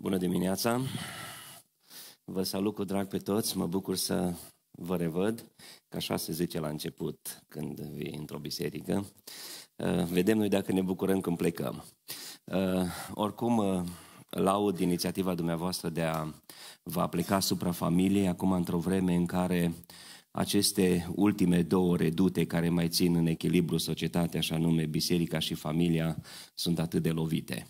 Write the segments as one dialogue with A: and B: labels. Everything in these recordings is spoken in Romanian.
A: Bună dimineața! Vă salut cu drag pe toți, mă bucur să vă revăd, ca așa se zice la început când vii într-o biserică. Uh, vedem noi dacă ne bucurăm când plecăm. Uh, oricum, uh, laud inițiativa dumneavoastră de a vă aplica asupra familiei, acum într-o vreme în care uh, aceste ultime două redute care mai țin în echilibru societatea, așa nume biserica și familia, sunt atât de lovite.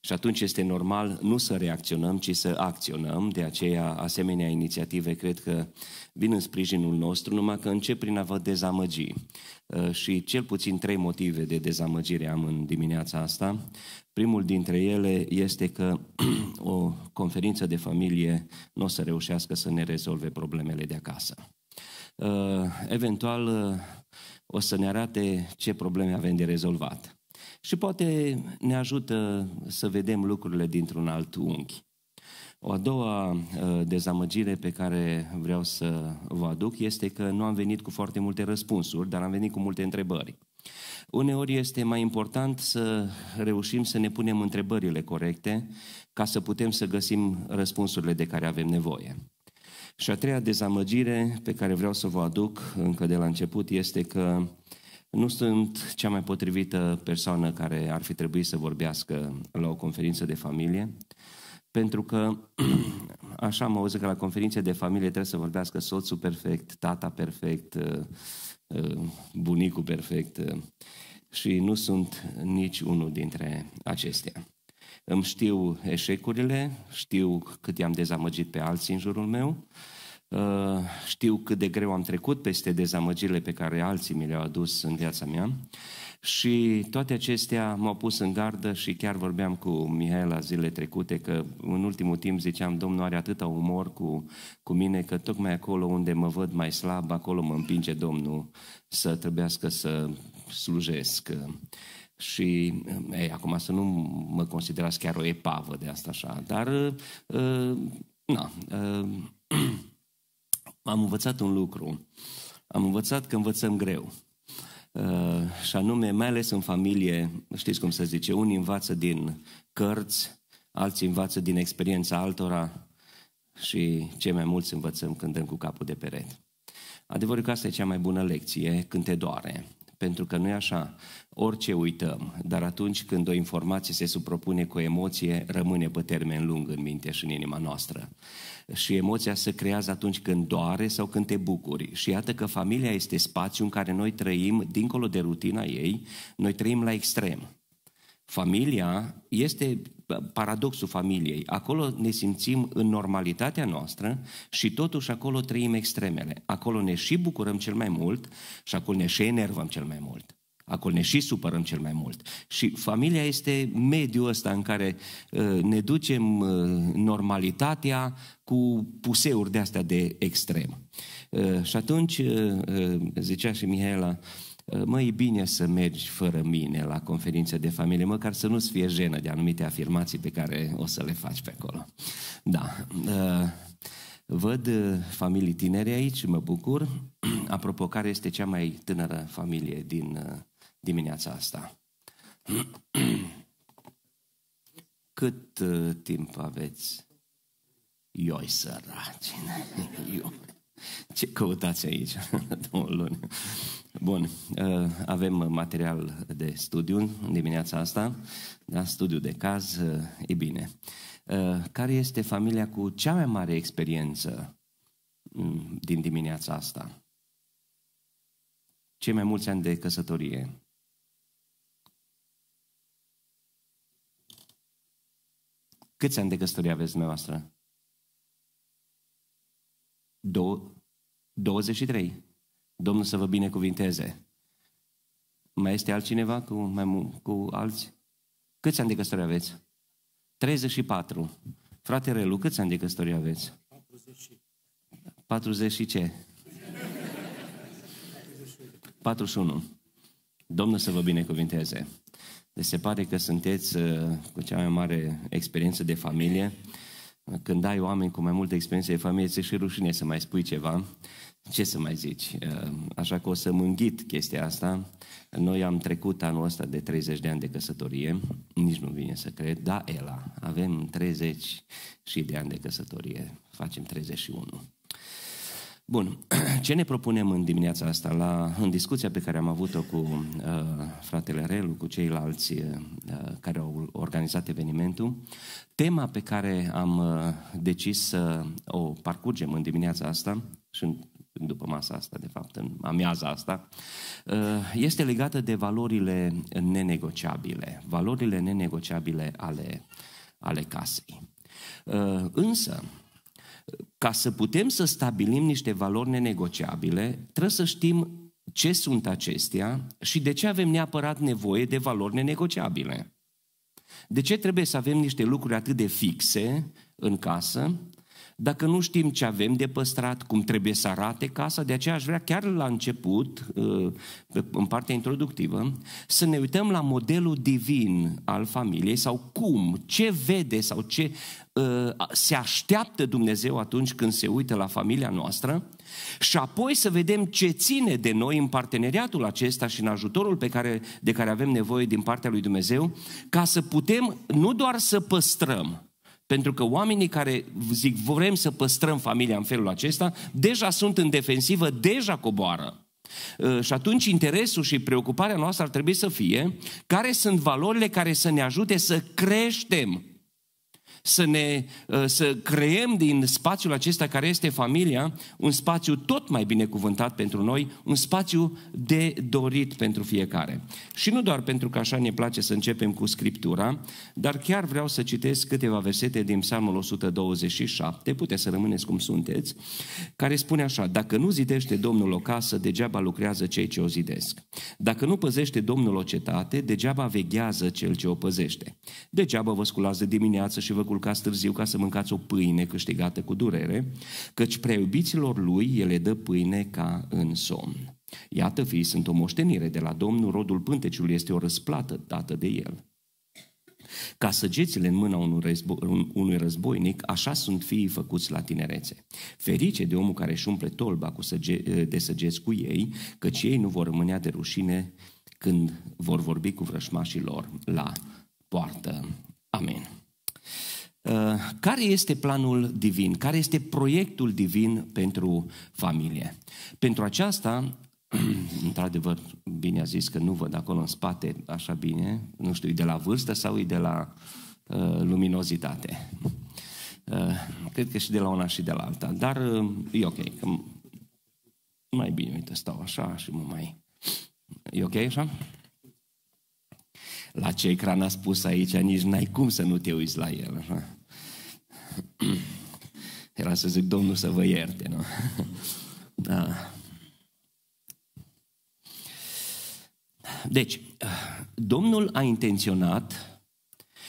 A: Și atunci este normal nu să reacționăm, ci să acționăm, de aceea asemenea inițiative cred că vin în sprijinul nostru, numai că încep prin a vă dezamăgi. Uh, și cel puțin trei motive de dezamăgire am în dimineața asta. Primul dintre ele este că o conferință de familie nu o să reușească să ne rezolve problemele de acasă. Uh, eventual uh, o să ne arate ce probleme avem de rezolvat. Și poate ne ajută să vedem lucrurile dintr-un alt unghi. O a doua uh, dezamăgire pe care vreau să vă aduc este că nu am venit cu foarte multe răspunsuri, dar am venit cu multe întrebări. Uneori este mai important să reușim să ne punem întrebările corecte ca să putem să găsim răspunsurile de care avem nevoie. Și a treia dezamăgire pe care vreau să vă aduc încă de la început este că nu sunt cea mai potrivită persoană care ar fi trebuit să vorbească la o conferință de familie, pentru că așa am auzit că la conferințe de familie trebuie să vorbească soțul perfect, tata perfect, uh, uh, bunicul perfect uh, și nu sunt nici unul dintre acestea. Îmi știu eșecurile, știu cât i-am dezamăgit pe alții în jurul meu, uh, știu cât de greu am trecut peste dezamăgirile pe care alții mi le-au adus în viața mea și toate acestea m-au pus în gardă și chiar vorbeam cu Mihaela zile trecute că în ultimul timp ziceam, Domnul are atâta umor cu, cu mine că tocmai acolo unde mă văd mai slab, acolo mă împinge Domnul să trebuiască să slujesc. Și, eh, ei, acum să nu mă considerați chiar o epavă de asta așa, dar, uh, na, uh, am învățat un lucru. Am învățat că învățăm greu. Uh, și anume, mai ales în familie, știți cum se zice, unii învață din cărți, alții învață din experiența altora și cei mai mulți învățăm când dăm cu capul de perete. Adevărul că asta e cea mai bună lecție, când te doare. Pentru că nu e așa orice uităm, dar atunci când o informație se suprapune cu emoție, rămâne pe termen lung în minte și în inima noastră. Și emoția se creează atunci când doare sau când te bucuri. Și iată că familia este spațiu în care noi trăim, dincolo de rutina ei, noi trăim la extrem. Familia este paradoxul familiei. Acolo ne simțim în normalitatea noastră și totuși acolo trăim extremele. Acolo ne și bucurăm cel mai mult și acolo ne și enervăm cel mai mult acolo ne și supărăm cel mai mult. Și familia este mediul ăsta în care uh, ne ducem uh, normalitatea cu puseuri de-astea de extrem. Uh, și atunci, zicea și Mihaela, mă, e bine să mergi fără mine la conferințe de familie, măcar să nu-ți fie jenă de anumite afirmații pe care o să le faci pe acolo. Da. Văd familii tinere aici, mă bucur. Apropo, care este cea mai tânără familie din dimineața asta. Cât uh, timp aveți? Ioi săraci. Eu. Ce căutați aici? Două luni. Bun, uh, avem material de studiu în dimineața asta, da? studiu de caz, uh, e bine. Care este familia cu cea mai mare experiență mm, din dimineața asta? Cei mai mulți ani de căsătorie? Câți ani de căsătorie aveți dumneavoastră? Dou- 23. Domnul să vă binecuvinteze. Mai este altcineva cu, mai mu- cu alți? Câți ani de căsătorie aveți? 34. Frate Relu, câți ani de căsătorie aveți? 40. 40 și ce? 41. Domnul să vă binecuvinteze. Deci se pare că sunteți uh, cu cea mai mare experiență de familie. Când ai oameni cu mai multă experiență de familie, ți și rușine să mai spui ceva. Ce să mai zici? Uh, așa că o să mânghit chestia asta. Noi am trecut anul ăsta de 30 de ani de căsătorie, nici nu vine să cred, da, Ela, avem 30 și de ani de căsătorie, facem 31. Bun, ce ne propunem în dimineața asta, la, în discuția pe care am avut-o cu uh, fratele Relu, cu ceilalți uh, care au organizat evenimentul, tema pe care am uh, decis să o parcurgem în dimineața asta și în, după masa asta, de fapt, în amiaza asta, uh, este legată de valorile nenegociabile, valorile nenegociabile ale, ale casei. Uh, însă, ca să putem să stabilim niște valori nenegociabile, trebuie să știm ce sunt acestea și de ce avem neapărat nevoie de valori nenegociabile. De ce trebuie să avem niște lucruri atât de fixe în casă dacă nu știm ce avem de păstrat, cum trebuie să arate casa, de aceea aș vrea chiar la început, uh, în partea introductivă, să ne uităm la modelul divin al familiei sau cum, ce vede sau ce uh, se așteaptă Dumnezeu atunci când se uită la familia noastră și apoi să vedem ce ține de noi în parteneriatul acesta și în ajutorul pe care, de care avem nevoie din partea lui Dumnezeu ca să putem nu doar să păstrăm, pentru că oamenii care zic vrem să păstrăm familia în felul acesta, deja sunt în defensivă, deja coboară. Ă, și atunci interesul și preocuparea noastră ar trebui să fie care sunt valorile care să ne ajute să creștem să, ne, uh, să creăm din spațiul acesta care este familia un spațiu tot mai binecuvântat pentru noi, un spațiu de dorit pentru fiecare. Și nu doar pentru că așa ne place să începem cu Scriptura, dar chiar vreau să citesc câteva versete din Psalmul 127, puteți să rămâneți cum sunteți, care spune așa, dacă nu zidește Domnul o casă, degeaba lucrează cei ce o zidesc. Dacă nu păzește Domnul o cetate, degeaba veghează cel ce o păzește. Degeaba vă sculați de dimineață și vă culcați târziu ca să mâncați o pâine câștigată cu durere, căci preubiților lui ele dă pâine ca în somn. Iată, fii, sunt o moștenire de la Domnul, rodul pânteciului este o răsplată dată de el. Ca săgețile în mâna unui, războ- unui războinic, așa sunt fiii făcuți la tinerețe. Ferice de omul care își umple tolba cu săge- de săgeți cu ei, căci ei nu vor rămânea de rușine când vor vorbi cu vrășmașii lor la poartă. Amen. Uh, care este planul divin, care este proiectul divin pentru familie. Pentru aceasta, într-adevăr, bine a zis că nu văd acolo în spate așa bine, nu știu, e de la vârstă sau e de la uh, luminozitate. Uh, cred că și de la una și de la alta, dar uh, e ok, că mai bine, uite, stau așa și mă mai... E ok așa? la ce ecran a spus aici, nici n-ai cum să nu te uiți la el. Era să zic, Domnul să vă ierte, nu? Da. Deci, Domnul a intenționat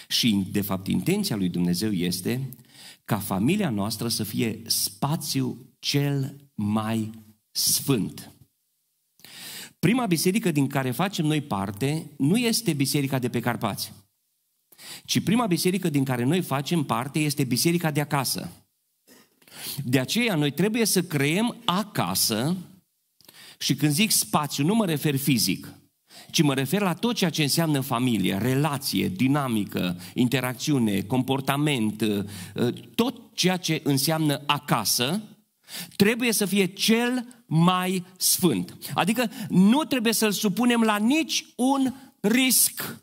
A: și, de fapt, intenția lui Dumnezeu este ca familia noastră să fie spațiu cel mai sfânt. Prima biserică din care facem noi parte nu este biserica de pe Carpați, ci prima biserică din care noi facem parte este biserica de acasă. De aceea noi trebuie să creăm acasă și când zic spațiu, nu mă refer fizic, ci mă refer la tot ceea ce înseamnă familie, relație, dinamică, interacțiune, comportament, eh, tot ceea ce înseamnă acasă, Trebuie să fie cel mai sfânt. Adică nu trebuie să-l supunem la nici un risc.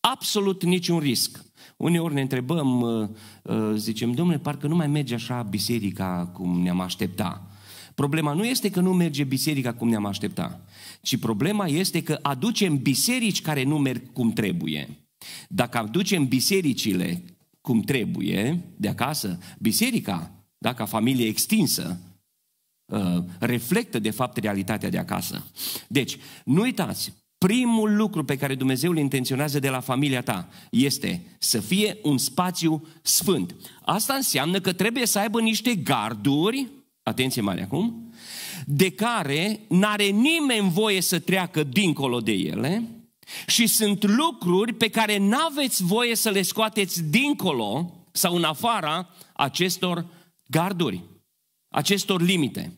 A: Absolut niciun risc. Uneori ne întrebăm, uh, uh, zicem, domnule, parcă nu mai merge așa biserica cum ne-am aștepta. Problema nu este că nu merge biserica cum ne-am aștepta, ci problema este că aducem biserici care nu merg cum trebuie. Dacă aducem bisericile cum trebuie de acasă, biserica da, ca familie extinsă, uh, reflectă de fapt realitatea de acasă. Deci, nu uitați, primul lucru pe care Dumnezeu îl intenționează de la familia ta este să fie un spațiu sfânt. Asta înseamnă că trebuie să aibă niște garduri, atenție mare acum, de care n-are nimeni voie să treacă dincolo de ele și sunt lucruri pe care n-aveți voie să le scoateți dincolo sau în afara acestor garduri acestor limite.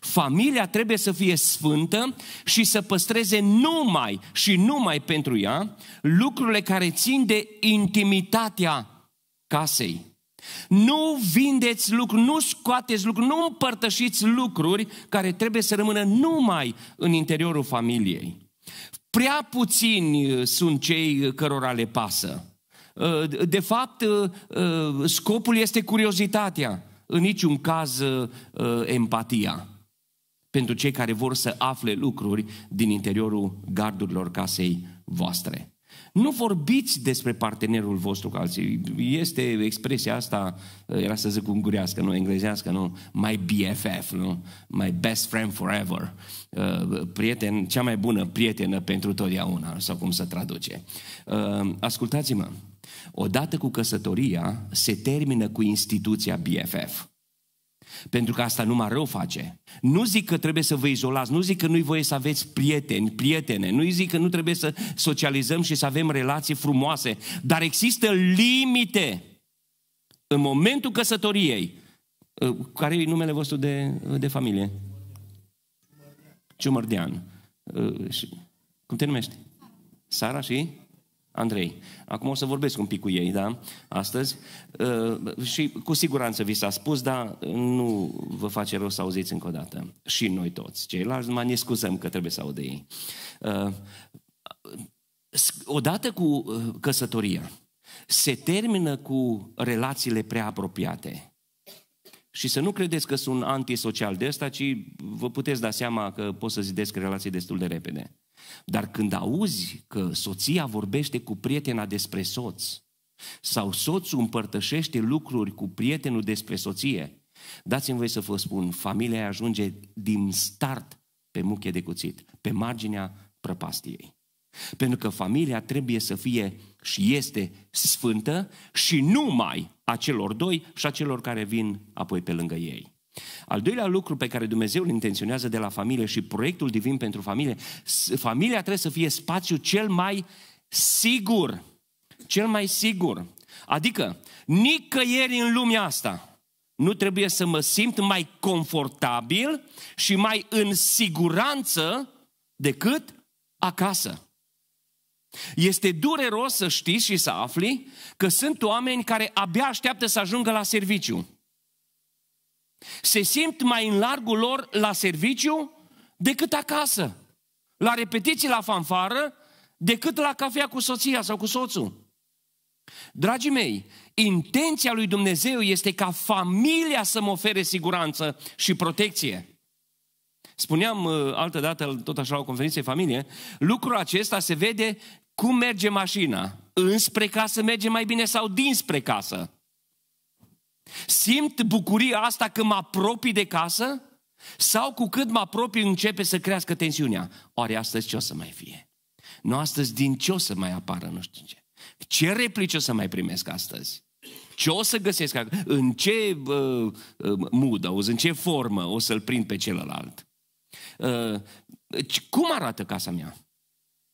A: Familia trebuie să fie sfântă și să păstreze numai și numai pentru ea lucrurile care țin de intimitatea casei. Nu vindeți lucruri, nu scoateți lucruri, nu împărtășiți lucruri care trebuie să rămână numai în interiorul familiei. Prea puțini uh, sunt cei uh, cărora le pasă. Uh, de fapt, scopul este curiozitatea în niciun caz uh, empatia pentru cei care vor să afle lucruri din interiorul gardurilor casei voastre. Nu vorbiți despre partenerul vostru cu alții. Este expresia asta, uh, era să zic ungurească, nu englezească, nu? My BFF, nu? My best friend forever. Uh, prieten, cea mai bună prietenă pentru totdeauna, sau cum să traduce. Ascultați-mă, odată cu căsătoria, se termină cu instituția BFF. Pentru că asta numai rău face. Nu zic că trebuie să vă izolați, nu zic că nu-i voie să aveți prieteni, prietene, nu zic că nu trebuie să socializăm și să avem relații frumoase, dar există limite în momentul căsătoriei. Ă, care e numele vostru de, de familie? Ciumărdean. Ă, cum te numești? Sara și? Andrei. Acum o să vorbesc un pic cu ei, da? Astăzi. Uh, și cu siguranță vi s-a spus, dar nu vă face rău să auziți încă o dată. Și noi toți, ceilalți, mai ne scuzăm că trebuie să audă ei. Uh, odată cu uh, căsătoria, se termină cu relațiile prea apropiate. Și să nu credeți că sunt antisocial de ăsta, ci vă puteți da seama că pot să zidesc relații destul de repede. Dar când auzi că soția vorbește cu prietena despre soț sau soțul împărtășește lucruri cu prietenul despre soție, dați-mi voi să vă spun, familia ajunge din start pe muche de cuțit, pe marginea prăpastiei. Pentru că familia trebuie să fie și este sfântă și numai a celor doi și a celor care vin apoi pe lângă ei. Al doilea lucru pe care Dumnezeu îl intenționează de la familie și proiectul divin pentru familie, familia trebuie să fie spațiul cel mai sigur. Cel mai sigur. Adică, nicăieri în lumea asta nu trebuie să mă simt mai confortabil și mai în siguranță decât acasă. Este dureros să știi și să afli că sunt oameni care abia așteaptă să ajungă la serviciu se simt mai în largul lor la serviciu decât acasă, la repetiții la fanfară, decât la cafea cu soția sau cu soțul. Dragii mei, intenția lui Dumnezeu este ca familia să-mi ofere siguranță și protecție. Spuneam uh, altă dată, tot așa la o conferință de familie, lucrul acesta se vede cum merge mașina. Înspre casă merge mai bine sau dinspre casă? Simt bucuria asta când mă apropii de casă? Sau cu cât mă apropii începe să crească tensiunea? Oare astăzi ce o să mai fie? Nu astăzi din ce o să mai apară, nu știu ce. Ce replici o să mai primesc astăzi? Ce o să găsesc? În ce uh, mood, auzi, în ce formă o să-l prind pe celălalt? Uh, cum arată casa mea?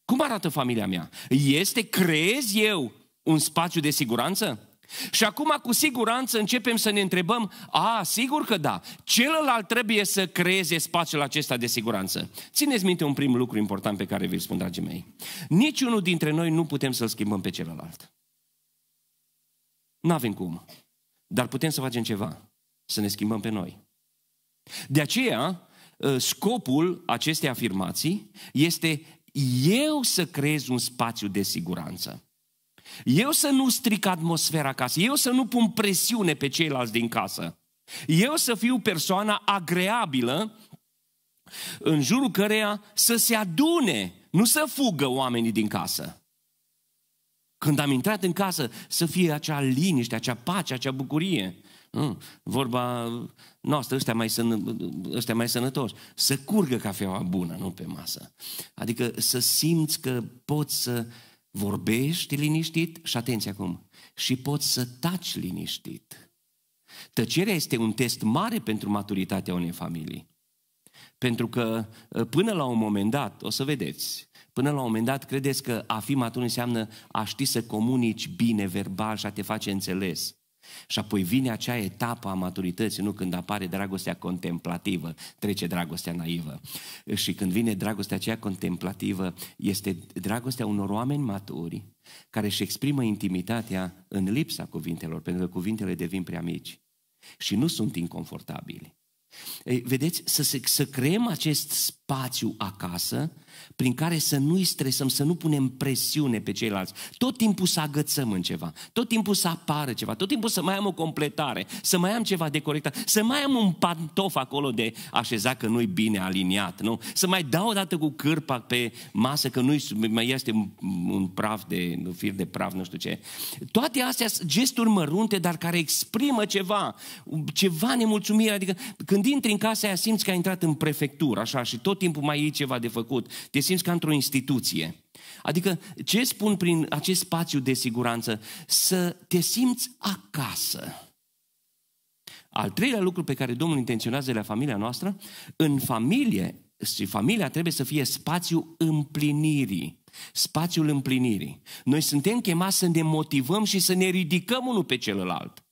A: Cum arată familia mea? Este, creez eu, un spațiu de siguranță? Și acum cu siguranță începem să ne întrebăm, a, sigur că da, celălalt trebuie să creeze spațiul acesta de siguranță. Țineți minte un prim lucru important pe care vi-l spun, dragii mei. Niciunul dintre noi nu putem să-l schimbăm pe celălalt. Nu avem cum. Dar putem să facem ceva. Să ne schimbăm pe noi. De aceea, ă, scopul acestei afirmații este eu să creez un spațiu de siguranță. Eu să nu stric atmosfera acasă, eu să nu pun presiune pe ceilalți din casă. Eu să fiu persoana agreabilă în jurul căreia să se adune, nu să fugă oamenii din casă. Când am intrat în casă, să fie acea liniște, acea pace, acea bucurie. vorba noastră, ăștia mai, sân, ăștia mai sănătoși. Să curgă cafeaua bună, nu pe masă. Adică să simți că poți să Vorbești liniștit și atenție acum, și poți să taci liniștit. Tăcerea este un test mare pentru maturitatea unei familii. Pentru că ă, până la un moment dat, o să vedeți, până la un moment dat credeți că a fi matur înseamnă a ști să comunici bine verbal și a te face înțeles. Și apoi vine acea etapă a maturității, nu când apare dragostea contemplativă, trece dragostea naivă. Și când vine dragostea aceea contemplativă, este dragostea unor oameni maturi care își exprimă intimitatea în lipsa cuvintelor, pentru că cuvintele devin prea mici și nu sunt inconfortabili. Ei, vedeți, să, să creăm acest spațiu acasă prin care să nu-i stresăm, să nu punem presiune pe ceilalți. Tot timpul să agățăm în ceva, tot timpul să apară ceva, tot timpul să mai am o completare, să mai am ceva de corectat, să mai am un pantof acolo de așezat că nu-i bine aliniat, nu? Să mai dau o dată cu cârpa pe masă că nu-i, mai este un, un praf de, un fir de praf, nu știu ce. Toate astea sunt gesturi mărunte, dar care exprimă ceva, ceva nemulțumire, adică când intri în casa aia simți că ai intrat în prefectură, așa, și tot timpul mai e ceva de făcut. Te simți ca într-o instituție. Adică, ce spun prin acest spațiu de siguranță? Să te simți acasă. Al treilea lucru pe care Domnul intenționează la familia noastră, în familie, și familia trebuie să fie spațiu împlinirii. Spațiul împlinirii. Noi suntem chemați să ne motivăm și să ne ridicăm unul pe celălalt.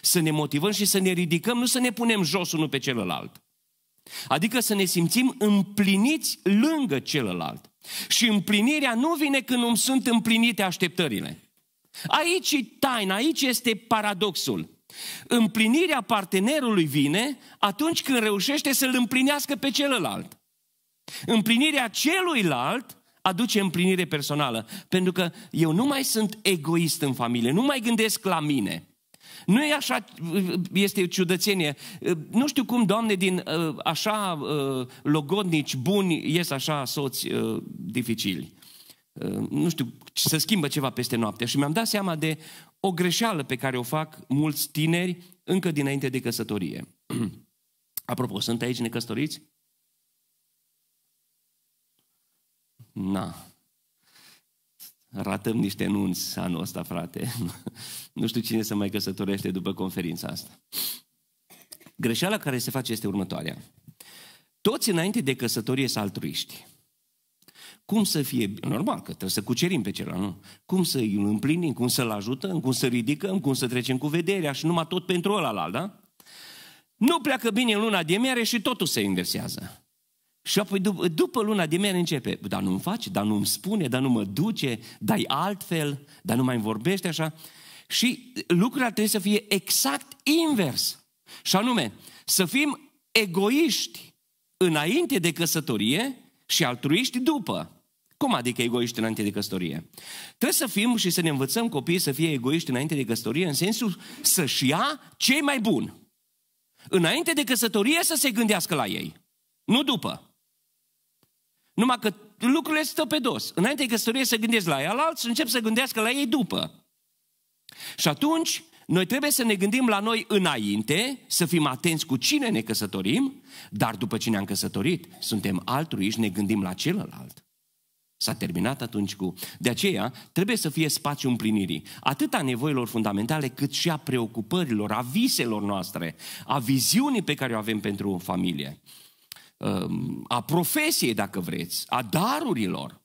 A: Să ne motivăm și să ne ridicăm, nu să ne punem jos unul pe celălalt. Adică să ne simțim împliniți lângă celălalt. Și împlinirea nu vine când nu sunt împlinite așteptările. Aici e taina, aici este paradoxul. Împlinirea partenerului vine atunci când reușește să-l împlinească pe celălalt. Împlinirea celuilalt aduce împlinire personală, pentru că eu nu mai sunt egoist în familie, nu mai gândesc la mine, nu e așa, este ciudățenie. Nu știu cum, Doamne, din uh, așa uh, logodnici buni ies așa soți uh, dificili. Nu știu, se schimbă ceva peste noapte. Și mi-am dat seama de o greșeală pe care o fac mulți tineri încă dinainte de căsătorie. Apropo, sunt aici necăsătoriți? Na, ratăm niște nunți anul ăsta, frate. nu știu cine se mai căsătorește după conferința asta. Greșeala care se face este următoarea. Toți înainte de căsătorie sunt altruiști. Cum să fie, normal că trebuie să cucerim pe celălalt, nu? Cum să îl împlinim, cum să-l ajutăm, cum să ridicăm, cum să trecem cu vederea și numai tot pentru ăla, da? Nu pleacă bine luna de miere și totul se inversează. Și apoi după, după luna de miere începe, dar nu-mi face, dar nu-mi spune, dar nu mă duce, dai altfel, dar nu mai vorbește așa. Și lucrurile trebuie să fie exact invers. Și anume, să fim egoiști înainte de căsătorie și altruiști după. Cum adică egoiști înainte de căsătorie? Trebuie să fim și să ne învățăm copiii să fie egoiști înainte de căsătorie în sensul să-și ia cei mai bun. Înainte de căsătorie să se gândească la ei, nu după. Numai că lucrurile stă pe dos. Înainte de căsătorie să gândești la ea, la alții încep să gândească la ei după. Și atunci, noi trebuie să ne gândim la noi înainte, să fim atenți cu cine ne căsătorim, dar după ce ne-am căsătorit, suntem și ne gândim la celălalt. S-a terminat atunci cu... De aceea, trebuie să fie spațiu împlinirii, atât a nevoilor fundamentale, cât și a preocupărilor, a viselor noastre, a viziunii pe care o avem pentru familie. Um, a profesiei, dacă vreți, a darurilor.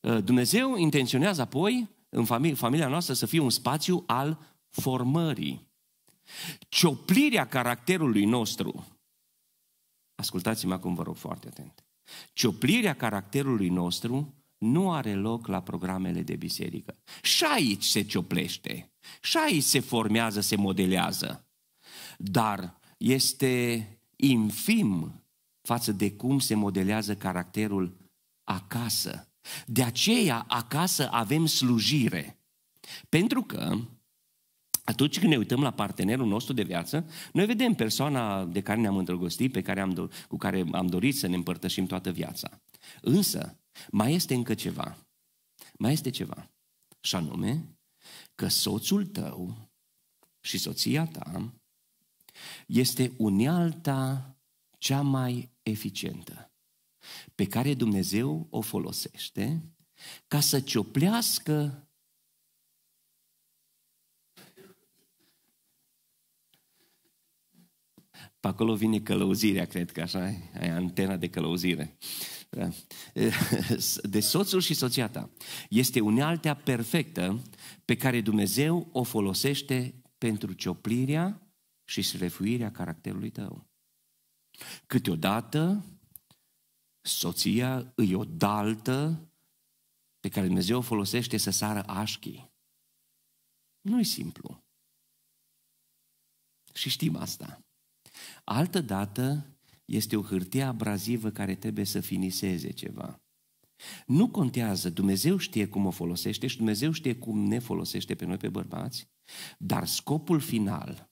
A: Uh, Dumnezeu intenționează apoi în familia noastră să fie un spațiu al formării. Cioplirea caracterului nostru. Ascultați-mă acum, vă rog, foarte atent. Cioplirea caracterului nostru nu are loc la programele de biserică. Și aici se cioplește, și aici se formează, se modelează. Dar este infim față de cum se modelează caracterul acasă. De aceea, acasă avem slujire. Pentru că atunci când ne uităm la partenerul nostru de viață, noi vedem persoana de care ne-am îndrăgostit, pe care am, cu care am dorit să ne împărtășim toată viața. Însă, mai este încă ceva. Mai este ceva. Și anume, că soțul tău și soția ta este unealta cea mai eficientă, pe care Dumnezeu o folosește ca să cioplească Pe acolo vine călăuzirea, cred că așa, ai antena de călăuzire. De soțul și soția ta. Este unealtea perfectă pe care Dumnezeu o folosește pentru cioplirea și slefuirea caracterului tău. Câteodată, soția îi o daltă pe care Dumnezeu o folosește să sară așchii. nu e simplu. Și știm asta. Altă dată este o hârtie abrazivă care trebuie să finiseze ceva. Nu contează, Dumnezeu știe cum o folosește și Dumnezeu știe cum ne folosește pe noi pe bărbați, dar scopul final,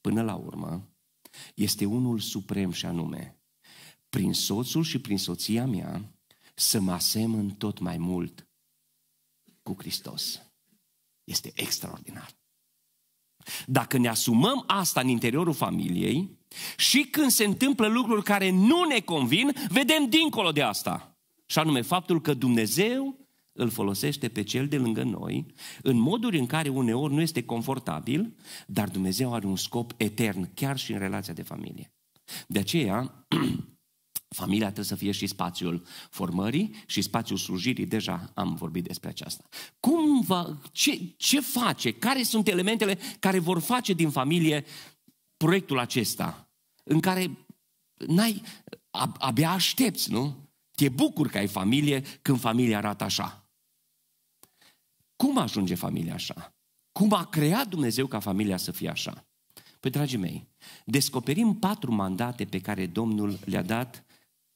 A: până la urmă, este unul suprem și anume, prin soțul și prin soția mea să mă asemăn tot mai mult cu Hristos. Este extraordinar. Dacă ne asumăm asta în interiorul familiei și când se întâmplă lucruri care nu ne convin, vedem dincolo de asta. Și anume faptul că Dumnezeu îl folosește pe cel de lângă noi, în moduri în care uneori nu este confortabil, dar Dumnezeu are un scop etern, chiar și în relația de familie. De aceea, familia trebuie să fie și spațiul formării și spațiul slujirii, deja am vorbit despre aceasta. Cum va, ce, ce face, care sunt elementele care vor face din familie proiectul acesta, în care n-ai, abia aștepți, nu? Te bucur că ai familie când familia arată așa. Cum ajunge familia așa? Cum a creat Dumnezeu ca familia să fie așa? Păi, dragii mei, descoperim patru mandate pe care Domnul le-a dat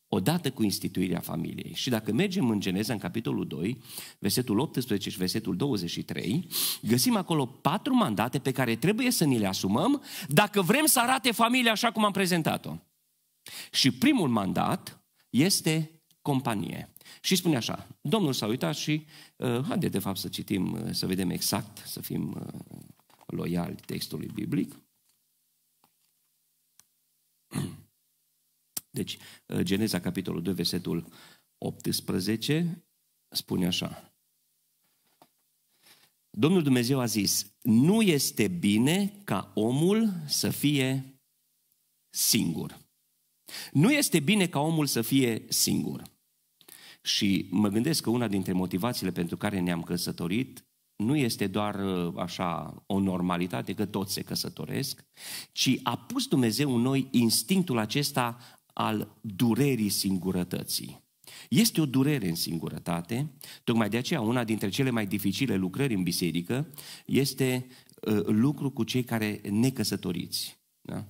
A: odată cu instituirea familiei. Și dacă mergem în Geneza, în capitolul 2, versetul 18 și versetul 23, găsim acolo patru mandate pe care trebuie să ni le asumăm dacă vrem să arate familia așa cum am prezentat-o. Și primul mandat este companie. Și spune așa, Domnul s-a uitat și, uh, haide de fapt să citim, uh, să vedem exact, să fim uh, loiali textului biblic. Deci, uh, Geneza, capitolul 2, versetul 18, spune așa. Domnul Dumnezeu a zis, nu este bine ca omul să fie singur. Nu este bine ca omul să fie singur. Și mă gândesc că una dintre motivațiile pentru care ne-am căsătorit nu este doar uh, așa o normalitate că toți se căsătoresc, ci a pus Dumnezeu în noi instinctul acesta al durerii singurătății. Este o durere în singurătate, tocmai de aceea una dintre cele mai dificile lucrări în biserică este uh, lucru cu cei care necăsătoriți. Da?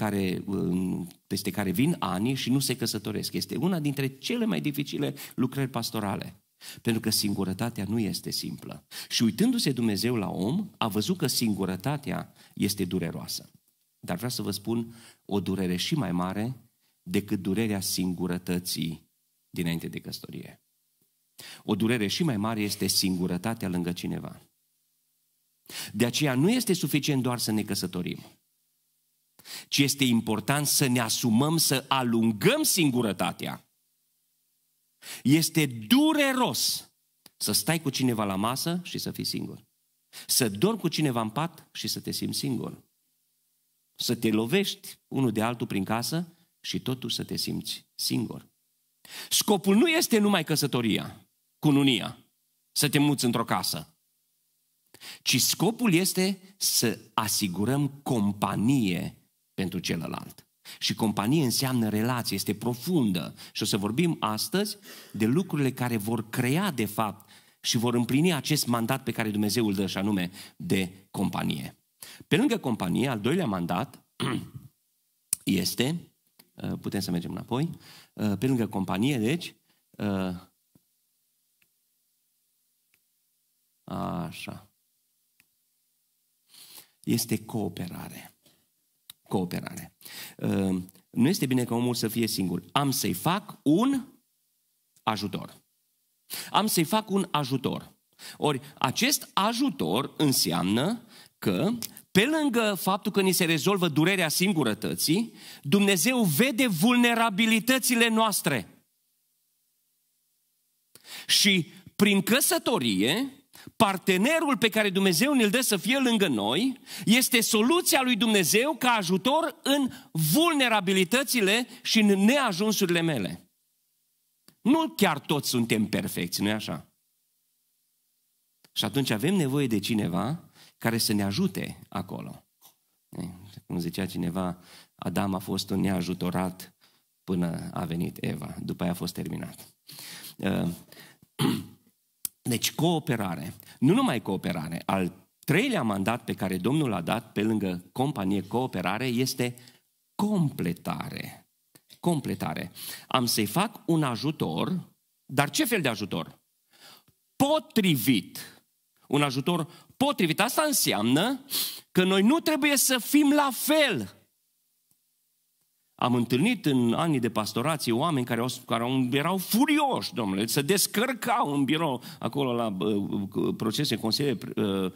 A: care, um, peste care vin ani și nu se căsătoresc. Este una dintre cele mai dificile lucrări pastorale. Pentru că singurătatea nu este simplă. Și uitându-se Dumnezeu la om, a văzut că singurătatea este dureroasă. Dar vreau să vă spun o durere și mai mare decât durerea singurătății dinainte de căsătorie. O durere și mai mare este singurătatea lângă cineva. De aceea nu este suficient doar să ne căsătorim ci este important să ne asumăm, să alungăm singurătatea. Este dureros să stai cu cineva la masă și să fii singur. Să dormi cu cineva în pat și să te simți singur. Să te lovești unul de altul prin casă și totuși să te simți singur. Scopul nu este numai căsătoria, cununia, să te muți într-o casă, ci scopul este să asigurăm companie pentru celălalt. Și companie înseamnă relație, este profundă. Și o să vorbim astăzi de lucrurile care vor crea, de fapt, și vor împlini acest mandat pe care Dumnezeu îl dă, și anume de companie. Pe lângă companie, al doilea mandat este, uh, putem să mergem înapoi, uh, pe lângă companie, deci, uh, așa, este cooperare cooperare. Ehm, nu este bine ca omul să fie singur. Am să-i fac un ajutor. Am să-i fac un ajutor. Ori acest ajutor înseamnă că pe lângă faptul că ni se rezolvă durerea singurătății, Dumnezeu vede vulnerabilitățile noastre. Și prin căsătorie, Partenerul pe care Dumnezeu ne-l dă să fie lângă noi este soluția lui Dumnezeu ca ajutor în vulnerabilitățile și în neajunsurile mele. Nu chiar toți suntem perfecți, nu-i așa? Și atunci avem nevoie de cineva care să ne ajute acolo. Cum zicea cineva, Adam a fost un neajutorat până a venit Eva. După aia a fost terminat. Uh, Deci cooperare. Nu numai cooperare. Al treilea mandat pe care Domnul l-a dat pe lângă companie cooperare este completare. Completare. Am să-i fac un ajutor, dar ce fel de ajutor? Potrivit. Un ajutor potrivit. Asta înseamnă că noi nu trebuie să fim la fel am întâlnit în anii de pastorație oameni care, care erau furioși, domnule, să descărcau în birou, acolo la uh, procese, consiliere uh, uh,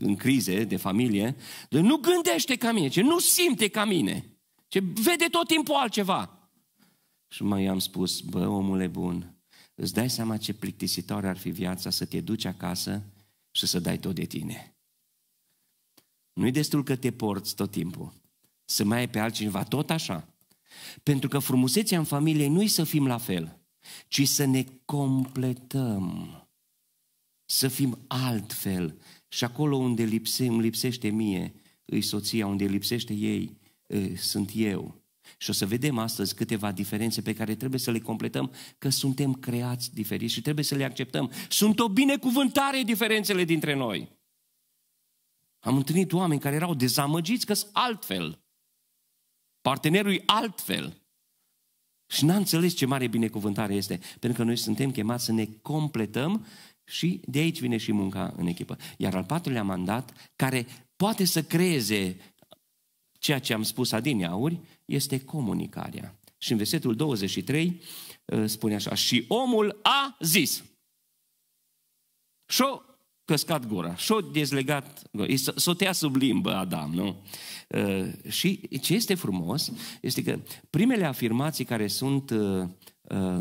A: în crize de familie. De nu gândește ca mine, ce nu simte ca mine, ce vede tot timpul altceva. Și mai am spus, bă, omule bun, îți dai seama ce plictisitoare ar fi viața să te duci acasă și să dai tot de tine. Nu-i destul că te porți tot timpul să mai ai pe altcineva, tot așa. Pentru că frumusețea în familie nu-i să fim la fel, ci să ne completăm, să fim altfel. Și acolo unde lipse, îmi lipsește mie, îi soția, unde lipsește ei, sunt eu. Și o să vedem astăzi câteva diferențe pe care trebuie să le completăm, că suntem creați diferiți și trebuie să le acceptăm. Sunt o binecuvântare diferențele dintre noi. Am întâlnit oameni care erau dezamăgiți că sunt altfel. Partenerul altfel. Și n-a înțeles ce mare binecuvântare este. Pentru că noi suntem chemați să ne completăm și de aici vine și munca în echipă. Iar al patrulea mandat, care poate să creeze ceea ce am spus adineauri, este comunicarea. Și în versetul 23 uh, spune așa, și omul a zis. Și-o căscat gura, și-o dezlegat, s-o sub limbă Adam, nu? Uh, și ce este frumos este că primele afirmații care sunt uh, uh,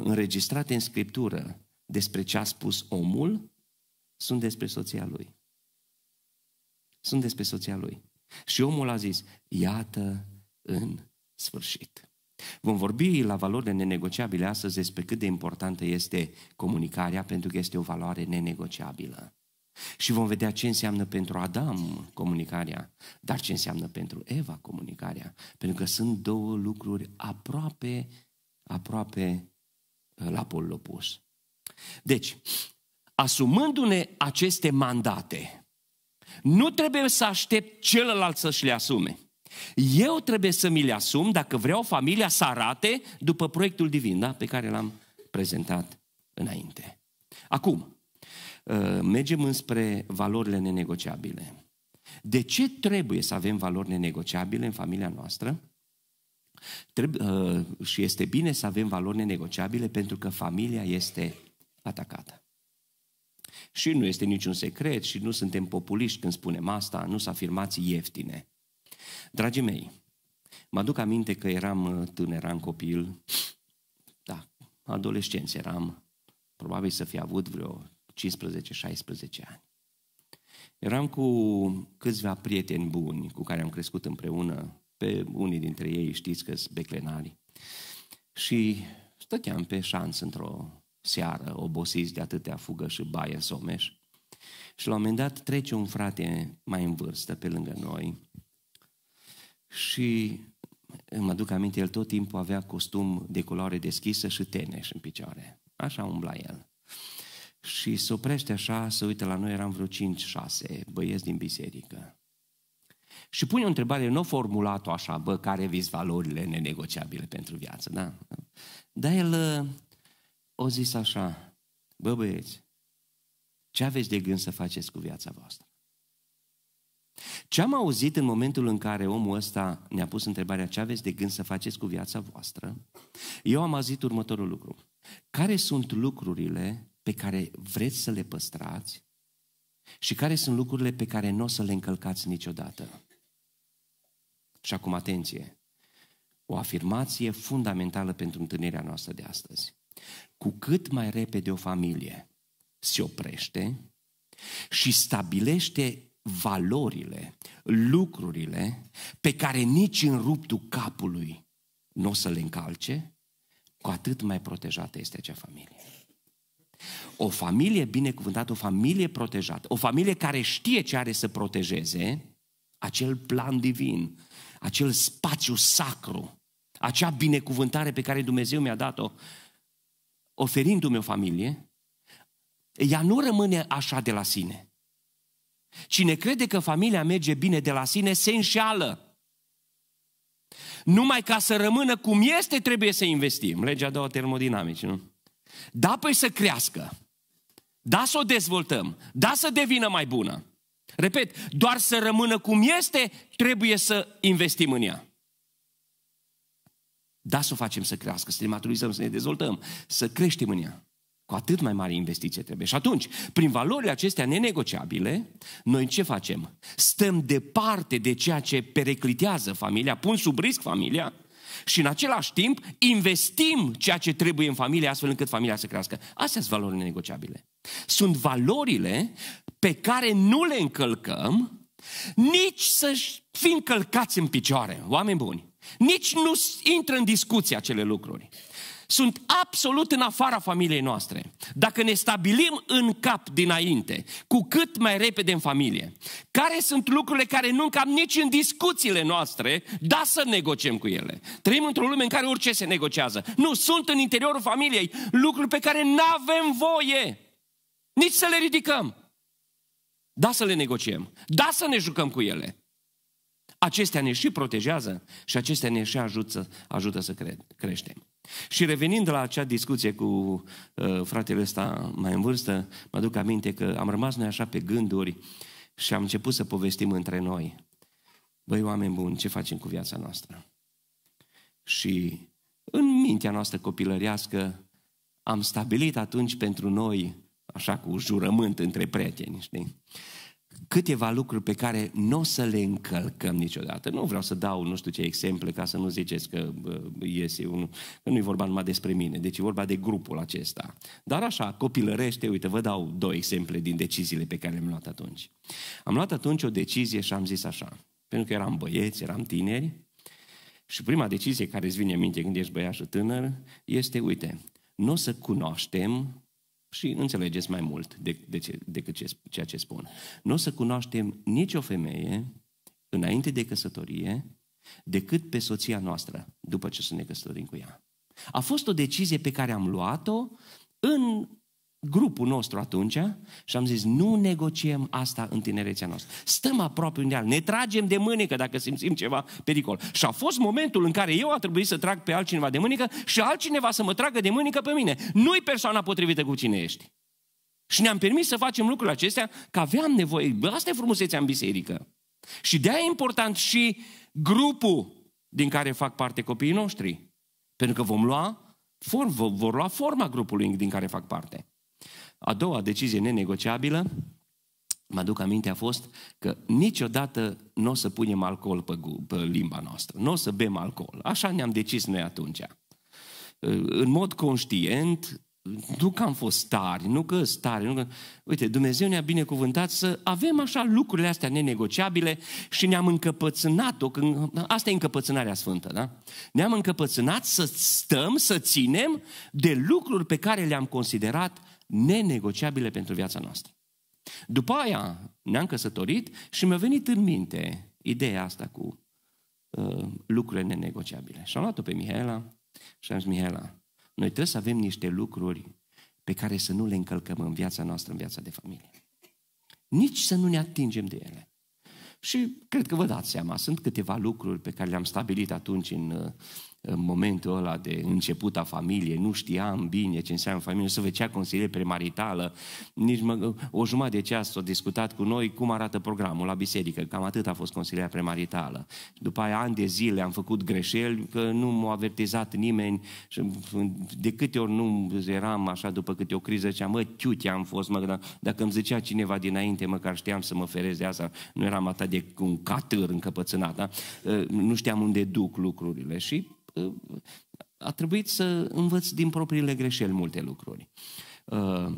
A: înregistrate în Scriptură despre ce a spus omul sunt despre soția lui. Sunt despre soția lui. Și omul a zis, iată în sfârșit. Vom vorbi la valorile nenegociabile astăzi despre cât de importantă este comunicarea, pentru că este o valoare nenegociabilă. Și vom vedea ce înseamnă pentru Adam comunicarea, dar ce înseamnă pentru Eva comunicarea. Pentru că sunt două lucruri aproape, aproape uh, la polul opus. Deci, asumându-ne aceste mandate, nu trebuie să aștept celălalt să-și le asume. Eu trebuie să mi le asum dacă vreau familia să arate după proiectul divin da? pe care l-am prezentat înainte. Acum, Uh, mergem înspre valorile nenegociabile. De ce trebuie să avem valori nenegociabile în familia noastră? Trebuie, uh, și este bine să avem valori nenegociabile pentru că familia este atacată. Și nu este niciun secret și nu suntem populiști când spunem asta, nu sunt afirmații ieftine. Dragii mei, mă aduc aminte că eram uh, tânăr, eram copil, da, adolescenți eram, probabil să fi avut vreo 15-16 ani. Eram cu câțiva prieteni buni cu care am crescut împreună, pe unii dintre ei știți că sunt beclenari. Și stăteam pe șans într-o seară, obosiți de atâtea fugă și baie în someș. Și la un moment dat trece un frate mai în vârstă pe lângă noi și îmi aduc aminte, el tot timpul avea costum de culoare deschisă și teneș în picioare. Așa umbla el și se oprește așa, să uite la noi, eram vreo 5-6 băieți din biserică. Și pune o întrebare, nu formulat-o așa, bă, care vis valorile nenegociabile pentru viață, da? Dar el uh, o zis așa, bă băieți, ce aveți de gând să faceți cu viața voastră? Ce am auzit în momentul în care omul ăsta ne-a pus întrebarea ce aveți de gând să faceți cu viața voastră, eu am auzit următorul lucru. Care sunt lucrurile pe care vreți să le păstrați și care sunt lucrurile pe care nu o să le încălcați niciodată. Și acum atenție, o afirmație fundamentală pentru întâlnirea noastră de astăzi. Cu cât mai repede o familie se oprește și stabilește valorile, lucrurile pe care nici în ruptul capului nu o să le încalce, cu atât mai protejată este acea familie. O familie binecuvântată, o familie protejată, o familie care știe ce are să protejeze, acel plan divin, acel spațiu sacru, acea binecuvântare pe care Dumnezeu mi-a dat-o, oferindu-mi o familie, ea nu rămâne așa de la sine. Cine crede că familia merge bine de la sine, se înșeală. Numai ca să rămână cum este, trebuie să investim. Legea a doua termodinamici, nu? Da, păi să crească. Da, să o dezvoltăm. Da, să devină mai bună. Repet, doar să rămână cum este, trebuie să investim în ea. Da, să o facem să crească, să ne maturizăm, să ne dezvoltăm, să creștem în ea. Cu atât mai mare investiție trebuie. Și atunci, prin valorile acestea nenegociabile, noi ce facem? Stăm departe de ceea ce pereclitează familia, pun sub risc familia, și în același timp investim ceea ce trebuie în familie astfel încât familia să crească. Astea sunt valorile negociabile. Sunt valorile pe care nu le încălcăm, nici să fim călcați în picioare, oameni buni. Nici nu intră în discuție acele lucruri sunt absolut în afara familiei noastre. Dacă ne stabilim în cap dinainte, cu cât mai repede în familie, care sunt lucrurile care nu încap nici în discuțiile noastre, da să negociem cu ele. Trăim într-o lume în care orice se negociază. Nu, sunt în interiorul familiei lucruri pe care nu avem voie nici să le ridicăm. Da să le negociem, da să ne jucăm cu ele. Acestea ne și protejează și acestea ne și ajută, ajută să creștem. Și revenind la acea discuție cu uh, fratele ăsta mai în vârstă, mă aduc aminte că am rămas noi așa pe gânduri și am început să povestim între noi. Băi, oameni buni, ce facem cu viața noastră? Și în mintea noastră copilărească am stabilit atunci pentru noi, așa cu jurământ între prieteni, știi? câteva lucruri pe care nu o să le încălcăm niciodată. Nu vreau să dau nu știu ce exemple ca să nu ziceți că iese un, că nu-i vorba numai despre mine, deci e vorba de grupul acesta. Dar așa, copilărește, uite, vă dau două exemple din deciziile pe care le-am luat atunci. Am luat atunci o decizie și am zis așa, pentru că eram băieți, eram tineri, și prima decizie care îți vine în minte când ești și tânăr este, uite, nu o să cunoaștem și înțelegeți mai mult de, de ce, decât ce, ceea ce spun. Nu o să cunoaștem nicio femeie înainte de căsătorie decât pe soția noastră, după ce să ne căsătorim cu ea. A fost o decizie pe care am luat-o în grupul nostru atunci și am zis, nu negociem asta în tinerețea noastră. Stăm aproape unde ne tragem de mânecă dacă simțim ceva pericol. Și a fost momentul în care eu a trebuit să trag pe altcineva de mânecă și altcineva să mă tragă de mânecă pe mine. Nu-i persoana potrivită cu cine ești. Și ne-am permis să facem lucrurile acestea că aveam nevoie. Bă, asta e frumusețea în biserică. Și de-aia e important și grupul din care fac parte copiii noștri. Pentru că vom lua, vor, vor lua forma grupului din care fac parte. A doua decizie nenegociabilă, mă aduc aminte, a fost că niciodată nu o să punem alcool pe, pe limba noastră, nu o să bem alcool. Așa ne-am decis noi atunci. În mod conștient, nu că am fost tari, nu că tari, nu că... Uite, Dumnezeu ne-a binecuvântat să avem așa lucrurile astea nenegociabile și ne-am încăpățânat-o, când... asta e încăpățânarea sfântă, da? Ne-am încăpățânat să stăm, să ținem de lucruri pe care le-am considerat nenegociabile pentru viața noastră. După aia ne-am căsătorit și mi-a venit în minte ideea asta cu uh, lucrurile nenegociabile. Și am luat-o pe Mihela și am zis, Mihela, noi trebuie să avem niște lucruri pe care să nu le încălcăm în viața noastră, în viața de familie. Nici să nu ne atingem de ele. Și cred că vă dați seama, sunt câteva lucruri pe care le-am stabilit atunci în uh, în momentul ăla de început a familiei, nu știam bine ce înseamnă familie, nu se făcea consiliere premaritală, nici mă, o jumătate de ceas s-a discutat cu noi cum arată programul la biserică, cam atât a fost consilierea premaritală. După aia, ani de zile am făcut greșeli, că nu m-a avertizat nimeni, de câte ori nu eram așa după câte o criză, ziceam, mă, ciute am fost, mă, dacă îmi zicea cineva dinainte, măcar știam să mă ferez de asta, nu eram atât de un catâr încăpățânat, da? nu știam unde duc lucrurile și a trebuit să învăț din propriile greșeli multe lucruri. Uh,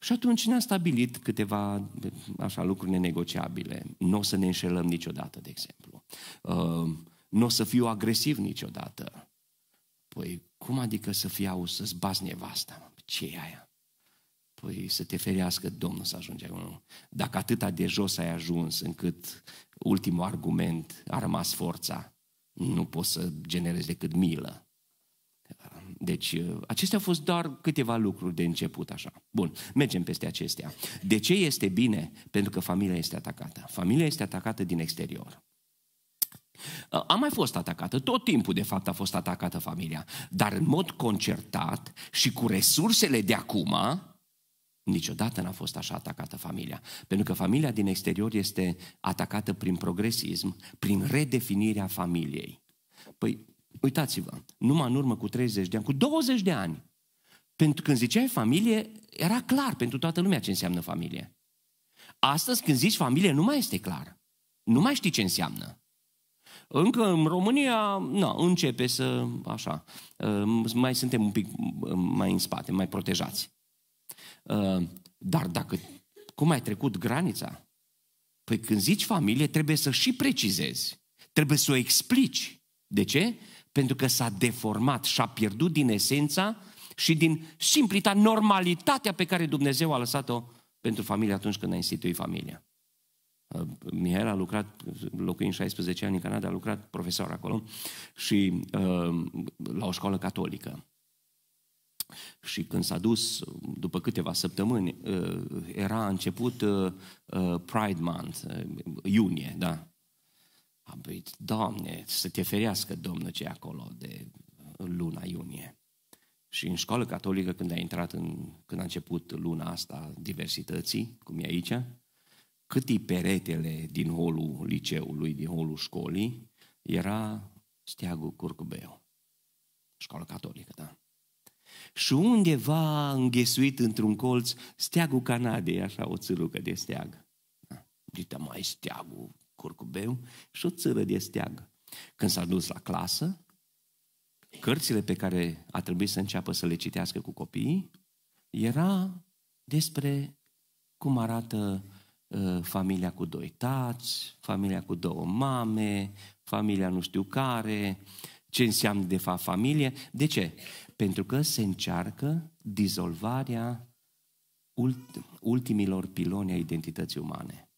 A: și atunci ne-a stabilit câteva așa, lucruri nenegociabile. Nu o să ne înșelăm niciodată, de exemplu. Uh, nu o să fiu agresiv niciodată. Păi cum adică să fiau, să-ți bați nevasta? Ce e aia? Păi să te ferească Domnul să ajungi acolo. Dacă atâta de jos ai ajuns încât ultimul argument a rămas forța, nu poți să generezi decât milă. Deci, uh, acestea au fost doar câteva lucruri de început, așa. Bun, mergem peste acestea. De ce este bine? Pentru că familia este atacată. Familia este atacată din exterior. Uh, a mai fost atacată, tot timpul de fapt a fost atacată familia, dar în mod concertat și cu resursele de acum, Niciodată n-a fost așa atacată familia. Pentru că familia din exterior este atacată prin progresism, prin redefinirea familiei. Păi, uitați-vă, numai în urmă cu 30 de ani, cu 20 de ani, pentru când ziceai familie, era clar pentru toată lumea ce înseamnă familie. Astăzi, când zici familie, nu mai este clar. Nu mai știi ce înseamnă. Încă în România, na, începe să, așa, uh, mai suntem un pic uh, mai în spate, mai protejați. Ă, dar dacă, cum ai trecut granița? Păi când zici familie, trebuie să și precizezi. Trebuie să o explici. De ce? Pentru că s-a deformat și a pierdut din esența și din simplita normalitatea pe care Dumnezeu a lăsat-o pentru familie atunci când a instituit familia. Ă, Mihail a lucrat, locuind 16 ani în Canada, a lucrat profesor acolo și ă, la o școală catolică. Și când s-a dus, după câteva săptămâni, uh, era început uh, uh, Pride Month, iunie, da. Apoi, Doamne, să te ferească Domnul ce acolo de luna iunie. Și în școală catolică, când a intrat în, când a început luna asta diversității, cum e aici, cât peretele din holul liceului, din holul școlii, era steagul curcubeu. Școală catolică, da și undeva înghesuit într-un colț steagul Canadei, așa o țărucă de steag. Dita da. mai steagul curcubeu și o țără de steag. Când s-a dus la clasă, cărțile pe care a trebuit să înceapă să le citească cu copiii era despre cum arată uh, familia cu doi tați, familia cu două mame, familia nu știu care, ce înseamnă de fapt familie. De ce? Pentru că se încearcă dizolvarea ultimilor piloni ai identității umane.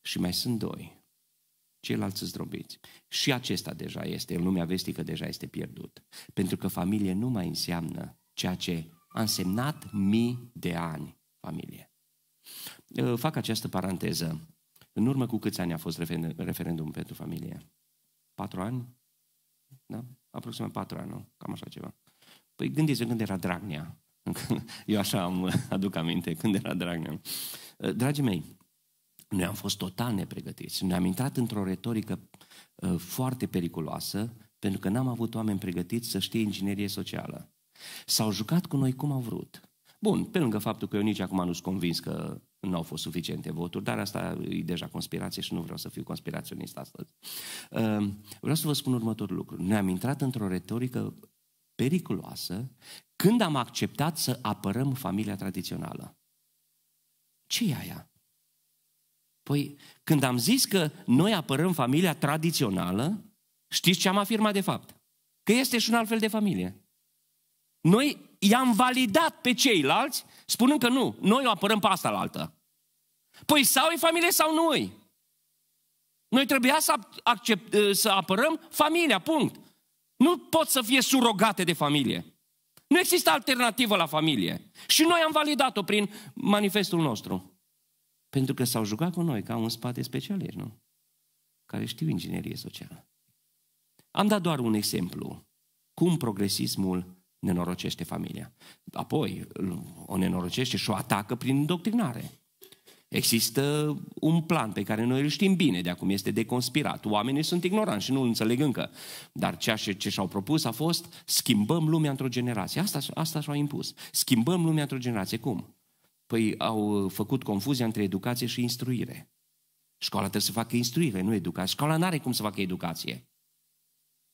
A: Și mai sunt doi. Ceilalți zdrobiți. Și acesta deja este, în lumea vestică deja este pierdut. Pentru că familie nu mai înseamnă ceea ce a însemnat mii de ani familie. Ă, fac această paranteză. În urmă cu câți ani a fost referendum pentru familie? Patru ani? Da? Aproximativ patru ani, nu? Cam așa ceva. Păi gândiți-vă când era Dragnea. Eu așa am aduc aminte când era Dragnea. Uh, dragii mei, noi am fost total nepregătiți. Ne-am intrat într-o retorică uh, foarte periculoasă, pentru că n-am avut oameni pregătiți să știe inginerie socială. S-au jucat cu noi cum au vrut. Bun, pe lângă faptul că eu nici acum nu sunt convins că nu au fost suficiente voturi, dar asta e deja conspirație și nu vreau să fiu conspiraționist astăzi. Uh, vreau să vă spun următorul lucru. Ne-am intrat într-o retorică periculoasă când am acceptat să apărăm familia tradițională. Ce e aia? Păi, când am zis că noi apărăm familia tradițională, știți ce am afirmat de fapt? Că este și un alt fel de familie. Noi i-am validat pe ceilalți, spunând că nu, noi o apărăm pe asta la altă. Păi sau e familie sau nu Noi trebuia să, accept, să apărăm familia, punct. Nu pot să fie surogate de familie. Nu există alternativă la familie. Și noi am validat-o prin manifestul nostru. Pentru că s-au jucat cu noi, ca un spate specialer, nu? Care știu inginerie socială. Am dat doar un exemplu. Cum progresismul nenorocește familia. Apoi o nenorocește și o atacă prin doctrinare. Există un plan pe care noi îl știm bine de acum, este deconspirat. Oamenii sunt ignoranți și nu îl înțeleg încă. Dar ceea ce, ce și-au propus a fost schimbăm lumea într-o generație. Asta, asta și-au impus. Schimbăm lumea într-o generație. Cum? Păi au uh, făcut confuzia între educație și instruire. Școala trebuie să facă instruire, nu educație. Școala nu are cum să facă educație.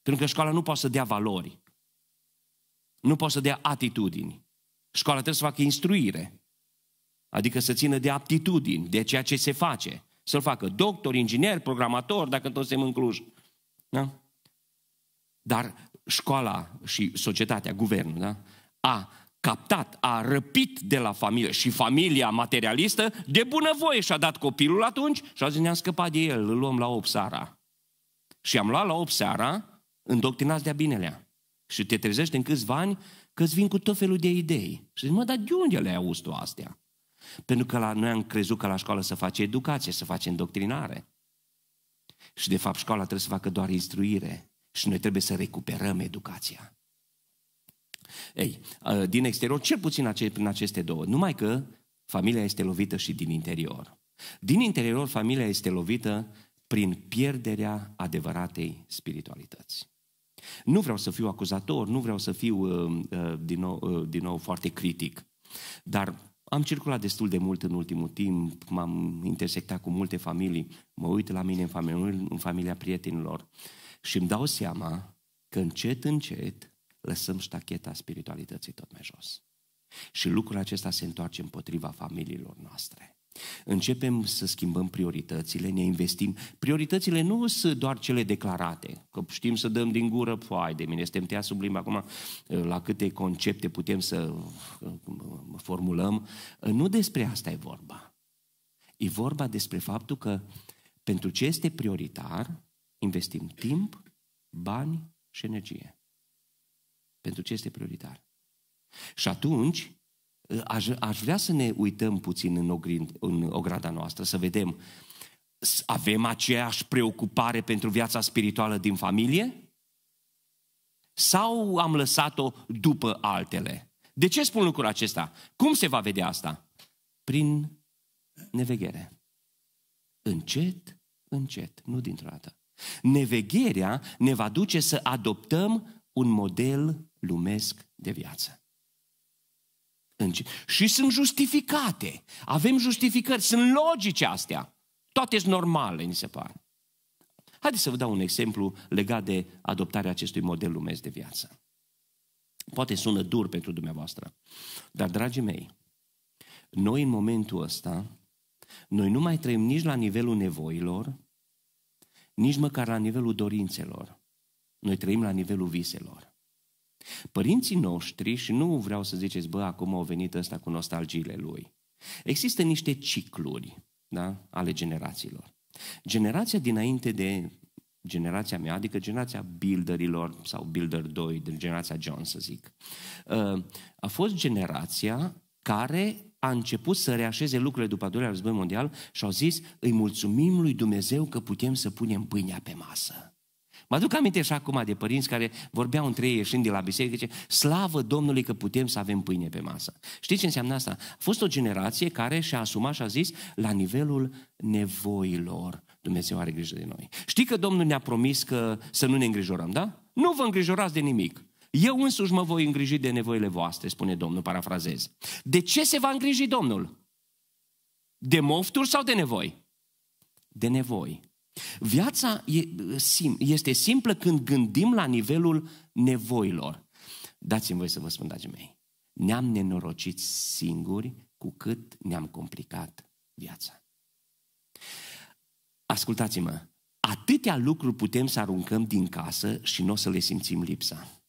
A: Pentru că școala nu poate să dea valori. Nu poate să dea atitudini. Școala trebuie să facă instruire. Adică să țină de aptitudini, de ceea ce se face. Să-l facă doctor, inginer, programator, dacă tot suntem în Cluj. Da? Dar școala și societatea, guvernul, da? a captat, a răpit de la familie și familia materialistă de bunăvoie și-a dat copilul atunci și a zis ne-am scăpat de el, îl luăm la 8 seara. Și am luat la 8 seara îndoctrinați de-a binelea. Și te trezești în câțiva ani că îți vin cu tot felul de idei. Și zici, mă, dar de unde le-ai auzit tu astea? Pentru că la noi am crezut că la școală se face educație, se face îndoctrinare. Și de fapt școala trebuie să facă doar instruire și noi trebuie să recuperăm educația. Ei, din exterior, cel puțin prin aceste două. Numai că familia este lovită și din interior. Din interior, familia este lovită prin pierderea adevăratei spiritualități. Nu vreau să fiu acuzator, nu vreau să fiu uh, uh, din nou, uh, din nou foarte critic, dar am circulat destul de mult în ultimul timp, m-am intersectat cu multe familii, mă uit la mine în, familia, în familia prietenilor și îmi dau seama că încet, încet lăsăm ștacheta spiritualității tot mai jos. Și lucrul acesta se întoarce împotriva familiilor noastre. Începem să schimbăm prioritățile, ne investim. Prioritățile nu sunt doar cele declarate, că știm să dăm din gură, păi de mine, suntem tăiați sublim acum la câte concepte putem să formulăm. Nu despre asta e vorba. E vorba despre faptul că pentru ce este prioritar, investim timp, bani și energie. Pentru ce este prioritar. Și atunci, aș, aș vrea să ne uităm puțin în, ogrind, în ograda noastră, să vedem, avem aceeași preocupare pentru viața spirituală din familie? Sau am lăsat-o după altele? De ce spun lucrul acesta? Cum se va vedea asta? Prin neveghere. Încet, încet, nu dintr-o dată. Nevegherea ne va duce să adoptăm un model lumesc de viață. Și sunt justificate. Avem justificări. Sunt logice astea. Toate sunt normale, mi se pare. Haideți să vă dau un exemplu legat de adoptarea acestui model lumesc de viață. Poate sună dur pentru dumneavoastră, dar, dragii mei, noi în momentul ăsta, noi nu mai trăim nici la nivelul nevoilor, nici măcar la nivelul dorințelor. Noi trăim la nivelul viselor. Părinții noștri, și nu vreau să ziceți, bă, acum au venit ăsta cu nostalgiile lui. Există niște cicluri da, ale generațiilor. Generația dinainte de generația mea, adică generația builderilor sau builder 2, de generația John să zic, ă, a fost generația care a început să reașeze lucrurile după al doilea război mondial și au zis, îi mulțumim lui Dumnezeu că putem să punem pâinea pe masă. Mă aduc aminte și acum de părinți care vorbeau între ei ieșind de la biserică, zice, slavă Domnului că putem să avem pâine pe masă. Știți ce înseamnă asta? A fost o generație care și-a asumat și a zis, la nivelul nevoilor, Dumnezeu are grijă de noi. Știi că Domnul ne-a promis că să nu ne îngrijorăm, da? Nu vă îngrijorați de nimic. Eu însuși mă voi îngriji de nevoile voastre, spune Domnul, parafrazez. De ce se va îngriji Domnul? De mofturi sau de nevoi? De nevoi. Viața este simplă când gândim la nivelul nevoilor. Dați-mi voi să vă spun, dragii mei, ne-am nenorocit singuri cu cât ne-am complicat viața. Ascultați-mă, atâtea lucruri putem să aruncăm din casă și nu o să le simțim lipsa.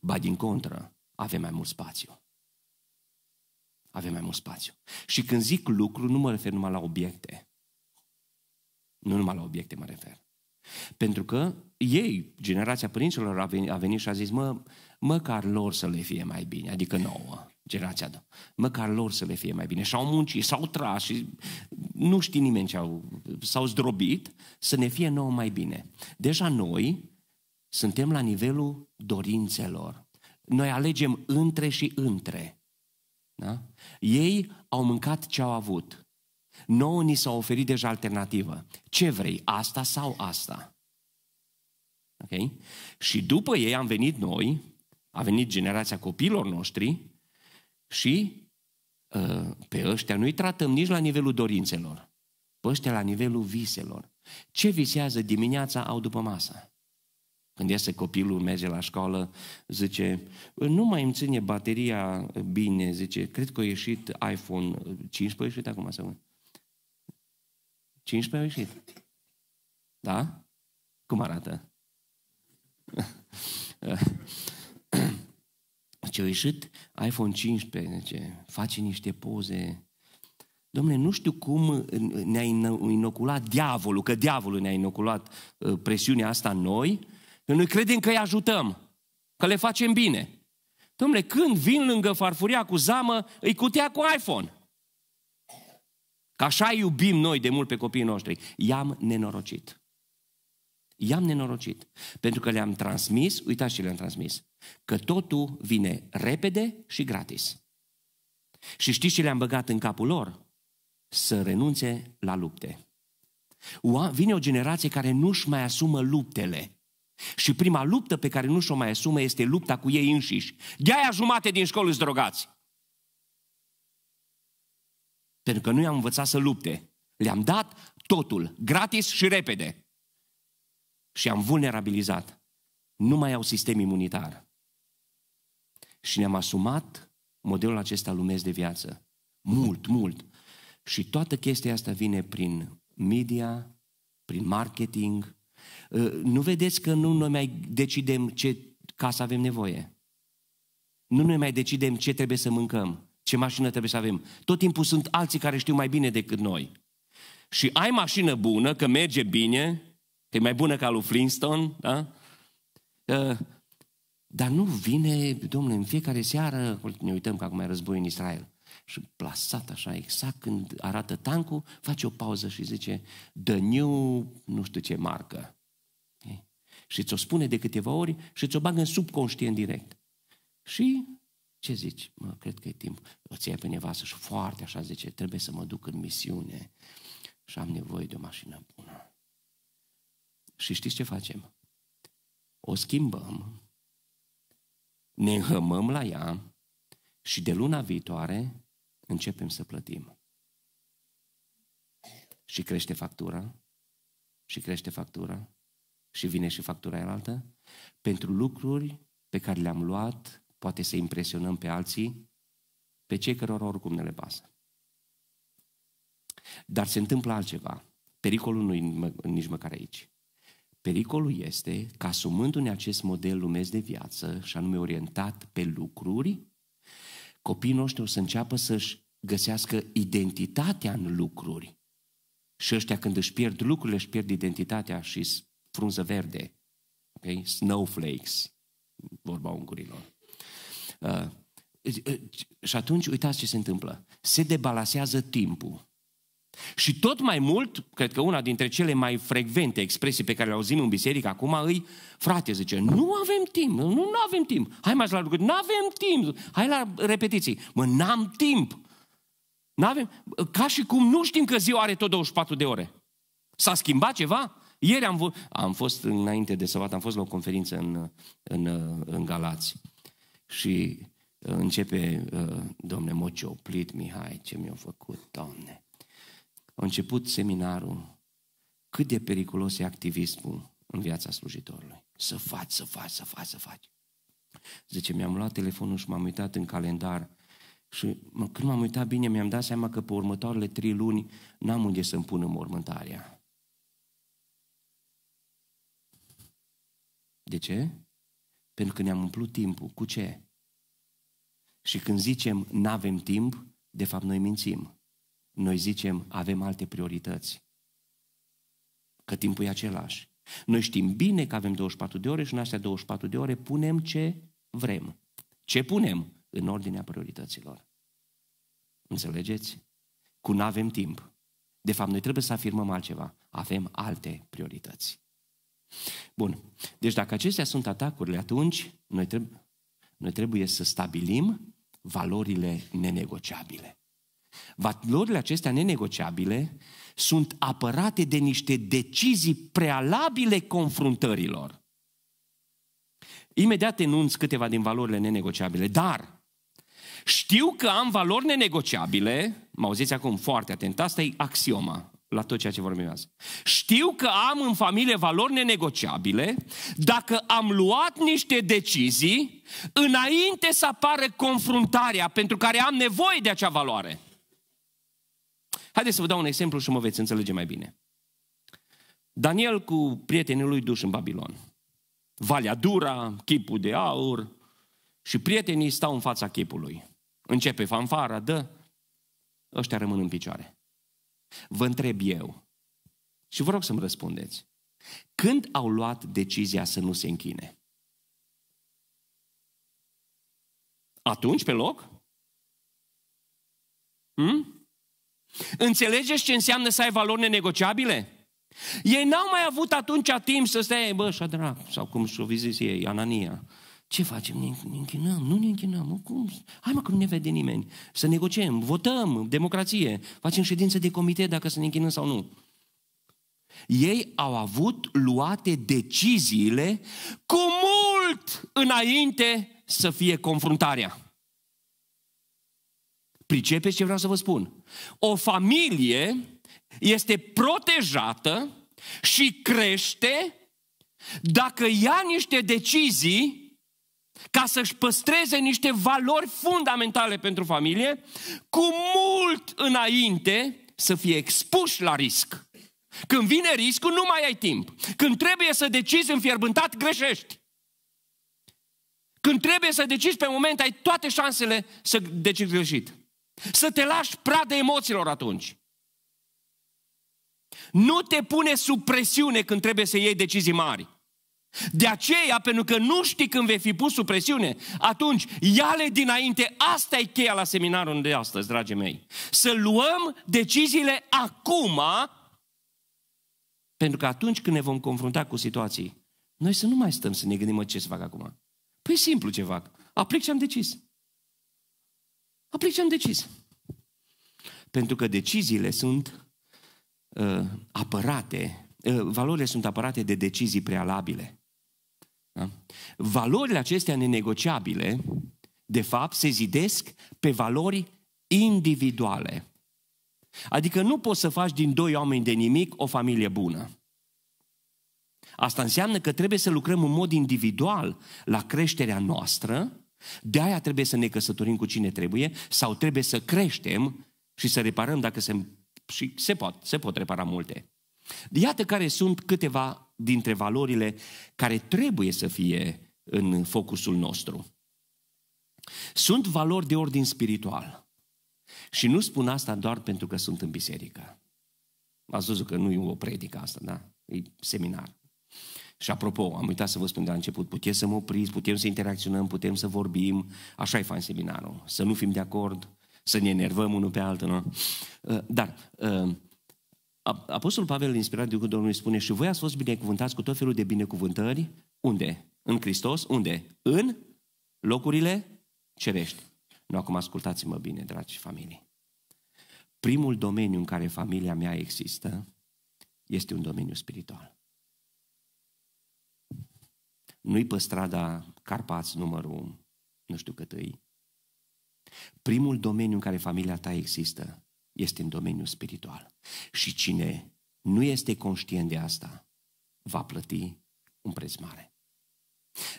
A: Ba din contră, avem mai mult spațiu. Avem mai mult spațiu. Și când zic lucruri, nu mă refer numai la obiecte, nu numai la obiecte mă refer. Pentru că ei, generația părinților, a venit, și a zis, mă, măcar lor să le fie mai bine, adică nouă, generația da. Măcar lor să le fie mai bine. Și-au muncit, s-au tras și nu știe nimeni ce au, s-au zdrobit, să ne fie nouă mai bine. Deja noi suntem la nivelul dorințelor. Noi alegem între și între. Da? Ei au mâncat ce au avut. Nouă ni s-a oferit deja alternativă. Ce vrei, asta sau asta? Ok? Și după ei am venit noi, a venit generația copiilor noștri și uh, pe ăștia nu-i tratăm nici la nivelul dorințelor, pe ăștia la nivelul viselor. Ce visează dimineața au după masă? Când iese copilul, merge la școală, zice, nu mai îmi ține bateria bine, zice, cred că a ieșit iPhone 15, a ieșit acum să 15 au ieșit. Da? Cum arată? Ce au ieșit iPhone 15, face niște poze. Domnule, nu știu cum ne-a inoculat diavolul, că diavolul ne-a inoculat uh, presiunea asta în noi, că noi credem că îi ajutăm, că le facem bine. Domnule, când vin lângă farfuria cu zamă, îi cutea cu iPhone. Așa iubim noi de mult pe copiii noștri. I-am nenorocit. I-am nenorocit. Pentru că le-am transmis, uitați ce le-am transmis, că totul vine repede și gratis. Și știți ce le-am băgat în capul lor? Să renunțe la lupte. Vine o generație care nu-și mai asumă luptele. Și prima luptă pe care nu și-o mai asumă este lupta cu ei înșiși. De-aia jumate din școli îți drogați. Pentru că nu i-am învățat să lupte. Le-am dat totul, gratis și repede. Și am vulnerabilizat. Nu mai au sistem imunitar. Și ne-am asumat modelul acesta lumesc de viață. Mult, mult. Și toată chestia asta vine prin media, prin marketing. Ă, nu vedeți că nu noi mai decidem ce casă avem nevoie. Nu noi mai decidem ce trebuie să mâncăm. Ce mașină trebuie să avem? Tot timpul sunt alții care știu mai bine decât noi. Și ai mașină bună, că merge bine, că e mai bună ca lui Flintstone, da? Ă, dar nu vine, domnule, în fiecare seară, ne uităm că acum e război în Israel, și plasat așa, exact când arată tancul, face o pauză și zice, the new, nu știu ce marcă. Și ți-o spune de câteva ori și ți-o bagă în subconștient direct. Și ce zici? Mă, cred că e timp. O ție pe nevastă și foarte așa zice, trebuie să mă duc în misiune și am nevoie de o mașină bună. Și știți ce facem? O schimbăm, ne înhămăm la ea și de luna viitoare începem să plătim. Și crește factura, și crește factura, și vine și factura aia altă, pentru lucruri pe care le-am luat poate să impresionăm pe alții, pe cei cărora oricum ne le pasă. Dar se întâmplă altceva. Pericolul nu e nici măcar aici. Pericolul este că asumându-ne acest model lumesc de viață, și anume orientat pe lucruri, copiii noștri o să înceapă să-și găsească identitatea în lucruri. Și ăștia când își pierd lucrurile, își pierd identitatea și frunză verde. Okay? Snowflakes, vorba ungurilor. Uh, uh, și atunci uitați ce se întâmplă. Se debalasează timpul. Și tot mai mult, cred că una dintre cele mai frecvente expresii pe care le auzim în biserică acum îi, frate, zice, nu avem timp, nu, nu avem timp, hai mai la lucruri, nu avem timp, hai la repetiții, mă, n-am timp. N-avem, ca și cum nu știm că ziua are tot 24 de ore. S-a schimbat ceva? Ieri am, v- am fost, înainte de săbat, am fost la o conferință în, în, în Galați și uh, începe, uh, domne, mă ce oplit, Mihai, ce mi-a făcut, domne. A început seminarul, cât de periculos e activismul în viața slujitorului. Să faci, să faci, să faci, să faci. Zice, mi-am luat telefonul și m-am uitat în calendar și mă, când m-am uitat bine, mi-am dat seama că pe următoarele trei luni n-am unde să-mi pun înmormântarea. De ce? Pentru că ne-am umplut timpul. Cu ce? Și când zicem nu avem timp, de fapt noi mințim. Noi zicem avem alte priorități. Că timpul e același. Noi știm bine că avem 24 de ore și în astea 24 de ore punem ce vrem. Ce punem? În ordinea priorităților. Înțelegeți? Cu nu avem timp. De fapt, noi trebuie să afirmăm altceva. Avem alte priorități. Bun. Deci dacă acestea sunt atacurile, atunci noi, trebuie noi trebuie să stabilim valorile nenegociabile. Valorile acestea nenegociabile sunt apărate de niște decizii prealabile confruntărilor. Imediat enunț câteva din valorile nenegociabile, dar știu că am valori nenegociabile, mă auziți acum foarte atent, asta e axioma, la tot ceea ce vorbim azi. Știu că am în familie valori nenegociabile dacă am luat niște decizii înainte să apară confruntarea pentru care am nevoie de acea valoare. Haideți să vă dau un exemplu și mă veți înțelege mai bine. Daniel cu prietenii lui duși în Babilon. Valea dura, chipul de aur și prietenii stau în fața chipului. Începe fanfara, dă, ăștia rămân în picioare. Vă întreb eu și vă rog să-mi răspundeți. Când au luat decizia să nu se închine? Atunci, pe loc? Hmm? Înțelegeți ce înseamnă să ai valori nenegociabile? Ei n-au mai avut atunci timp să stea, bă, și sau cum și-o vizis ei, Anania. Ce facem? Ne închinăm? Nu ne închinăm? cum? Hai mă că nu ne vede nimeni. Să negociem, votăm, democrație. Facem ședință de comitet dacă să ne închinăm sau nu. Ei au avut luate deciziile cu mult înainte să fie confruntarea. Pricepeți ce vreau să vă spun. O familie este protejată și crește dacă ia niște decizii ca să-și păstreze niște valori fundamentale pentru familie, cu mult înainte să fie expuși la risc. Când vine riscul, nu mai ai timp. Când trebuie să decizi înfierbântat, greșești. Când trebuie să decizi pe moment, ai toate șansele să decizi greșit. Să te lași pradă emoțiilor atunci. Nu te pune sub presiune când trebuie să iei decizii mari. De aceea, pentru că nu știi când vei fi pus sub presiune, atunci ia-le dinainte. Asta e cheia la seminarul de astăzi, dragii mei. Să luăm deciziile acum, pentru că atunci când ne vom confrunta cu situații, noi să nu mai stăm să ne gândim, ce să fac acum. Păi simplu ce fac. Aplic ce am decis. Aplic ce am decis. Pentru că deciziile sunt uh, apărate, uh, valorile sunt apărate de decizii prealabile. Da? Valorile acestea nenegociabile, de fapt, se zidesc pe valori individuale. Adică nu poți să faci din doi oameni de nimic o familie bună. Asta înseamnă că trebuie să lucrăm în mod individual la creșterea noastră, de aia trebuie să ne căsătorim cu cine trebuie sau trebuie să creștem și să reparăm dacă se, și se, pot, se pot repara multe. Iată care sunt câteva dintre valorile care trebuie să fie în focusul nostru. Sunt valori de ordin spiritual. Și nu spun asta doar pentru că sunt în biserică. Ați văzut că nu e o predică asta, da? E seminar. Și apropo, am uitat să vă spun de la început, putem să mă opriți, putem să interacționăm, putem să vorbim, așa e fain seminarul, să nu fim de acord, să ne enervăm unul pe altul, nu? Dar Apostolul Pavel, inspirat de Duhul Domnului, spune și voi ați fost binecuvântați cu tot felul de binecuvântări. Unde? În Hristos? Unde? În locurile cerești. Nu, acum ascultați-mă bine, dragi familii. Primul domeniu în care familia mea există este un domeniu spiritual. Nu-i pe strada Carpați numărul nu știu cât îi. Primul domeniu în care familia ta există este în domeniul spiritual. Și cine nu este conștient de asta, va plăti un preț mare.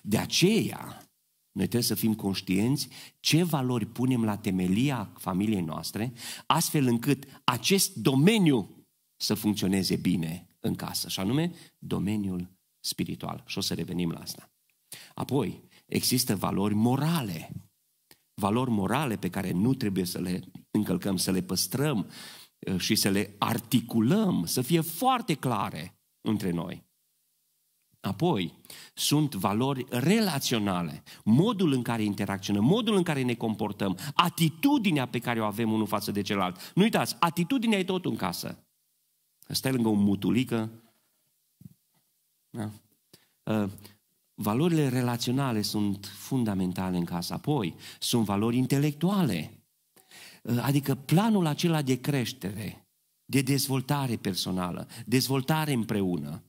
A: De aceea, noi trebuie să fim conștienți ce valori punem la temelia familiei noastre, astfel încât acest domeniu să funcționeze bine în casă, și anume domeniul spiritual. Și o să revenim la asta. Apoi, există valori morale valori morale pe care nu trebuie să le încălcăm, să le păstrăm uh, și să le articulăm, să fie foarte clare între noi. Apoi, sunt valori relaționale, modul în care interacționăm, modul în care ne comportăm, atitudinea pe care o avem unul față de celălalt. Nu uitați, atitudinea e tot în casă. Stai lângă o mutulică, da? Uh, Valorile relaționale sunt fundamentale în casă. Apoi, sunt valori intelectuale. Uh, adică planul acela de creștere, de dezvoltare personală, dezvoltare împreună,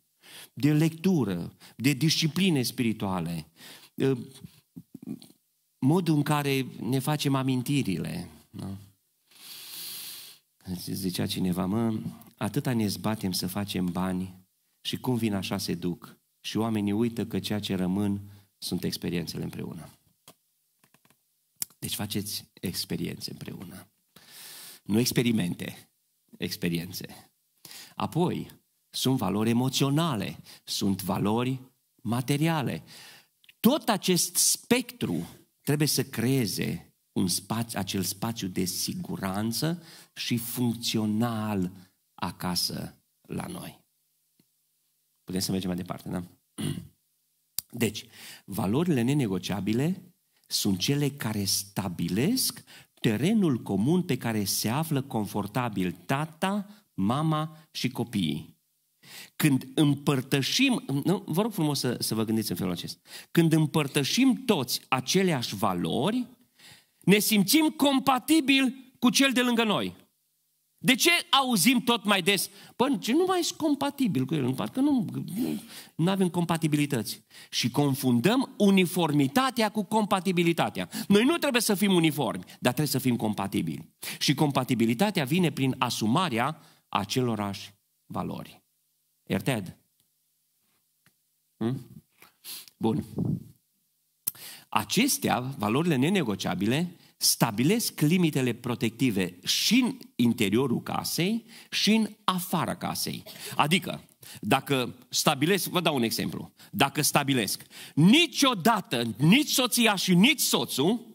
A: de lectură, de discipline spirituale, uh, modul în care ne facem amintirile. Nu? Zicea cineva, mă, atâta ne zbatem să facem bani și cum vin așa se duc și oamenii uită că ceea ce rămân sunt experiențele împreună. Deci faceți experiențe împreună. Nu experimente, experiențe. Apoi, sunt valori emoționale, sunt valori materiale. Tot acest spectru trebuie să creeze un spațiu, acel spațiu de siguranță și funcțional acasă la noi. Putem să mergem mai departe, da? Deci, valorile nenegociabile sunt cele care stabilesc terenul comun pe care se află confortabil tata, mama și copiii. Când împărtășim, nu, vă rog frumos să, să vă gândiți în felul acesta, când împărtășim toți aceleași valori, ne simțim compatibil cu cel de lângă noi. De ce auzim tot mai des? Păi, nu mai ești compatibil cu el, parcă nu, nu avem compatibilități. Și confundăm uniformitatea cu compatibilitatea. Noi nu trebuie să fim uniformi, dar trebuie să fim compatibili. Și compatibilitatea vine prin asumarea acelorași valori. Ierted? Hm? Bun. Acestea, valorile nenegociabile, stabilesc limitele protective și în interiorul casei și în afara casei. Adică, dacă stabilesc, vă dau un exemplu, dacă stabilesc, niciodată, nici soția și nici soțul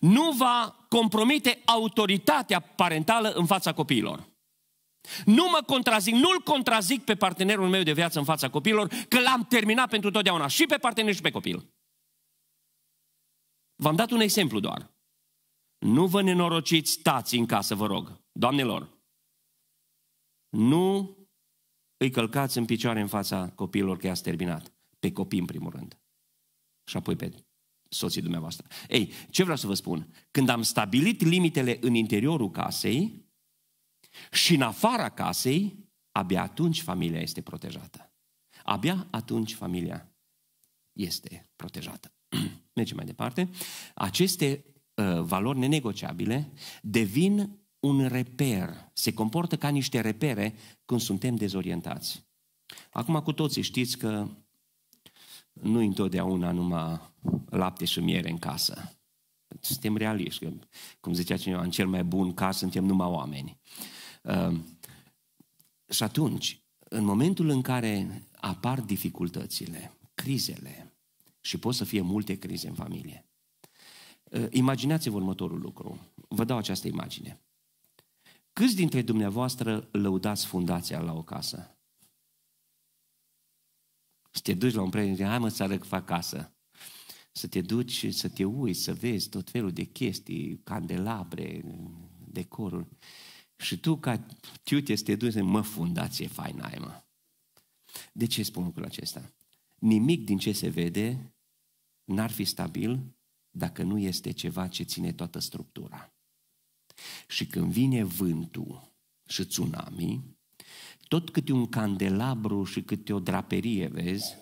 A: nu va compromite autoritatea parentală în fața copiilor. Nu mă contrazic, nu-l contrazic pe partenerul meu de viață în fața copiilor, că l-am terminat pentru totdeauna, și pe partener și pe copil. V-am dat un exemplu doar. Nu vă nenorociți, stați în casă, vă rog. Doamnelor, nu îi călcați în picioare în fața copiilor că i-ați terminat. Pe copii, în primul rând. Și apoi pe soții dumneavoastră. Ei, ce vreau să vă spun? Când am stabilit limitele în interiorul casei și în afara casei, abia atunci familia este protejată. Abia atunci familia este protejată. Mergem mai departe. Aceste Uh, valori nenegociabile, devin un reper, se comportă ca niște repere când suntem dezorientați. Acum cu toții știți că nu întotdeauna numai lapte și miere în casă. Suntem realiști, că, cum zicea cineva, în cel mai bun caz suntem numai oameni. Uh, și atunci, în momentul în care apar dificultățile, crizele, și pot să fie multe crize în familie, Ă, imaginați-vă următorul lucru. Vă dau această imagine. Câți dintre dumneavoastră lăudați fundația la o casă? Să te duci la un prieten, hai mă să arăt fac casă. Să te duci, să te uiți, să vezi tot felul de chestii, candelabre, decoruri. Și tu, ca tiute, să te duci, mă, fundație faină ai, mă. De ce spun lucrul acesta? Nimic din ce se vede n-ar fi stabil dacă nu este ceva ce ține toată structura. Și când vine vântul și tsunami, tot câte un candelabru și câte o draperie, vezi,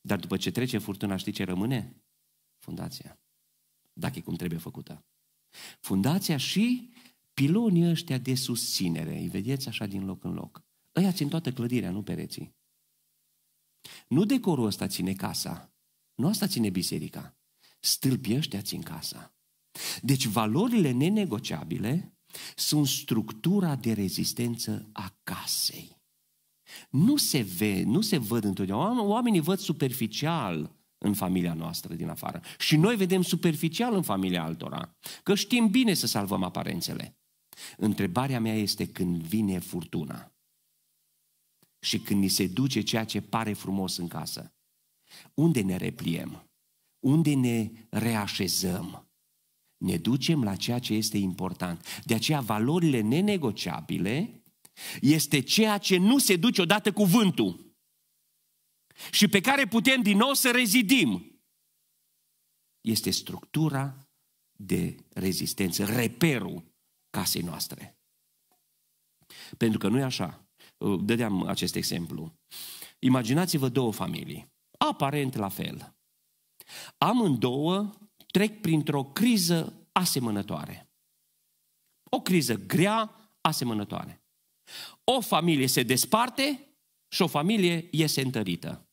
A: dar după ce trece furtuna, știi ce rămâne? Fundația. Dacă e cum trebuie făcută. Fundația și pilonii ăștia de susținere. Îi vedeți așa din loc în loc. Ăia țin toată clădirea, nu pereții. Nu decorul ăsta ține casa. Nu asta ține biserica stâlpii ăștia țin casa. Deci valorile nenegociabile sunt structura de rezistență a casei. Nu se, ve, nu se văd întotdeauna. Oamenii văd superficial în familia noastră din afară. Și noi vedem superficial în familia altora. Că știm bine să salvăm aparențele. Întrebarea mea este când vine furtuna și când ni se duce ceea ce pare frumos în casă. Unde ne repliem? unde ne reașezăm. Ne ducem la ceea ce este important. De aceea valorile nenegociabile este ceea ce nu se duce odată cu vântul și pe care putem din nou să rezidim. Este structura de rezistență, reperul casei noastre. Pentru că nu e așa. Dădeam acest exemplu. Imaginați-vă două familii, aparent la fel. Amândouă trec printr-o criză asemănătoare. O criză grea asemănătoare. O familie se desparte și o familie iese întărită.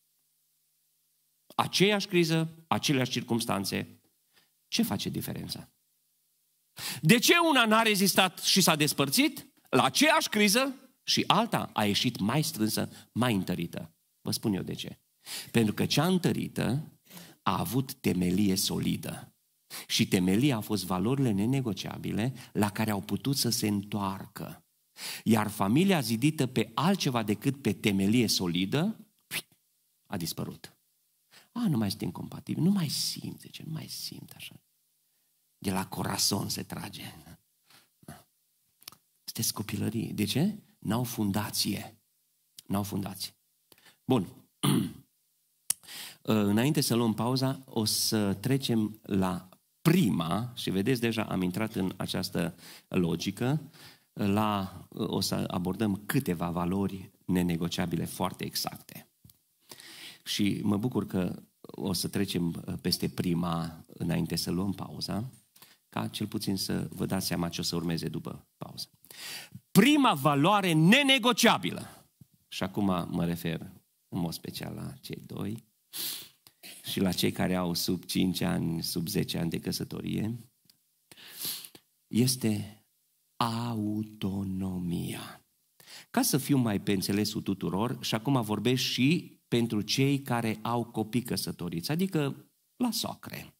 A: Aceeași criză, aceleași circumstanțe. Ce face diferența? De ce una n-a rezistat și s-a despărțit la aceeași criză și alta a ieșit mai strânsă, mai întărită? Vă spun eu de ce. Pentru că cea întărită a avut temelie solidă. Și temelia a fost valorile nenegociabile la care au putut să se întoarcă. Iar familia zidită pe altceva decât pe temelie solidă a dispărut. A, nu mai sunt incompatibil, nu mai simt, zice, nu mai simt așa. De la corazon se trage. Sunteți copilării. De ce? N-au fundație. N-au fundație. Bun. Uh, înainte să luăm pauza, o să trecem la prima, și vedeți deja am intrat în această logică, uh, la, uh, o să abordăm câteva valori nenegociabile foarte exacte. Și mă bucur că o să trecem peste prima înainte să luăm pauza, ca cel puțin să vă dați seama ce o să urmeze după pauză. Prima valoare nenegociabilă, și acum mă refer în mod special la cei doi, și la cei care au sub 5 ani, sub 10 ani de căsătorie, este autonomia. Ca să fiu mai pe înțelesul tuturor, și acum vorbesc și pentru cei care au copii căsătoriți, adică la socre.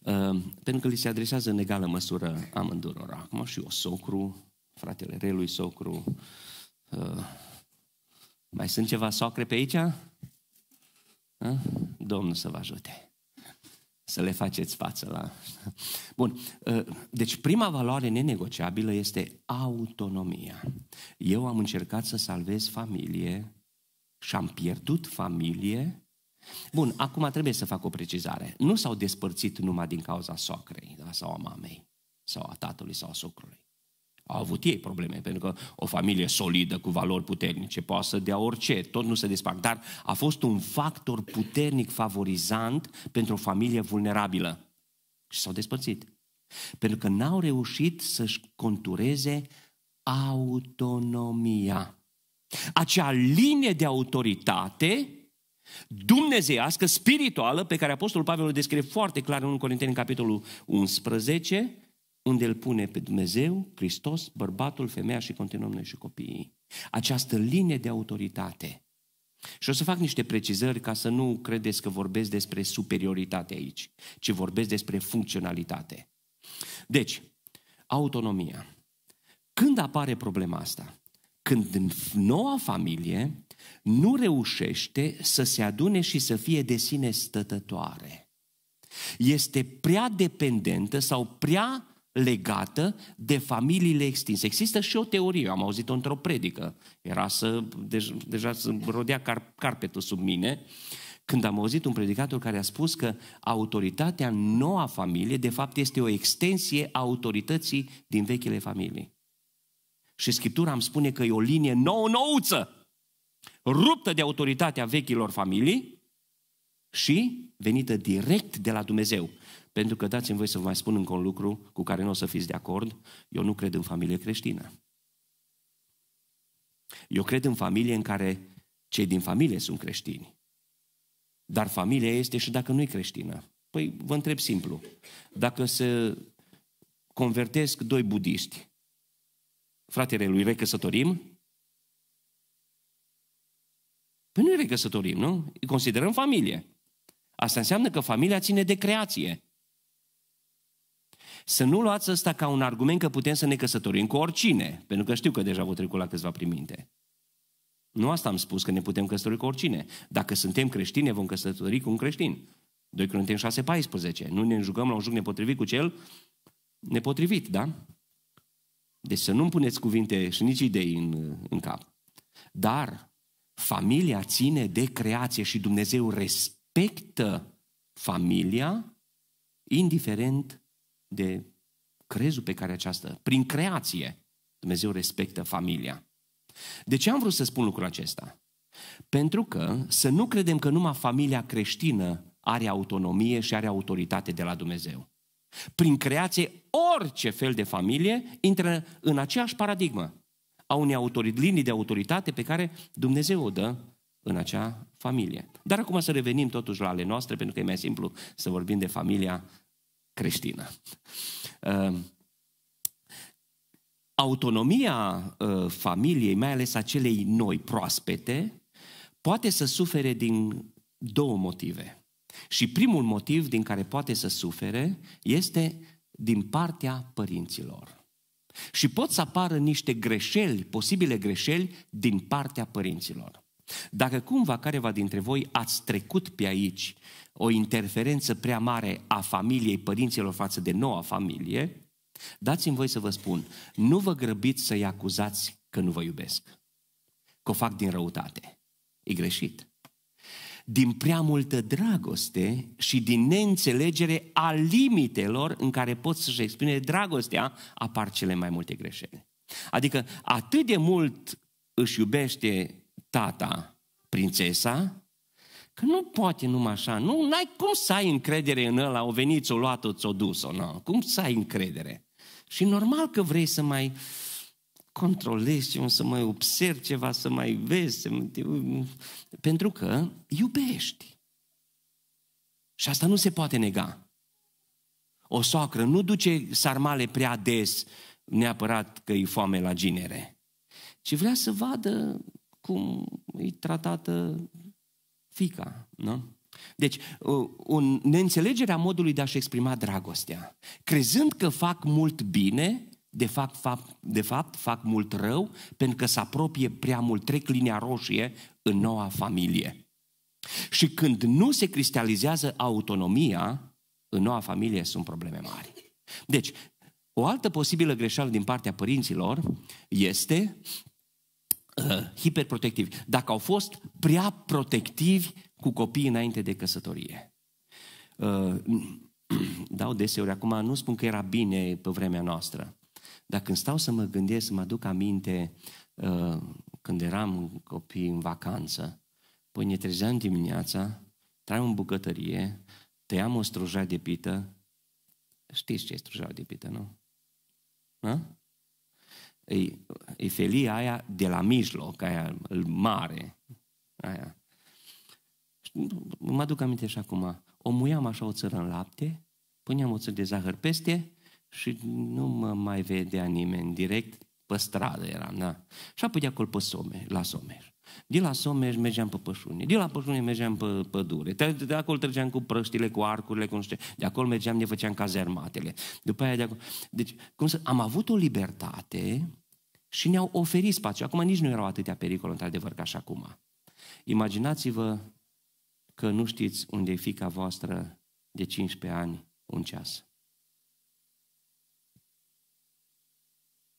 A: Uh, ehm, pentru că li se adresează în egală măsură amândurora. Acum și o socru, fratele relui socru, uh, mai sunt ceva socre pe aici? A? Domnul să vă ajute. Să le faceți față la... Bun. Ă, deci prima valoare nenegociabilă este autonomia. Eu am încercat să salvez familie și am pierdut familie Bun, acum trebuie să fac o precizare. Nu s-au despărțit numai din cauza socrei da, sau a mamei sau a tatălui sau a socrului. Au avut ei probleme, pentru că o familie solidă, cu valori puternice, poate să dea orice, tot nu se despart. Dar a fost un factor puternic favorizant pentru o familie vulnerabilă. Și s-au despărțit. Pentru că n-au reușit să-și contureze autonomia. Acea linie de autoritate dumnezeiască, spirituală, pe care Apostolul Pavel o descrie foarte clar în 1 Corinteni, în capitolul 11, unde îl pune pe Dumnezeu, Hristos, bărbatul, femeia și continuăm noi și copiii. Această linie de autoritate. Și o să fac niște precizări ca să nu credeți că vorbesc despre superioritate aici, ci vorbesc despre funcționalitate. Deci, autonomia. Când apare problema asta? Când în noua familie nu reușește să se adune și să fie de sine stătătoare. Este prea dependentă sau prea legată de familiile extinse. Există și o teorie, am auzit-o într-o predică, era să, deja, deja să rodea car, carpetul sub mine, când am auzit un predicator care a spus că autoritatea în noua familie, de fapt, este o extensie a autorității din vechile familii. Și Scriptura îmi spune că e o linie nouă, nouță, ruptă de autoritatea vechilor familii și venită direct de la Dumnezeu. Pentru că dați-mi voi să vă mai spun încă un lucru cu care nu o să fiți de acord. Eu nu cred în familie creștină. Eu cred în familie în care cei din familie sunt creștini. Dar familia este și dacă nu e creștină. Păi vă întreb simplu. Dacă se convertesc doi budiști, fratele lui recăsătorim? Păi nu recăsătorim, nu? Îi considerăm familie. Asta înseamnă că familia ține de creație. Să nu luați asta ca un argument că putem să ne căsătorim cu oricine, pentru că știu că deja vă trecut la câțiva priminte. Nu asta am spus, că ne putem căsători cu oricine. Dacă suntem creștini, ne vom căsători cu un creștin. 2 Corinteni 6, 14. Nu ne înjugăm la un juc nepotrivit cu cel nepotrivit, da? Deci să nu-mi puneți cuvinte și nici idei în, în cap. Dar familia ține de creație și Dumnezeu respectă familia indiferent de crezul pe care această, prin creație, Dumnezeu respectă familia. De ce am vrut să spun lucrul acesta? Pentru că să nu credem că numai familia creștină are autonomie și are autoritate de la Dumnezeu. Prin creație, orice fel de familie intră în aceeași paradigmă a unei autorit- linii de autoritate pe care Dumnezeu o dă în acea familie. Dar acum să revenim totuși la ale noastre, pentru că e mai simplu să vorbim de familia creștină. Ehm, autonomia ă, familiei, mai ales a celei noi proaspete, poate să sufere din două motive. Și primul motiv din care poate să sufere este din partea părinților. Și pot să apară niște greșeli, posibile greșeli, din partea părinților. Dacă cumva careva dintre voi ați trecut pe aici o interferență prea mare a familiei părinților față de noua familie, dați-mi voi să vă spun, nu vă grăbiți să-i acuzați că nu vă iubesc, că o fac din răutate. E greșit. Din prea multă dragoste și din neînțelegere a limitelor în care pot să-și exprime dragostea, apar cele mai multe greșeli. Adică atât de mult își iubește tata, prințesa, că nu poate numai așa, nu ai cum să ai încredere în ăla, o venit, o luat-o, ți-o dus-o, nu, cum să ai încredere? Și normal că vrei să mai controlezi să mai observi ceva, să mai vezi, să... pentru că iubești. Și asta nu se poate nega. O soacră nu duce sarmale prea des, neapărat că e foame la ginere, ci vrea să vadă cum e tratată fica, nu? Deci, un, neînțelegerea modului de a-și exprima dragostea, crezând că fac mult bine, de fapt, fapt, de fapt fac mult rău, pentru că se apropie prea mult, trec linia roșie în noua familie. Și când nu se cristalizează autonomia, în noua familie sunt probleme mari. Deci, o altă posibilă greșeală din partea părinților este uh, hiperprotectivi, dacă au fost prea protectivi cu copiii înainte de căsătorie. Uh, dau deseori, acum nu spun că era bine pe vremea noastră, dar când stau să mă gândesc, să mă aduc aminte uh, când eram copii în vacanță, păi ne trezeam dimineața, traiam în bucătărie, tăiam o strujă de pită, știți ce e struja de pită, nu? Ha? e, e felia aia de la mijloc, aia mare. Aia. Mă aduc aminte și acum. O muiam așa o țără în lapte, puneam o țără de zahăr peste și nu mă mai vedea nimeni direct, pe stradă eram, da. Și apoi de acolo pe somer, la somer. De la somn mergeam pe pășune, de la pășune mergeam pe pădure, de, de acolo trăgeam cu prăștile, cu arcurile, cu nu știu, de acolo mergeam, ne făceam cazermatele. După aia de acolo... Deci, cum să... am avut o libertate și ne-au oferit spațiu. Acum nici nu erau atâtea pericole, într-adevăr, ca și acum. Imaginați-vă că nu știți unde e fica voastră de 15 ani un ceas.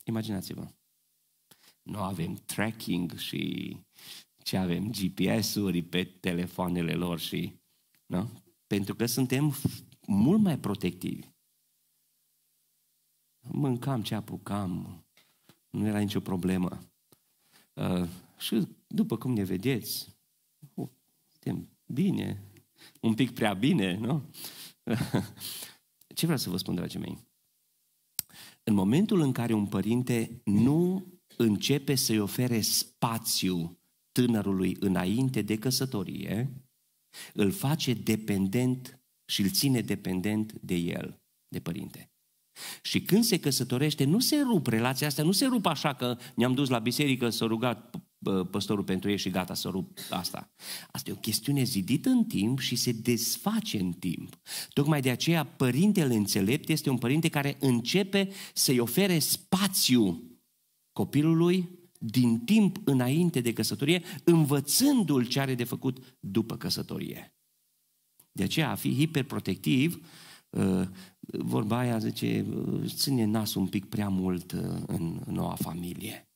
A: Imaginați-vă. Nu avem tracking și ce avem GPS-uri pe telefoanele lor și, nu? Pentru că suntem mult mai protectivi. Mâncam ce apucam, nu era nicio problemă. Uh, și după cum ne vedeți, suntem bine, un pic prea bine, nu? ce vreau să vă spun, dragii mei? În momentul în care un părinte nu începe să-i ofere spațiu tânărului înainte de căsătorie, îl face dependent și îl ține dependent de el, de părinte. Și când se căsătorește, nu se rup relația asta, nu se rup așa că ne-am dus la biserică să rugat păstorul pentru ei și gata să rup asta. Asta e o chestiune zidită în timp și se desface în timp. Tocmai de aceea părintele înțelept este un părinte care începe să-i ofere spațiu copilului din timp înainte de căsătorie, învățându-l ce are de făcut după căsătorie. De aceea a fi hiperprotectiv, uh, vorba aia zice, uh, ține nasul un pic prea mult uh, în noua familie.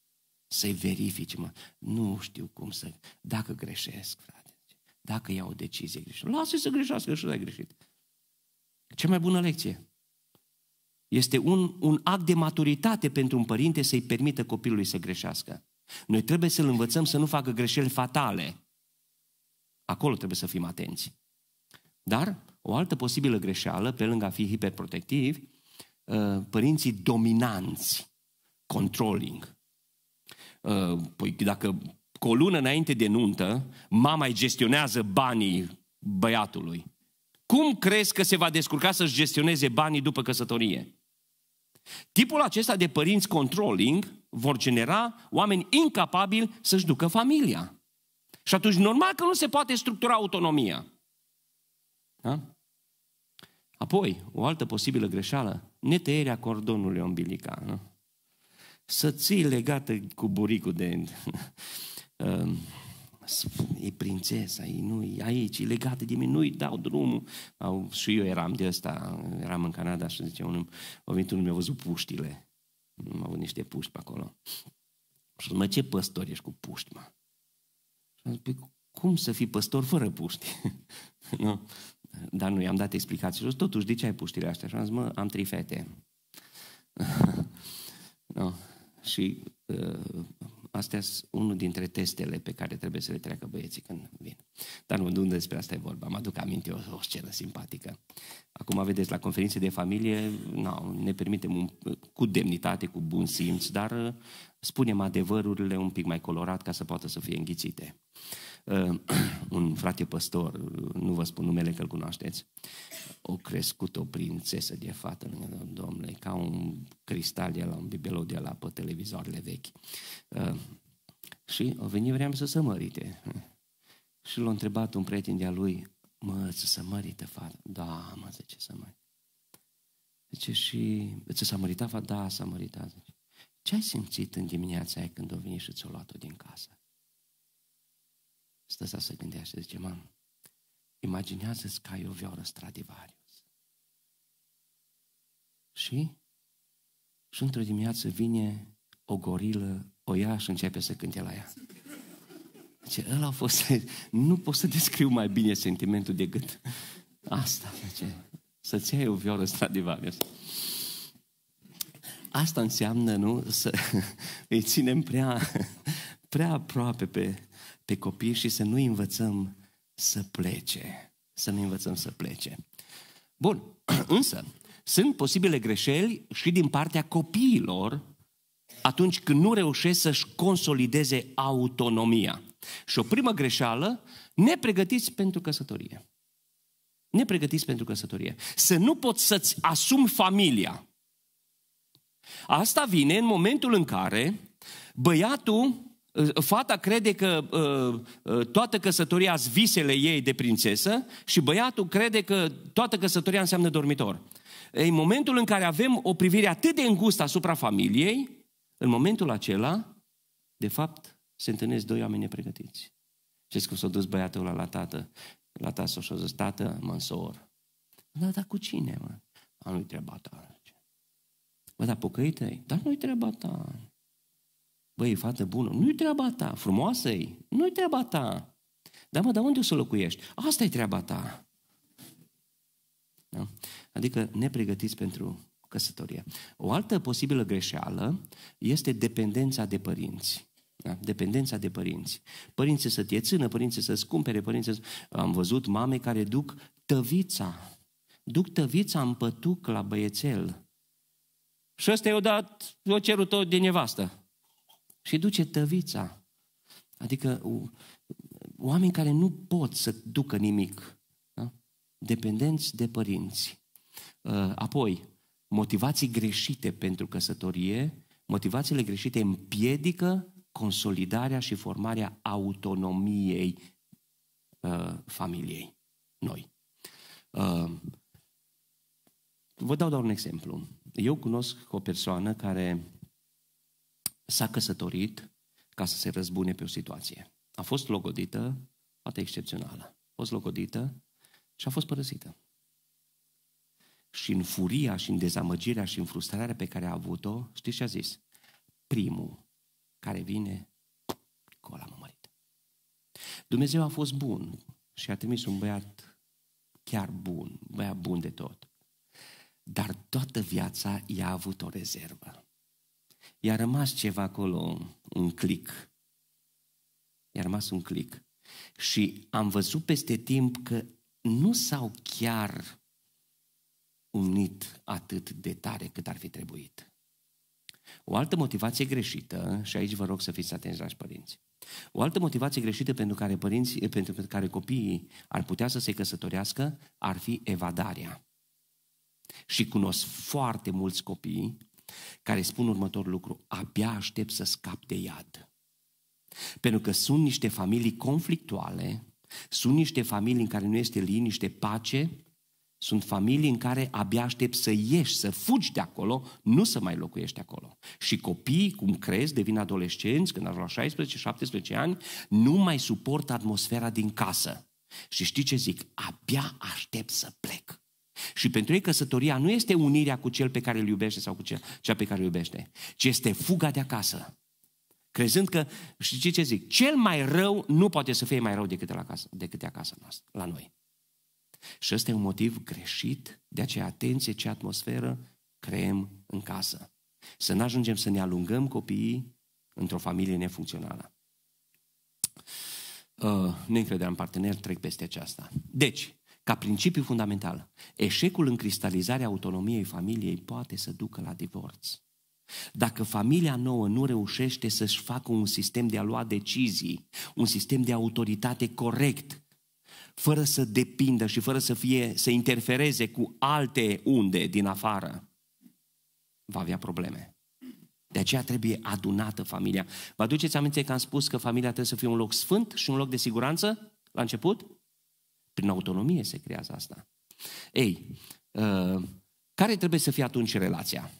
A: Să-i verifici, mă. Nu știu cum să... Dacă greșesc, frate, dacă iau o decizie greșită, lasă să greșească și ai greșit. Cea mai bună lecție. Este un, un act de maturitate pentru un părinte să-i permită copilului să greșească. Noi trebuie să-l învățăm să nu facă greșeli fatale. Acolo trebuie să fim atenți. Dar o altă posibilă greșeală, pe lângă a fi hiperprotectiv, uh, părinții dominanți, controlling. Uh, păi dacă cu o lună înainte de nuntă, mama îi gestionează banii băiatului, cum crezi că se va descurca să-și gestioneze banii după căsătorie? Tipul acesta de părinți controlling vor genera oameni incapabili să-și ducă familia. Și atunci normal că nu se poate structura autonomia. Da? Apoi, o altă posibilă greșeală, netăierea cordonului umbilical. Da? Să ții legată cu buricul de... Uh, e prințesa, e nu, e aici, e legată de mine, nu-i dau drumul. Au, și eu eram de ăsta, eram în Canada și zice, unul, a venit unul, mi-a văzut puștile. Am avut niște puști pe acolo. Și mă, ce păstor ești cu puști, mă? Și am zis, păi, cum să fii păstor fără puști? nu? Dar nu i-am dat explicații. Și totuși, de ce ai puștile astea? Și am zis, mă, am trei fete. no. Și uh, Astea sunt unul dintre testele pe care trebuie să le treacă băieții când vin. Dar nu, nu despre asta e vorba. Mă aduc aminte o, o scenă simpatică. Acum, vedeți, la conferințe de familie, na, ne permitem un, cu demnitate, cu bun simț, dar ă, spunem adevărurile un pic mai colorat ca să poată să fie înghițite. Uh, Eh, un frate păstor, nu vă spun numele că-l cunoașteți, o crescut o prințesă de fată, domnule, ca un cristal de la un bibelou de la pe televizoarele vechi. Eh, și a venit vreau să se mărite. Și l-a întrebat un prieten de-a lui, mă, să se mărite fata? Da, mă, zice, să mă. Zice, și ți s-a măritat fata? Da, s-a măritat. Zice. Ce ai simțit în dimineața aia când o venit și ți-o luat-o din casă? stătea să gândea și zice, mamă, imaginează-ți că ai o vioară Stradivarius. Și? Și într-o dimineață vine o gorilă, o ia și începe să cânte la ea. Zice, ăla a fost, nu pot să descriu mai bine sentimentul decât asta, zice, să-ți iei o violă Stradivarius. Asta înseamnă, nu, să îi ținem prea, prea aproape pe, pe copii și să nu învățăm să plece. Să nu învățăm să plece. Bun, însă sunt posibile greșeli și din partea copiilor atunci când nu reușesc să-și consolideze autonomia. Și o primă greșeală, nepregătiți pentru căsătorie. Nepregătiți pentru căsătorie. Să nu poți să-ți asumi familia. Asta vine în momentul în care băiatul Fata crede că uh, toată căsătoria sunt visele ei de prințesă și băiatul crede că toată căsătoria înseamnă dormitor. În momentul în care avem o privire atât de îngustă asupra familiei, în momentul acela, de fapt, se întâlnesc doi oameni nepregătiți. Știți cum s-a dus băiatul ăla la tată? La tată și-a zis, tată, mansor. Da, dar cu cine, mă? A, nu-i treaba ta. Bă, dar pocăită Dar nu-i treaba ta. Băi, fată bună, nu-i treaba ta, frumoasă e, nu-i treaba ta. Dar mă, dar unde o să locuiești? asta e treaba ta. Da? Adică ne pregătiți pentru căsătorie. O altă posibilă greșeală este dependența de părinți. Da? Dependența de părinți. Părinții să te țină, părinții să-ți cumpere, părinții să... Am văzut mame care duc tăvița. Duc tăvița în pătuc la băiețel. Și ăsta i a dat, i-o cerut o de nevastă și duce tăvița. Adică oameni care nu pot să ducă nimic. Da? Dependenți de părinți. Uh, apoi, motivații greșite pentru căsătorie, motivațiile greșite împiedică consolidarea și formarea autonomiei uh, familiei, noi. Uh, vă dau doar un exemplu. Eu cunosc o persoană care s-a căsătorit ca să se răzbune pe o situație. A fost logodită, poate excepțională, a fost logodită și a fost părăsită. Și în furia și în dezamăgirea și în frustrarea pe care a avut-o, știți ce a zis? Primul care vine, cu ăla mărit. Dumnezeu a fost bun și a trimis un băiat chiar bun, băiat bun de tot. Dar toată viața i-a avut o rezervă i-a rămas ceva acolo, un clic. I-a rămas un clic. Și am văzut peste timp că nu s-au chiar unit atât de tare cât ar fi trebuit. O altă motivație greșită, și aici vă rog să fiți atenți, dragi părinți. O altă motivație greșită pentru care, părinți, pentru care copiii ar putea să se căsătorească ar fi evadarea. Și cunosc foarte mulți copii care spun următorul lucru, abia aștept să scap de iad. Pentru că sunt niște familii conflictuale, sunt niște familii în care nu este liniște, pace, sunt familii în care abia aștept să ieși, să fugi de acolo, nu să mai locuiești acolo. Și copiii, cum crezi, devin adolescenți, când ajung la 16-17 ani, nu mai suportă atmosfera din casă. Și știi ce zic? Abia aștept să plec. Și pentru ei căsătoria nu este unirea cu cel pe care îl iubește sau cu cea pe care îl iubește, ci este fuga de acasă. Crezând că, știți ce zic, cel mai rău nu poate să fie mai rău decât, la casă, decât de acasă la noi. Și ăsta e un motiv greșit, de aceea atenție ce atmosferă creăm în casă. Să nu ajungem să ne alungăm copiii într-o familie nefuncțională. Uh, nu încrederea în partener, trec peste aceasta. Deci, ca principiu fundamental, eșecul în cristalizarea autonomiei familiei poate să ducă la divorț. Dacă familia nouă nu reușește să-și facă un sistem de a lua decizii, un sistem de autoritate corect, fără să depindă și fără să, fie, să interfereze cu alte unde din afară, va avea probleme. De aceea trebuie adunată familia. Vă aduceți aminte că am spus că familia trebuie să fie un loc sfânt și un loc de siguranță la început? Prin autonomie se creează asta. Ei, uh, care trebuie să fie atunci relația?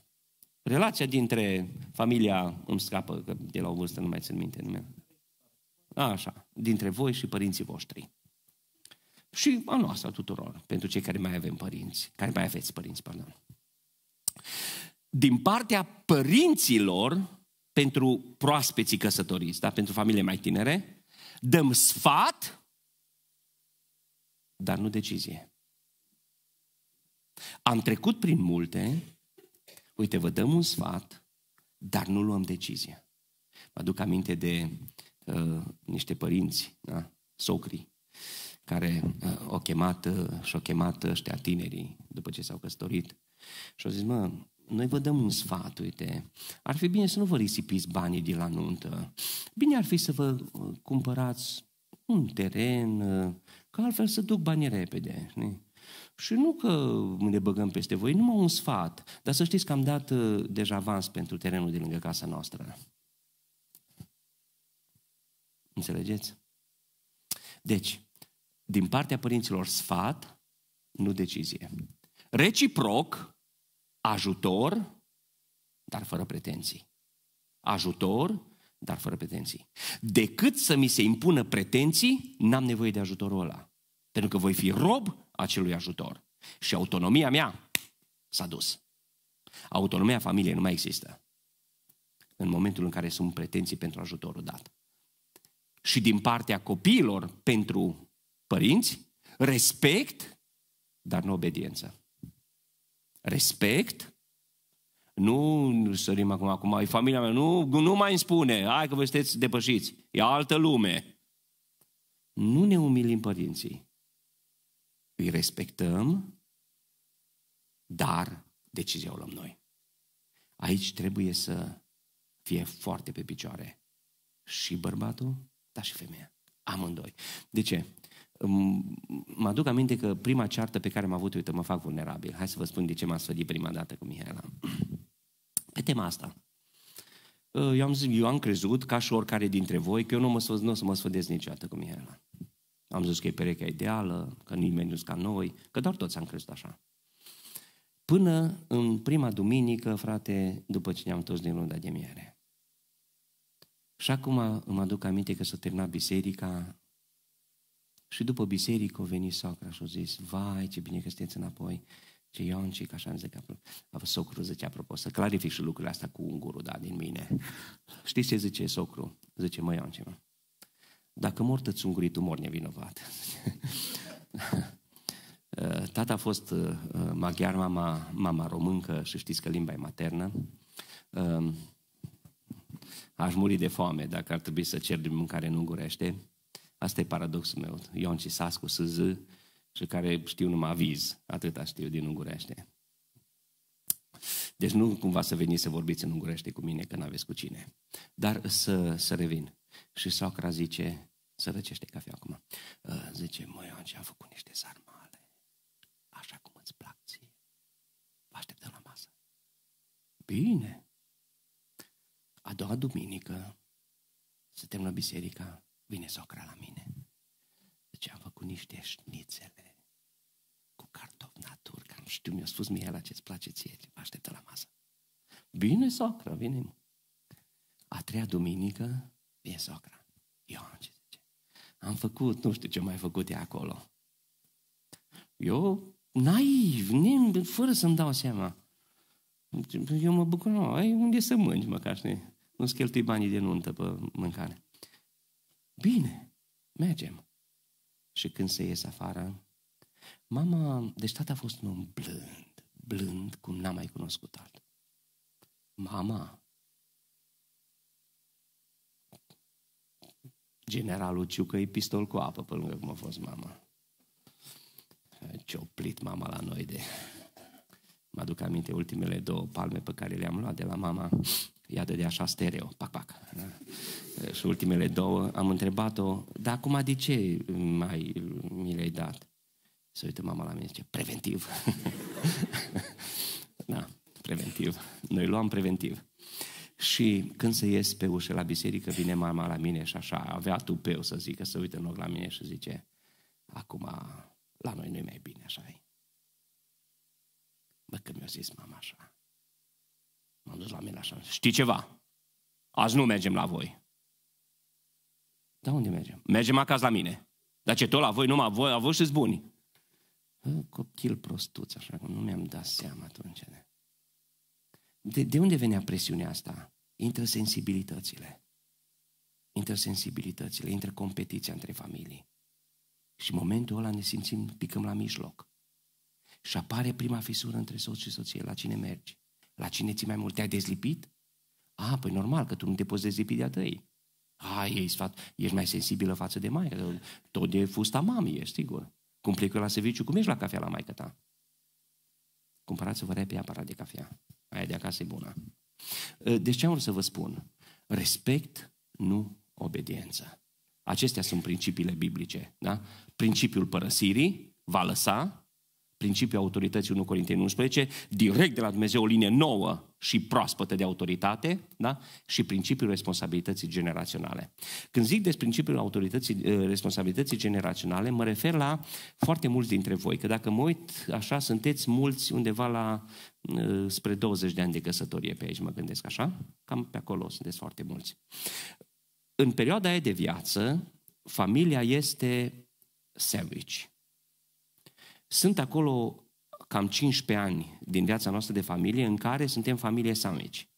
A: Relația dintre familia, îmi scapă, că de la o vârstă nu mai țin minte nimeni. Așa, dintre voi și părinții voștri. Și a noastră tuturor, pentru cei care mai avem părinți, care mai aveți părinți, pardon. Din partea părinților, pentru proaspeții căsătoriți, da? pentru familie mai tinere, dăm sfat dar nu decizie. Am trecut prin multe, uite, vă dăm un sfat, dar nu luăm decizie. Mă aduc aminte de uh, niște părinți, da? socri, care uh, o chemat uh, și-o chemat ăștia tinerii după ce s-au căsătorit și au zis, mă, noi vă dăm un sfat, uite, ar fi bine să nu vă risipiți banii de la nuntă. Bine ar fi să vă uh, cumpărați un teren, uh, Că altfel se duc banii repede. Și nu că ne băgăm peste voi, numai un sfat. Dar să știți că am dat uh, deja avans pentru terenul de lângă casa noastră. Înțelegeți? Deci, din partea părinților sfat, nu decizie. Reciproc, ajutor, dar fără pretenții. Ajutor, dar fără pretenții. Decât să mi se impună pretenții, n-am nevoie de ajutorul ăla. Pentru că voi fi rob acelui ajutor. Și autonomia mea s-a dus. Autonomia familiei nu mai există. În momentul în care sunt pretenții pentru ajutorul dat. Și din partea copiilor pentru părinți, respect, dar nu obediență. Respect, nu sărim acum, acum, e familia mea, nu, nu mai îmi spune, hai că vă sunteți depășiți, e altă lume. Nu ne umilim părinții. Îi respectăm, dar decizia o luăm noi. Aici trebuie să fie foarte pe picioare și bărbatul, dar și femeia. Amândoi. De ce? Mă aduc aminte că prima ceartă pe care am avut, o uite, mă fac vulnerabil. Hai să vă spun de ce m a sfădit prima dată cu Mihaela. pe tema asta. Ă, eu am, zis, eu am crezut, ca și oricare dintre voi, că eu nu, mă, nu o să mă sfădesc niciodată cu Mihaela. Am zis că e perechea ideală, că nimeni nu ca noi, că doar toți am crezut așa. Până în prima duminică, frate, după ce ne-am toți din luna de miere. Și acum îmi aduc aminte că s-a terminat biserica și după biserică a venit socra și a zis, vai, ce bine că sunteți înapoi. Și Ion Cic, așa zic, socru zice, apropo, să clarific și lucrurile astea cu ungurul, da, din mine. Știți ce zice socru? Zice, mă, Ion Cic, mă. Dacă mor tăți ungurii, tu mor nevinovat. Uh, tata a fost uh, uh, maghiar, mama, mama româncă și știți că limba e maternă. Um, aș muri de foame dacă ar trebui să cer din mâncare în ungurește. Asta e paradoxul meu. Ion Cisascu, Sâzâ, și care știu numai aviz, atâta știu din ungurește. Deci nu cumva să veniți să vorbiți în ungurește cu mine, că n-aveți cu cine. Dar să, să revin. Și socra zice, să răcește cafea acum, ă, zice, măi, ce am făcut niște sarmale, așa cum îți plac ție. Vă așteptăm la masă. Bine. A doua duminică, suntem la biserica, vine socra la mine Zice, am făcut niște șnițele cu cartof natur, că nu știu, mi-a spus mie la ce-ți place ție, mă așteptă la masă. Bine, socră, vine. A treia duminică, vine socra. Ioan, ce zice? Am făcut, nu știu ce mai făcut e acolo. Eu, naiv, nim, fără să-mi dau seama. Eu mă bucur, nu, ai unde să mânci, măcar, știi? Nu-ți cheltui banii de nuntă pe mâncare. Bine, mergem. Și când se iese afară, mama, deci tata a fost un om blând, blând, cum n-am mai cunoscut alt. Mama, generalul Ciucă e pistol cu apă pe lângă cum a fost mama. Ce oplit mama la noi de... Mă aduc aminte ultimele două palme pe care le-am luat de la mama ea de așa stereo, pac, pac. Și ultimele două am întrebat-o, dar acum de ce mai mi le-ai dat? Să uită mama la mine, zice, preventiv. da, preventiv. Noi luam preventiv. Și când se ies pe ușă la biserică, vine mama la mine și așa, avea tupeu să zică, să uită în loc la mine și zice, acum la noi nu-i mai bine, așa e. Bă, că mi-a zis mama așa. M-am dus la mine așa. Știi ceva? Azi nu mergem la voi. Da, unde mergem? Mergem acasă la mine. Dar ce tot la voi, numai voi, A voi sunteți buni. Copil prostuț, așa că nu mi-am dat seama atunci. De, de unde venea presiunea asta? Intră sensibilitățile. Intră sensibilitățile, intră competiția între familii. Și în momentul ăla ne simțim, picăm la mijloc. Și apare prima fisură între soț și soție, la cine mergi. La cine ți mai mult te-ai dezlipit? A, ah, păi normal că tu nu te poți dezlipi de a tăi. A, ah, ești, fat, ești mai sensibilă față de maică. Tot de fusta mamii, ești, sigur. Cum plec eu la serviciu, cum ești la cafea la maică ta? Cumpărați-vă repede aparat de cafea. Aia de acasă e bună. Ă, deci ce am vrut să vă spun? Respect, nu obediență. Acestea sunt principiile biblice. Da? Principiul părăsirii va lăsa, principiul autorității 1 Corinteni 11, direct de la Dumnezeu o linie nouă și proaspătă de autoritate, da? și principiul responsabilității generaționale. Când zic despre principiul autorității, eh, responsabilității generaționale, mă refer la foarte mulți dintre voi, că dacă mă uit așa, sunteți mulți undeva la eh, spre 20 de ani de căsătorie pe aici, mă gândesc așa, cam pe acolo sunteți foarte mulți. În perioada aia de viață, familia este sandwich sunt acolo cam 15 ani din viața noastră de familie în care suntem familie samici,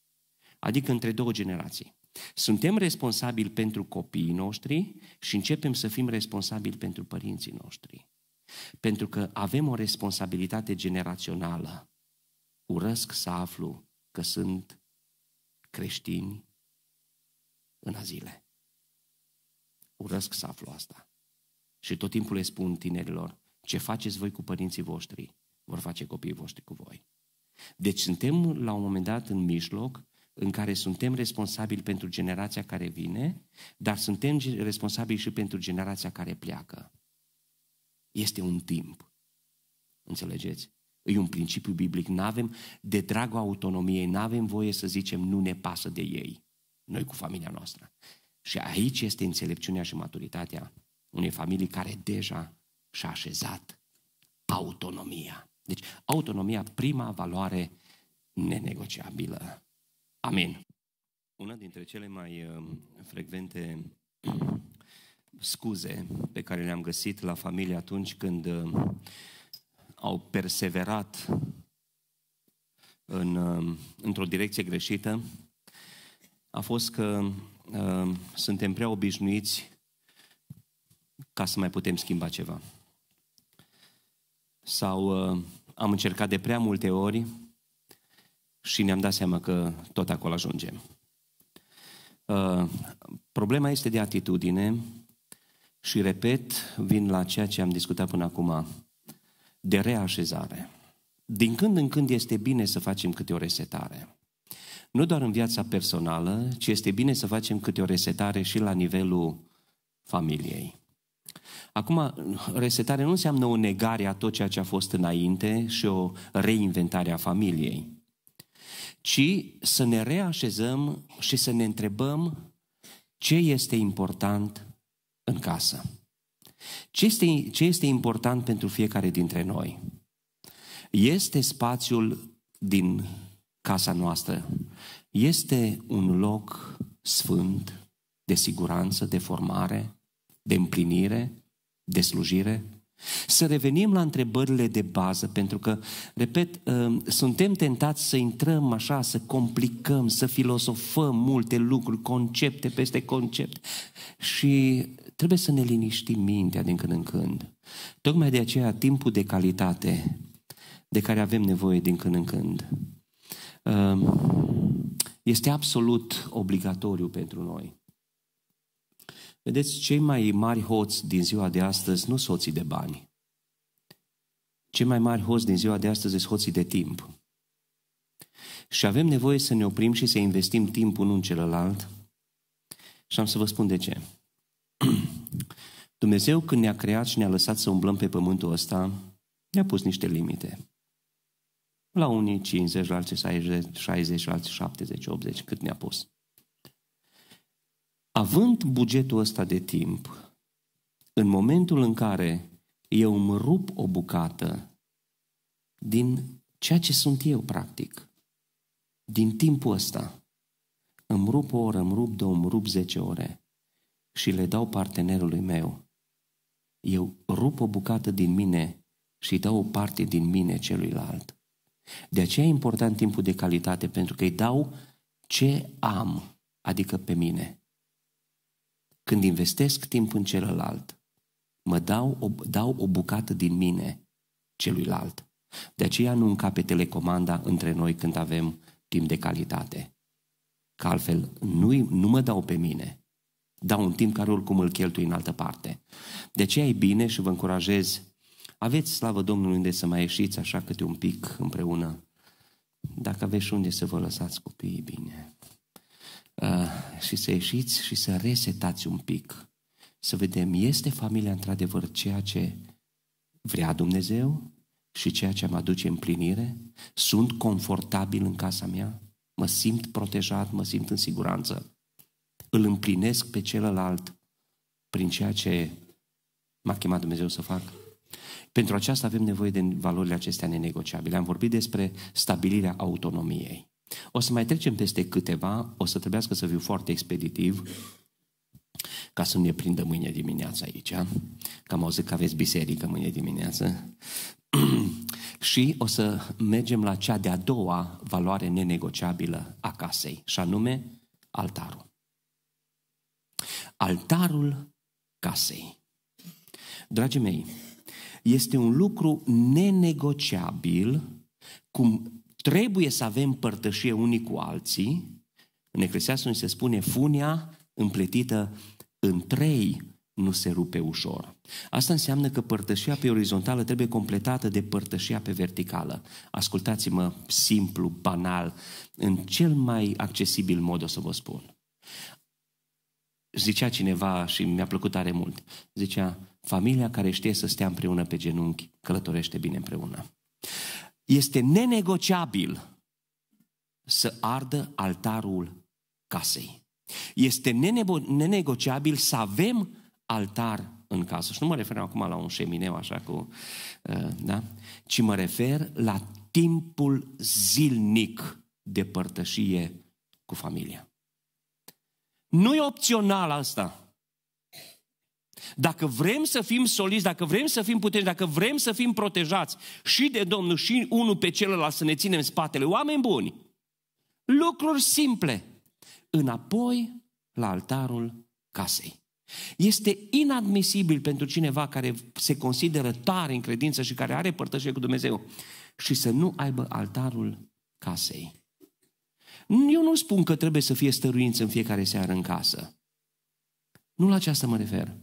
A: adică între două generații. Suntem responsabili pentru copiii noștri și începem să fim responsabili pentru părinții noștri. Pentru că avem o responsabilitate generațională. Urăsc să aflu că sunt creștini în azile. Urăsc să aflu asta. Și tot timpul le spun tinerilor, ce faceți voi cu părinții voștri, vor face copiii voștri cu voi. Deci suntem la un moment dat în mijloc în care suntem responsabili pentru generația care vine, dar suntem responsabili și pentru generația care pleacă. Este un timp. Înțelegeți? E un principiu biblic. Nu avem, de dragul autonomiei, nu avem voie să zicem nu ne pasă de ei, noi cu familia noastră. Și aici este înțelepciunea și maturitatea unei familii care deja și-a așezat autonomia. Deci, autonomia, prima valoare nenegociabilă. Amin. Una dintre cele mai um, frecvente um, scuze pe care le-am găsit la familie atunci când um, au perseverat în, într-o direcție greșită a fost că uh, suntem prea obișnuiți ca să mai putem schimba ceva sau uh, am încercat de prea multe ori și ne-am dat seama că tot acolo ajungem. Uh, problema este de atitudine și, repet, vin la ceea ce am discutat până acum, de reașezare. Din când în când este bine să facem câte o resetare. Nu doar în viața personală, ci este bine să facem câte o resetare și la nivelul familiei. Acum, resetare nu înseamnă o negare a tot ceea ce a fost înainte și o reinventare a familiei, ci să ne reașezăm și să ne întrebăm ce este important în casă. Ce este, ce este important pentru fiecare dintre noi? Este spațiul din casa noastră. Este un loc sfânt, de siguranță, de formare, de împlinire, de slujire? Să revenim la întrebările de bază, pentru că, repet, uh, suntem tentați să intrăm așa, să complicăm, să filosofăm multe lucruri, concepte peste concept. Și trebuie să ne liniștim mintea din când în când. Tocmai de aceea, timpul de calitate de care avem nevoie din când în când uh, este absolut obligatoriu pentru noi. Vedeți, cei mai mari hoți din ziua de astăzi nu sunt hoții de bani. Cei mai mari hoți din ziua de astăzi sunt hoții de timp. Și avem nevoie să ne oprim și să investim timpul unul în celălalt. Și am să vă spun de ce. Dumnezeu când ne-a creat și ne-a lăsat să umblăm pe pământul ăsta, ne-a pus niște limite. La unii 50, la alții 60, 60 la alții 70, 80, cât ne-a pus. Având bugetul ăsta de timp, în momentul în care eu îmi rup o bucată din ceea ce sunt eu, practic, din timpul ăsta, îmi rup o oră, îmi rup două, îmi rup zece ore și le dau partenerului meu. Eu rup o bucată din mine și dau o parte din mine celuilalt. De aceea e important timpul de calitate, pentru că îi dau ce am, adică pe mine când investesc timp în celălalt, mă dau o, dau o bucată din mine celuilalt. De aceea nu încape telecomanda între noi când avem timp de calitate. Că altfel nu, nu mă dau pe mine, dau un timp care oricum îl cheltui în altă parte. De aceea e bine și vă încurajez, aveți slavă Domnului unde să mai ieșiți așa câte un pic împreună. Dacă aveți unde să vă lăsați copiii bine. Ah, și să ieșiți și să resetați un pic. Să vedem, este familia într-adevăr ceea ce vrea Dumnezeu și ceea ce mă aduce împlinire? Sunt confortabil în casa mea? Mă simt protejat, mă simt în siguranță? Îl împlinesc pe celălalt prin ceea ce m-a chemat Dumnezeu să fac? Pentru aceasta avem nevoie de valorile acestea nenegociabile. Am vorbit despre stabilirea autonomiei. O să mai trecem peste câteva, o să trebuiască să fiu foarte expeditiv ca să ne prindă mâine dimineața aici, că am auzit că aveți biserică mâine dimineață. și o să mergem la cea de-a doua valoare nenegociabilă a casei, și anume altarul. Altarul casei. Dragii mei, este un lucru nenegociabil cum Trebuie să avem părtășie unii cu alții. În Eclesiastul se spune funia împletită în trei nu se rupe ușor. Asta înseamnă că părtășia pe orizontală trebuie completată de părtășia pe verticală. Ascultați-mă simplu, banal, în cel mai accesibil mod o să vă spun. Zicea cineva și mi-a plăcut tare mult, zicea, familia care știe să stea împreună pe genunchi, călătorește bine împreună este nenegociabil să ardă altarul casei. Este nenego- nenegociabil să avem altar în casă. Și nu mă refer acum la un șemineu așa cu... Uh, da? Ci mă refer la timpul zilnic de părtășie cu familia. Nu e opțional asta. Dacă vrem să fim soliți, dacă vrem să fim puternici, dacă vrem să fim protejați și de Domnul și unul pe celălalt să ne ținem spatele, oameni buni, lucruri simple, înapoi la altarul casei. Este inadmisibil pentru cineva care se consideră tare în credință și care are părtășie cu Dumnezeu și să nu aibă altarul casei. Eu nu spun că trebuie să fie stăruință în fiecare seară în casă. Nu la aceasta mă refer.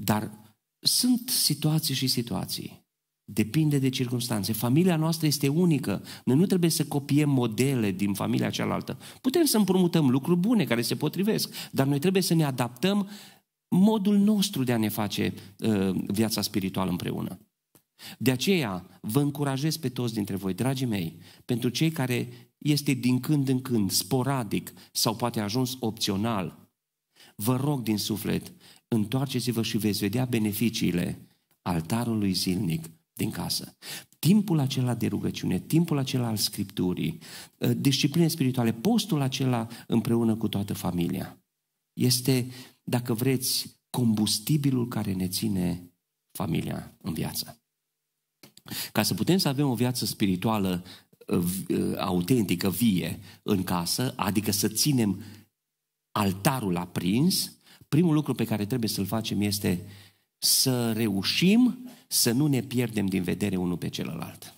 A: Dar sunt situații și situații. Depinde de circunstanțe. Familia noastră este unică. Noi nu trebuie să copiem modele din familia cealaltă. Putem să împrumutăm lucruri bune care se potrivesc, dar noi trebuie să ne adaptăm modul nostru de a ne face uh, viața spirituală împreună. De aceea vă încurajez pe toți dintre voi, dragii mei, pentru cei care este din când în când, sporadic sau poate ajuns opțional, vă rog din suflet, întoarceți-vă și veți vedea beneficiile altarului zilnic din casă. Timpul acela de rugăciune, timpul acela al scripturii, uh, discipline spirituale, postul acela împreună cu toată familia, este, dacă vreți, combustibilul care ne ține familia în viață. Ca să putem să avem o viață spirituală uh, uh, autentică, vie în casă, adică să ținem altarul aprins, primul lucru pe care trebuie să-l facem este să reușim să nu ne pierdem din vedere unul pe celălalt.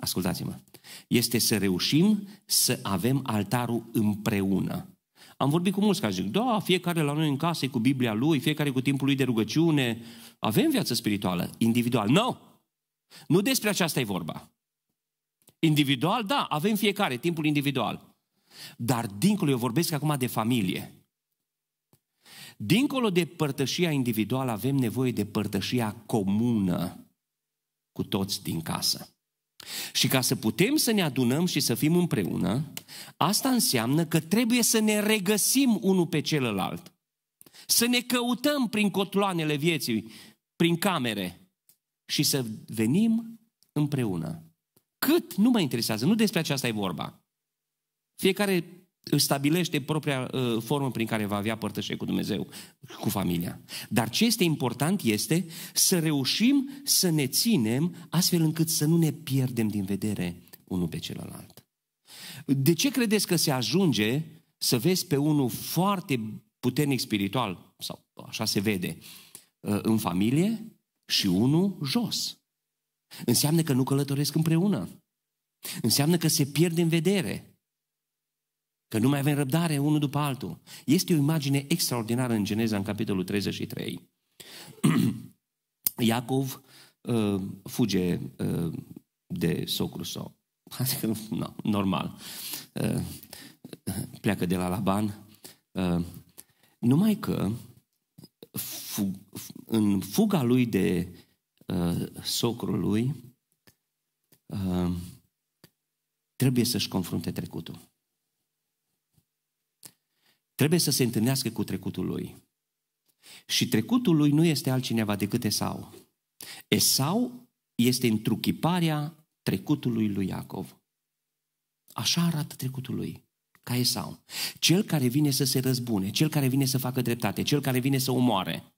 A: Ascultați-mă. Este să reușim să avem altarul împreună. Am vorbit cu mulți care zic, da, fiecare la noi în casă e cu Biblia lui, fiecare cu timpul lui de rugăciune. Avem viață spirituală, individual. Nu! No! Nu despre aceasta e vorba. Individual, da, avem fiecare timpul individual. Dar dincolo, eu vorbesc acum de familie. Dincolo de părtășia individuală, avem nevoie de părtășia comună cu toți din casă. Și ca să putem să ne adunăm și să fim împreună, asta înseamnă că trebuie să ne regăsim unul pe celălalt. Să ne căutăm prin cotloanele vieții, prin camere și să venim împreună. Cât? Nu mă interesează, nu despre aceasta e vorba. Fiecare își stabilește propria uh, formă prin care va avea părtășe cu Dumnezeu, cu familia. Dar ce este important este să reușim să ne ținem astfel încât să nu ne pierdem din vedere unul pe celălalt. De ce credeți că se ajunge să vezi pe unul foarte puternic spiritual, sau așa se vede, uh, în familie și unul jos? Înseamnă că nu călătoresc împreună. Înseamnă că se pierde în vedere. Că nu mai avem răbdare unul după altul. Este o imagine extraordinară în Geneza, în capitolul 33. Iacov uh, fuge uh, de socru său. Adică, no, normal. Uh, pleacă de la Laban. Uh, numai că fu- în fuga lui de uh, socrul lui, uh, trebuie să-și confrunte trecutul. Trebuie să se întâlnească cu trecutul lui. Și trecutul lui nu este altcineva decât Esau. Esau este întruchiparea trecutului lui Iacov. Așa arată trecutul lui, ca Esau. Cel care vine să se răzbune, cel care vine să facă dreptate, cel care vine să omoare.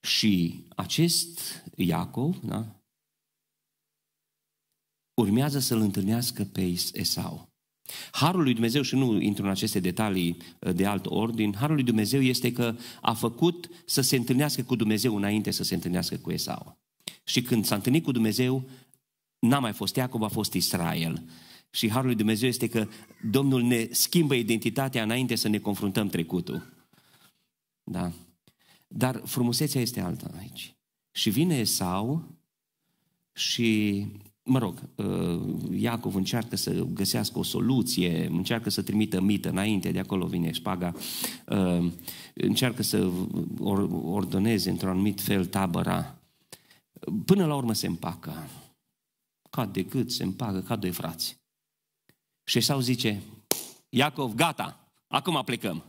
A: Și acest Iacov, da, urmează să-l întâlnească pe Esau. Harul lui Dumnezeu, și nu intru în aceste detalii uh, de alt ordin, Harul lui Dumnezeu este că a făcut să se întâlnească cu Dumnezeu înainte să se întâlnească cu Esau. Și când s-a întâlnit cu Dumnezeu, n-a mai fost Iacob, a fost Israel. Și Harul lui Dumnezeu este că Domnul ne schimbă identitatea înainte să ne confruntăm trecutul. Da? Dar frumusețea este alta aici. Și vine Esau și mă rog, uh, Iacov încearcă să găsească o soluție, încearcă să trimită mită înainte, de acolo vine spaga. Uh, încearcă să ordoneze într-un anumit fel tabăra. Până la urmă se împacă. Ca de cât se împacă, ca doi frați. Și sau zice, Iacov, gata, acum plecăm.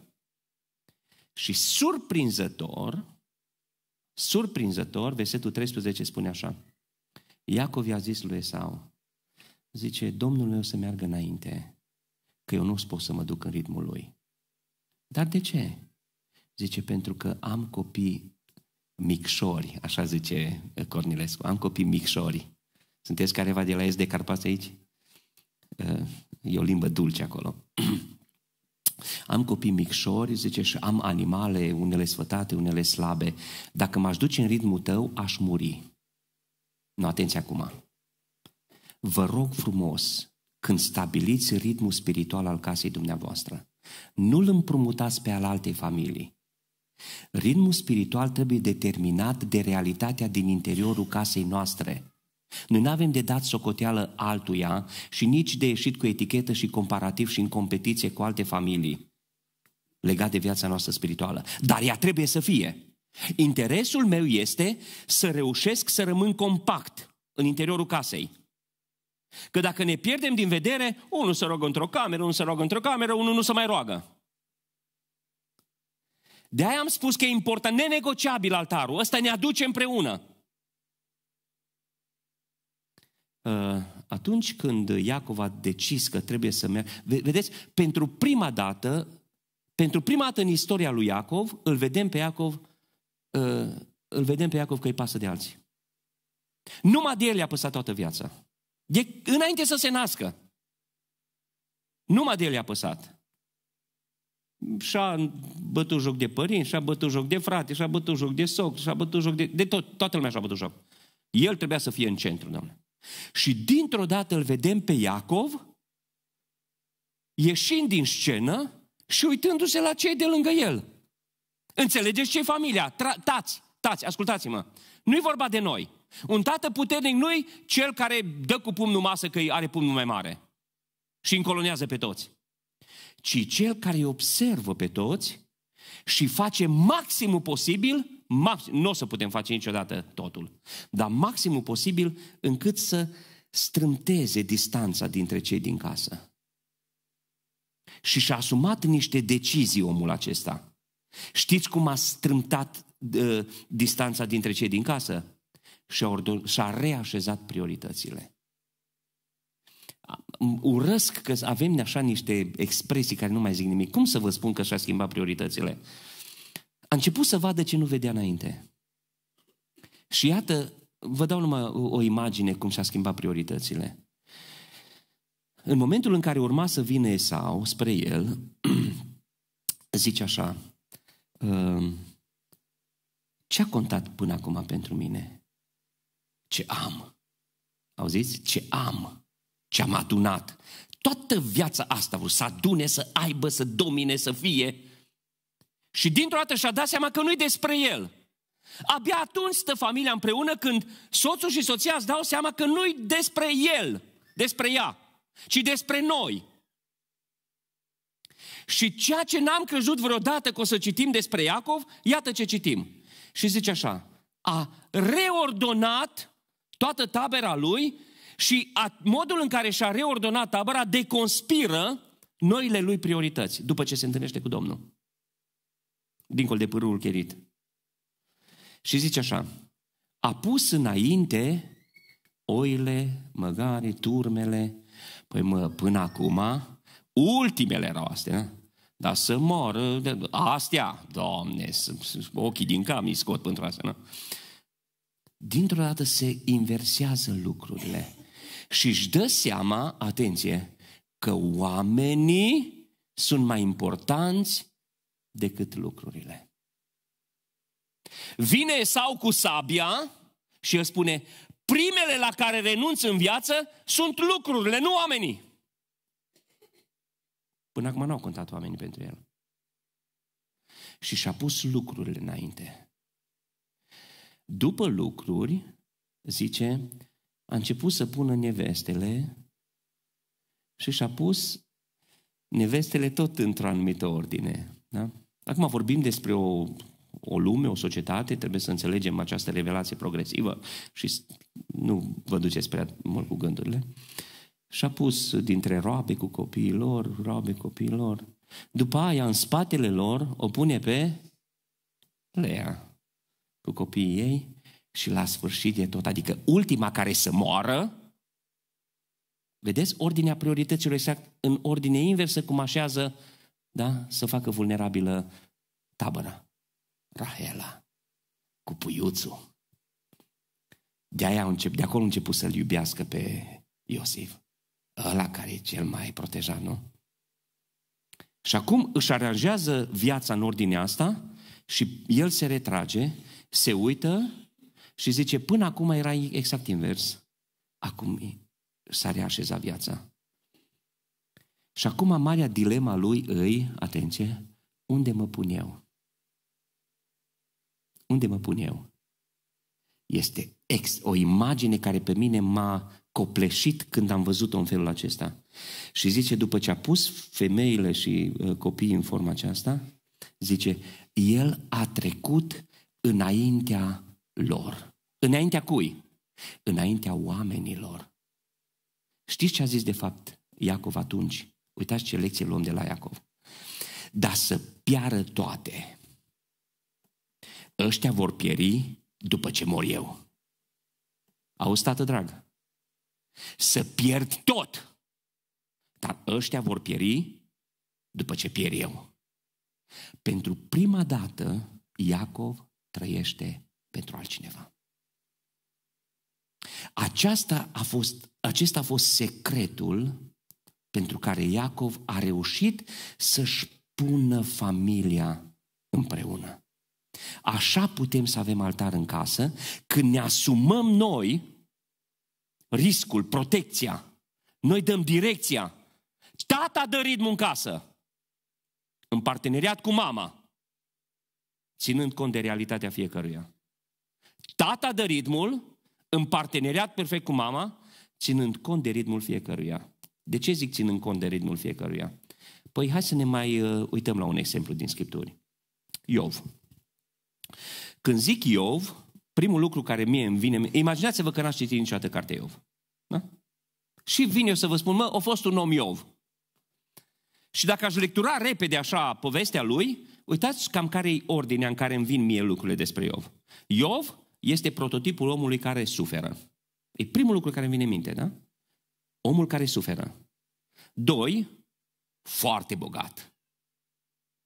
A: Și surprinzător, surprinzător, versetul 13 spune așa, Iacov i-a zis lui Esau, zice, domnul meu să meargă înainte, că eu nu pot să mă duc în ritmul lui. Dar de ce? Zice, pentru că am copii micșori, așa zice Cornilescu, am copii micșori. Sunteți careva de la S de Carpați aici? Uh, e o limbă dulce acolo. Am copii micșori, zice, și am animale, unele sfătate, unele slabe. Dacă m-aș duce în ritmul tău, aș muri. Nu, atenție acum. Vă rog frumos, când stabiliți ritmul spiritual al casei dumneavoastră, nu-l împrumutați pe al altei familii. Ritmul spiritual trebuie determinat de realitatea din interiorul casei noastre. Noi nu avem de dat socoteală altuia și nici de ieșit cu etichetă și comparativ și în competiție cu alte familii legat de viața noastră spirituală. Dar ea trebuie să fie. Interesul meu este să reușesc să rămân compact în interiorul casei. Că dacă ne pierdem din vedere, unul se roagă într-o cameră, unul se roagă într-o cameră, unul nu se mai roagă. De aia am spus că e important, nenegociabil altarul. Ăsta ne aduce împreună. Ă, atunci când Iacov a decis că trebuie să meargă, vedeți, pentru prima dată, pentru prima dată în istoria lui Iacov, îl vedem pe Iacov Uh, îl vedem pe Iacov că îi pasă de alții. Numai de el i-a păsat toată viața. De, înainte să se nască. Numai de el i-a păsat. Și-a bătut joc de părinți, și-a bătut joc de frate, și-a bătut joc de soc, și-a bătut joc de... De tot, toată lumea și-a bătut joc. El trebuia să fie în centru, domnule. Și dintr-o dată îl vedem pe Iacov ieșind din scenă și uitându-se la cei de lângă el. Înțelegeți ce e familia? Tra- tați, tați, ascultați-mă. Nu-i vorba de noi. Un tată puternic nu-i cel care dă cu pumnul masă că are pumnul mai mare și încolonează pe toți, ci cel care îi observă pe toți și face maximul posibil, maxim, nu o să putem face niciodată totul, dar maximul posibil încât să strâmteze distanța dintre cei din casă. Și și-a asumat niște decizii omul acesta. Știți cum a strâmtat uh, distanța dintre cei din casă? Și-a, ordon, și-a reașezat prioritățile. Urăsc că avem așa niște expresii care nu mai zic nimic. Cum să vă spun că și-a schimbat prioritățile? A început să vadă ce nu vedea înainte. Și iată, vă dau numai o imagine cum și-a schimbat prioritățile. În momentul în care urma să vină Esau spre el, zice așa, Ehm, ce a contat până acum pentru mine? Ce am. Auziți? Ce am. Ce am adunat. Toată viața asta a să adune, să aibă, să domine, să fie. Și dintr-o dată și-a dat seama că nu-i despre el. Abia atunci stă familia împreună când soțul și soția îți dau seama că nu-i despre el, despre ea, ci despre noi. Și ceea ce n-am crezut vreodată că o să citim despre Iacov, iată ce citim. Și zice așa, a reordonat toată tabera lui și a, modul în care și-a reordonat tabera deconspiră noile lui priorități după ce se întâlnește cu Domnul. Dincolo de pârâul cherit. Și zice așa, a pus înainte oile, măgare, turmele, păi mă, până acum Ultimele erau astea, da Dar să moară de... astea, Doamne, ochii din cam îi scot pentru asta, nu? Eh? Dintr-o dată se inversează lucrurile și își dă seama, atenție, că oamenii sunt mai importanți decât lucrurile. Vine sau cu sabia și îl spune, primele la care renunț în viață sunt lucrurile, nu oamenii. Până acum n-au contat oamenii pentru el. Și și-a pus lucrurile înainte. După lucruri, zice, a început să pună nevestele și și-a pus nevestele tot într-o anumită ordine. Da? Acum vorbim despre o, o lume, o societate, trebuie să înțelegem această revelație progresivă și nu vă duceți prea mult cu gândurile. Uh, și-a pus dintre roabe cu copiii lor, roabe copiilor. După aia, în spatele lor, o pune pe Lea cu copiii ei și la sfârșit de tot, adică ultima care să moară, vedeți ordinea priorităților exact în ordine inversă cum așează, da, să facă vulnerabilă tabăra. Rahela, cu puiuțul. De aia încep, de acolo început să-l iubească pe Iosif ăla care e cel mai protejat, nu? Și acum își aranjează viața în ordinea asta și el se retrage, se uită și zice, până acum era exact invers. Acum s-a reașezat viața. Și acum marea dilema lui îi, atenție, unde mă pun eu? Unde mă pun eu? Este ex, o imagine care pe mine m-a copleșit când am văzut-o în felul acesta. Și zice, după ce a pus femeile și uh, copiii în forma aceasta, zice, el a trecut înaintea lor. Înaintea cui? Înaintea oamenilor. Știți ce a zis de fapt Iacov atunci? Uitați ce lecție luăm de la Iacov. Dar să piară toate. Ăștia vor pieri după ce mor eu. Auzi, tată drag, să pierd tot. Dar ăștia vor pieri după ce pierd eu. Pentru prima dată, Iacov trăiește pentru altcineva. Aceasta a fost, acesta a fost secretul pentru care Iacov a reușit să-și pună familia împreună. Așa putem să avem altar în casă când ne asumăm noi riscul, protecția. Noi dăm direcția. Tata dă ritmul în casă. În parteneriat cu mama. Ținând cont de realitatea fiecăruia. Tata dă ritmul în parteneriat perfect cu mama, ținând cont de ritmul fiecăruia. De ce zic ținând cont de ritmul fiecăruia? Păi hai să ne mai uh, uităm la un exemplu din Scripturi. Iov. Când zic Iov, primul lucru care mie îmi vine, imaginați-vă că n-ați citit niciodată cartea Iov. Da? Și vin eu să vă spun, mă, a fost un om Iov. Și dacă aș lectura repede așa povestea lui, uitați cam care e ordinea în care îmi vin mie lucrurile despre Iov. Iov este prototipul omului care suferă. E primul lucru care îmi vine în minte, da? Omul care suferă. Doi, foarte bogat.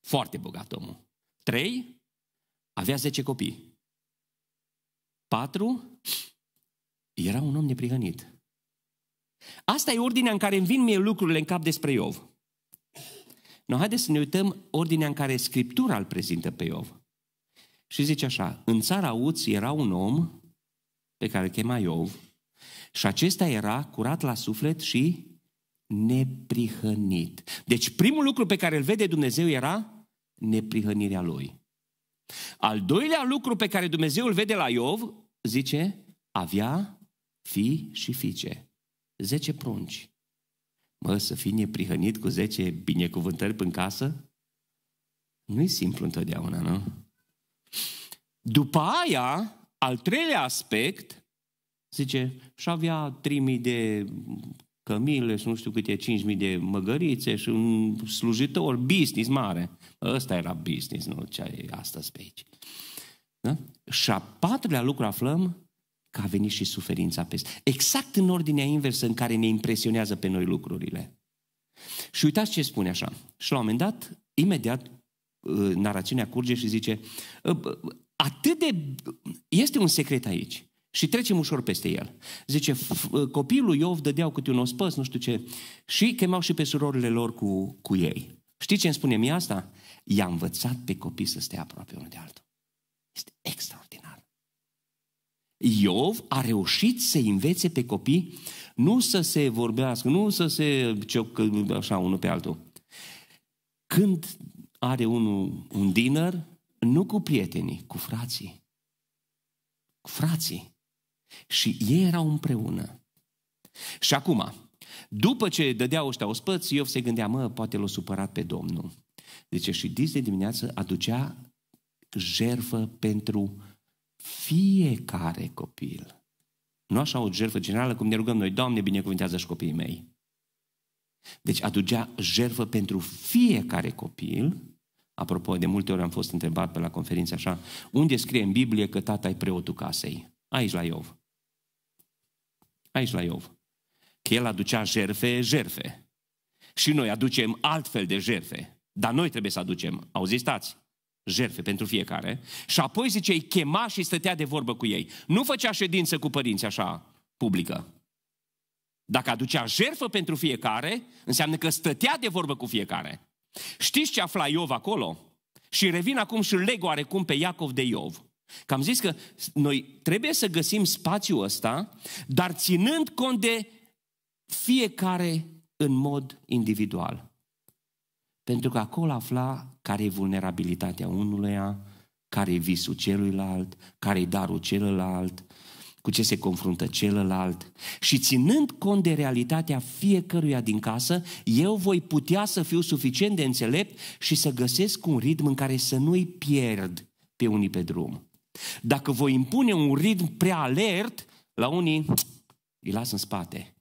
A: Foarte bogat omul. Trei, avea zece copii. 4. Era un om neprihănit. Asta e ordinea în care îmi vin mie lucrurile în cap despre Iov. Noi haideți să ne uităm ordinea în care Scriptura îl prezintă pe Iov. Și zice așa, în țara Uț era un om pe care îl chema Iov și acesta era curat la suflet și neprihănit. Deci primul lucru pe care îl vede Dumnezeu era neprihănirea lui. Al doilea lucru pe care Dumnezeu îl vede la Iov zice, avea fi și fiice. Zece prunci. Mă, să fii neprihănit cu zece binecuvântări în casă? Nu-i simplu întotdeauna, nu? După aia, al treilea aspect, zice, și avea 3000 de cămile și nu știu câte 5000 de măgărițe și un slujitor, business mare. Ăsta era business, nu ce ai astăzi pe aici. Da? Și a patrulea lucru aflăm că a venit și suferința peste. Exact în ordinea inversă în care ne impresionează pe noi lucrurile. Și uitați ce spune așa. Și la un moment dat, imediat, uh, narațiunea curge și zice ă, atât de... Este un secret aici. Și trecem ușor peste el. Zice, copilul, lui Iov dădeau câte un ospăs, nu știu ce, și chemau și pe surorile lor cu, cu ei. Știți ce îmi spune mie asta? I-a învățat pe copii să stea aproape unul de altul. Este extraordinar. Iov a reușit să învețe pe copii nu să se vorbească, nu să se ciocă așa unul pe altul. Când are unul un dinner, nu cu prietenii, cu frații. Cu frații. Și ei erau împreună. Și acum, după ce dădeau ăștia ospăți, Iov se gândea, mă, poate l-a supărat pe Domnul. Deci și dis de dimineață aducea jervă pentru fiecare copil. Nu așa o jervă generală cum ne rugăm noi, Doamne, binecuvintează și copiii mei. Deci aducea jervă pentru fiecare copil. Apropo, de multe ori am fost întrebat pe la conferințe așa, unde scrie în Biblie că tata e preotul casei? Aici la Iov. Aici la Iov. Că el aducea jerfe, jerfe. Și noi aducem altfel de jerfe. Dar noi trebuie să aducem. Auziți, stați? jertfe pentru fiecare, și apoi, zice, îi chema și stătea de vorbă cu ei. Nu făcea ședință cu părinții așa, publică. Dacă aducea jertfă pentru fiecare, înseamnă că stătea de vorbă cu fiecare. Știți ce afla Iov acolo? Și revin acum și leg oarecum pe Iacov de Iov. Că am zis că noi trebuie să găsim spațiul ăsta, dar ținând cont de fiecare în mod individual. Pentru că acolo afla care e vulnerabilitatea unuia, care e visul celuilalt, care e darul celălalt, cu ce se confruntă celălalt. Și ținând cont de realitatea fiecăruia din casă, eu voi putea să fiu suficient de înțelept și să găsesc un ritm în care să nu-i pierd pe unii pe drum. Dacă voi impune un ritm prea alert, la unii îi las în spate.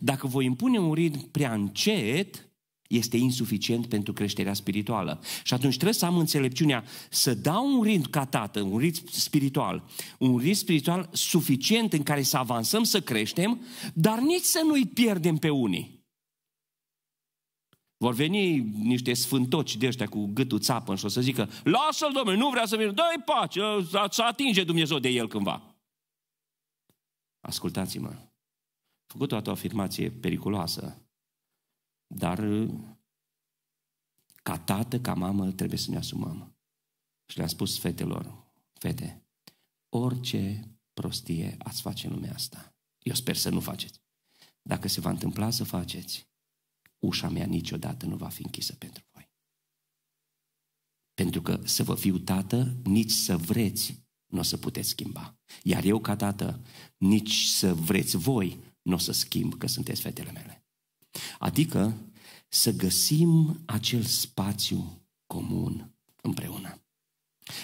A: Dacă voi impune un ritm prea încet, este insuficient pentru creșterea spirituală. Și atunci trebuie să am înțelepciunea să dau un rind ca tată, un rind spiritual, un rind spiritual suficient în care să avansăm, să creștem, dar nici să nu-i pierdem pe unii. Vor veni niște sfântoci de ăștia cu gâtul țapă și o să zică Lasă-l, domnule, nu vrea să vină, dă-i pace, să atinge Dumnezeu de el cândva. Ascultați-mă, făcut o afirmație periculoasă dar uh, ca tată, ca mamă, trebuie să ne asumăm. Și le-am spus fetelor, fete, orice prostie ați face în lumea asta, eu sper să nu faceți. Dacă se va întâmpla să faceți, ușa mea niciodată nu va fi închisă pentru voi. Pentru că să vă fiu tată, nici să vreți, nu o să puteți schimba. Iar eu ca tată, nici să vreți voi, nu o să schimb că sunteți fetele mele. Adică să găsim acel spațiu comun împreună.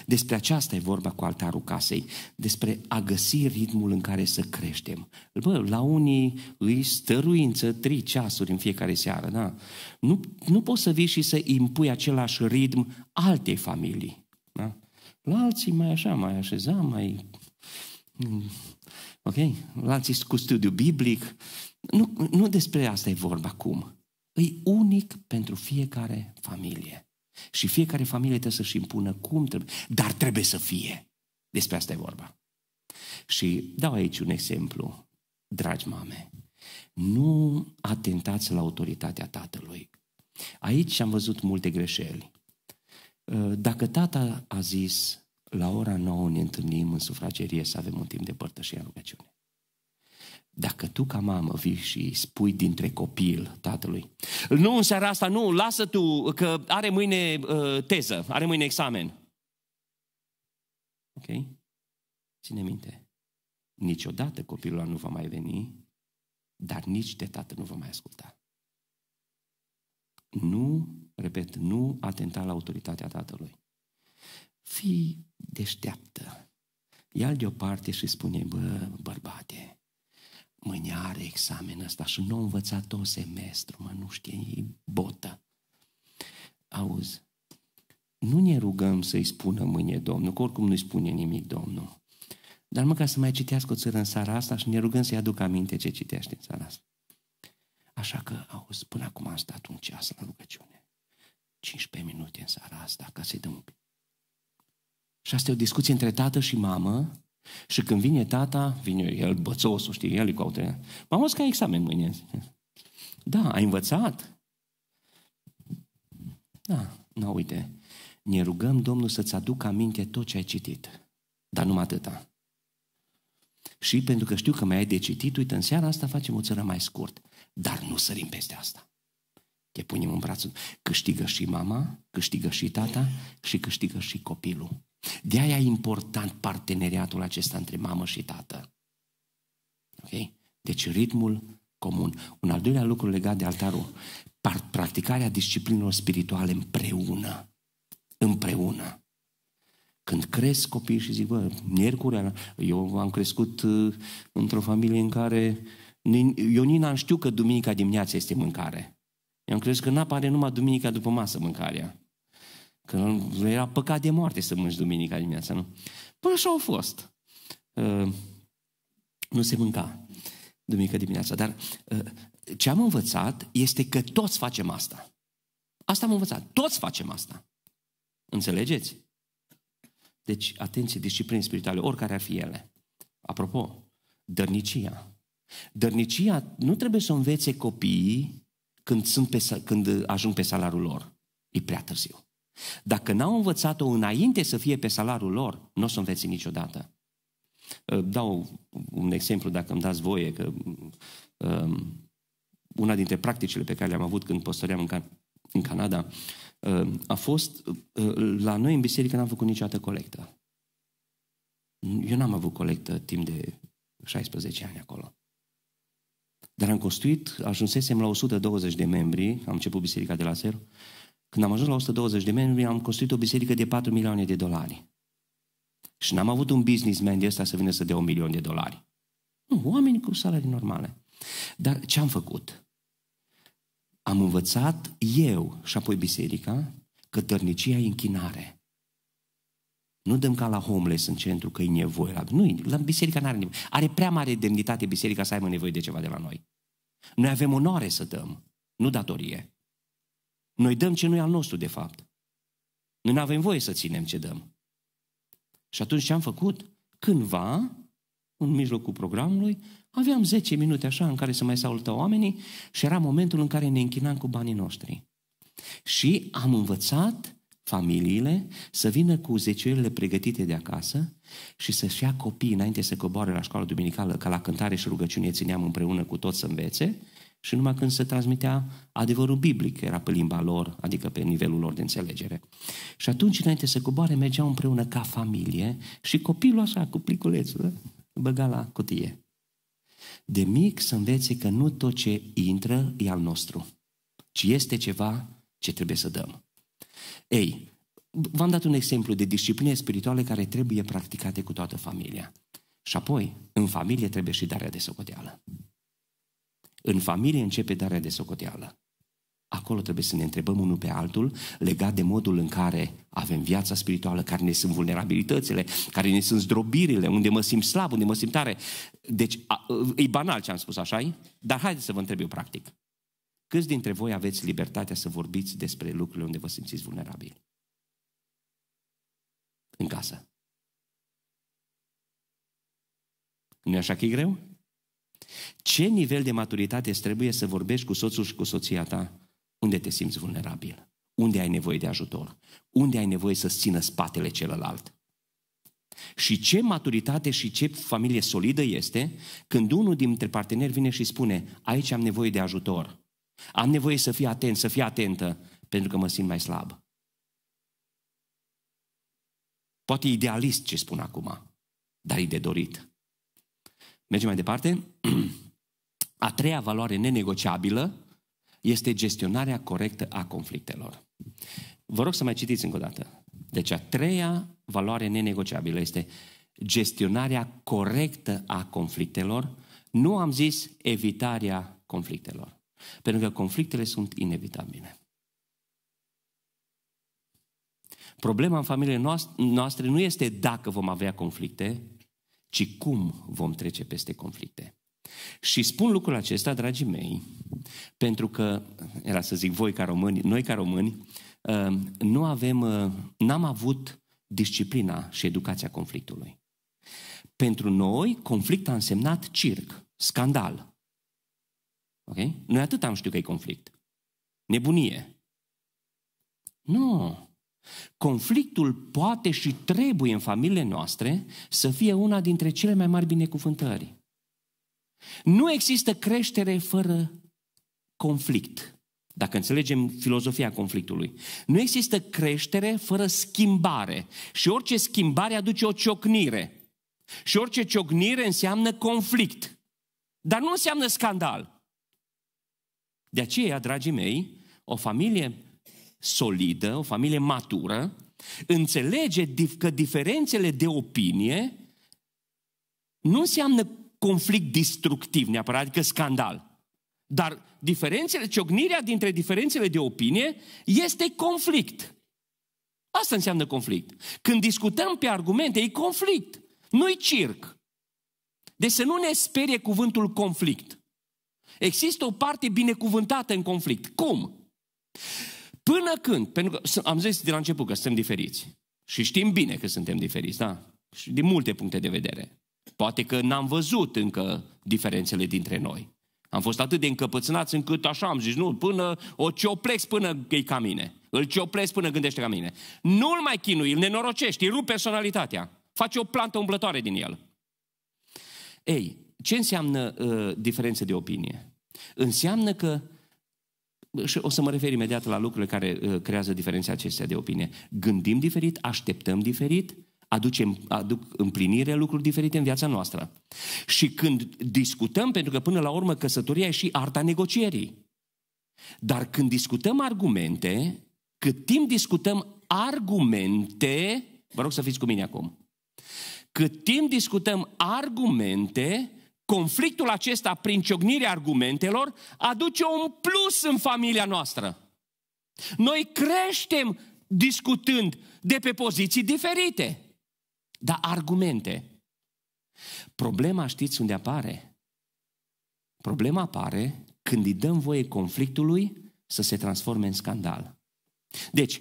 A: Despre aceasta e vorba cu altarul casei, despre a găsi ritmul în care să creștem. Bă, la unii îi stăruință trei ceasuri în fiecare seară, da? Nu, nu poți să vii și să impui același ritm altei familii, da? La alții mai așa, mai așeza, mai... Mm, ok? La alții cu studiu biblic, nu, nu despre asta e vorba acum. E unic pentru fiecare familie. Și fiecare familie trebuie să-și impună cum trebuie, dar trebuie să fie. Despre asta e vorba. Și dau aici un exemplu, dragi mame. Nu atentați la autoritatea tatălui. Aici am văzut multe greșeli. Ă, dacă tata a zis la ora nouă ne întâlnim în sufragerie să avem un timp de părtășie în rugăciune. Dacă tu ca mamă vii și spui dintre copil tatălui, nu în seara asta, nu, lasă tu, că are mâine uh, teză, are mâine examen. Ok? Ține minte, niciodată copilul nu va mai veni, dar nici de tată nu va mai asculta. Nu, repet, nu atenta la autoritatea tatălui. Fii deșteaptă. Ia-l deoparte și spune, bă, bărbate, mâine are examen ăsta și nu a învățat tot semestru, mă, nu știe, e botă. Auzi, nu ne rugăm să-i spună mâine Domnul, că oricum nu-i spune nimic Domnul. Dar măcar să mai citească o țară în seara asta și ne rugăm să-i aduc aminte ce citește în seara asta. Așa că, auzi, până acum am stat un ceas la rugăciune. 15 minute în seara asta, ca să-i dăm un pic. Și asta e o discuție între tată și mamă, și când vine tata, vine el bățosul, știi, el e cu autoritate. M-am că ai examen mâine. Da, ai învățat? Da, nu uite, ne rugăm Domnul să-ți aducă aminte tot ce ai citit. Dar numai atâta. Și pentru că știu că mai ai de citit, uite, în seara asta facem o țără mai scurt. Dar nu sărim peste asta. Te punem în brațul. Câștigă și mama, câștigă și tata și câștigă și copilul. De aia e important parteneriatul acesta între mamă și tată. Ok? Deci ritmul comun. Un al doilea lucru legat de altarul, practicarea disciplinelor spirituale împreună. Împreună. Când cresc copiii și zic, bă, miercurea, eu am crescut uh, într-o familie în care eu Nina știu că duminica dimineața este mâncare. Eu am crezut că n-apare numai duminica după masă mâncarea. Că era păcat de moarte să mânci duminica dimineața, nu? Păi așa au fost. Uh, nu se mânca duminica dimineața. Dar uh, ce am învățat este că toți facem asta. Asta am învățat. Toți facem asta. Înțelegeți? Deci, atenție, discipline spirituale, oricare ar fi ele. Apropo, dărnicia. Dărnicia nu trebuie să învețe copiii când, sunt pe, când ajung pe salarul lor. E prea târziu. Dacă n-au învățat-o înainte să fie pe salarul lor, nu o să înveți niciodată. Uh, dau un exemplu, dacă îmi dați voie, că um, una dintre practicile pe care le-am avut când păstoream în, Can- în Canada uh, a fost, uh, la noi în biserică n-am făcut niciodată colectă. Eu n-am avut colectă timp de 16 ani acolo. Dar am construit, ajunsesem la 120 de membri, am început biserica de la zero, când am ajuns la 120 de membri, am construit o biserică de 4 milioane de dolari. Și n-am avut un businessman de ăsta să vină să dea un milion de dolari. Nu, oameni cu salarii normale. Dar ce am făcut? Am învățat eu și apoi biserica că tărnicia e închinare. Nu dăm ca la homeless în centru că e nevoie. La... Nu, la biserica nu are nevoie. Are prea mare demnitate biserica să aibă nevoie de ceva de la noi. Noi avem onoare să dăm, nu datorie. Noi dăm ce nu e al nostru, de fapt. Noi nu avem voie să ținem ce dăm. Și atunci ce am făcut? Cândva, în mijlocul programului, aveam 10 minute așa în care să mai salută oamenii și era momentul în care ne închinam cu banii noștri. Și am învățat familiile să vină cu zeciuielile pregătite de acasă și să-și ia copiii înainte să coboare la școală duminicală, ca la cântare și rugăciune țineam împreună cu toți să învețe, și numai când se transmitea adevărul biblic era pe limba lor, adică pe nivelul lor de înțelegere. Și atunci, înainte să coboare, mergeau împreună ca familie și copilul așa, cu pliculețul, da? băga la cutie. De mic să învețe că nu tot ce intră e al nostru, ci este ceva ce trebuie să dăm. Ei, v-am dat un exemplu de discipline spirituale care trebuie practicate cu toată familia. Și apoi, în familie trebuie și darea de socoteală. În familie începe darea de socoteală. Acolo trebuie să ne întrebăm unul pe altul legat de modul în care avem viața spirituală, care ne sunt vulnerabilitățile, care ne sunt zdrobirile, unde mă simt slab, unde mă simt tare. Deci a, e banal ce am spus, așa -i? Dar haideți să vă întreb eu practic. Câți dintre voi aveți libertatea să vorbiți despre lucrurile unde vă simțiți vulnerabili? În casă. Nu e așa că e greu? Ce nivel de maturitate îți trebuie să vorbești cu soțul și cu soția ta? Unde te simți vulnerabil? Unde ai nevoie de ajutor? Unde ai nevoie să-ți țină spatele celălalt? Și ce maturitate și ce familie solidă este când unul dintre parteneri vine și spune aici am nevoie de ajutor, am nevoie să fii atent, să fii atentă, pentru că mă simt mai slab. Poate idealist ce spun acum, dar e de dorit. Mergem mai departe. A treia valoare nenegociabilă este gestionarea corectă a conflictelor. Vă rog să mai citiți încă o dată. Deci a treia valoare nenegociabilă este gestionarea corectă a conflictelor. Nu am zis evitarea conflictelor. Pentru că conflictele sunt inevitabile. Problema în familiile noastre nu este dacă vom avea conflicte, ci cum vom trece peste conflicte. Și spun lucrul acesta, dragii mei, pentru că, era să zic voi ca români, noi ca români, uh, nu avem, uh, n-am avut disciplina și educația conflictului. Pentru noi, conflict a însemnat circ, scandal. Ok? Noi atât am știut că e conflict. Nebunie. Nu. Conflictul poate și trebuie în familiile noastre să fie una dintre cele mai mari binecuvântări. Nu există creștere fără conflict, dacă înțelegem filozofia conflictului. Nu există creștere fără schimbare și orice schimbare aduce o ciocnire. Și orice ciocnire înseamnă conflict, dar nu înseamnă scandal. De aceea, dragii mei, o familie solidă, o familie matură, înțelege că diferențele de opinie nu înseamnă conflict destructiv neapărat, adică scandal. Dar diferențele, ciocnirea dintre diferențele de opinie este conflict. Asta înseamnă conflict. Când discutăm pe argumente, e conflict, nu-i circ. Deci să nu ne sperie cuvântul conflict. Există o parte binecuvântată în conflict. Cum? Până când, pentru că am zis de la început că suntem diferiți și știm bine că suntem diferiți, da? Și din multe puncte de vedere. Poate că n-am văzut încă diferențele dintre noi. Am fost atât de încăpățânați încât așa am zis, nu, până o cioplex până e ca mine. Îl cioplesc până gândește ca mine. Nu-l mai chinui, îl nenorocești, îi rup personalitatea. Face o plantă umblătoare din el. Ei, ce înseamnă uh, diferență de opinie? Înseamnă că, și o să mă refer imediat la lucrurile care uh, creează diferența acestea de opinie, gândim diferit, așteptăm diferit, aduce, aduc împlinire lucruri diferite în viața noastră. Și când discutăm, pentru că până la urmă căsătoria e și arta negocierii. Dar când discutăm argumente, cât timp discutăm argumente, vă rog să fiți cu mine acum, cât timp discutăm argumente, conflictul acesta prin ciognirea argumentelor aduce un plus în familia noastră. Noi creștem discutând de pe poziții diferite. Dar argumente. Problema știți unde apare? Problema apare când îi dăm voie conflictului să se transforme în scandal. Deci,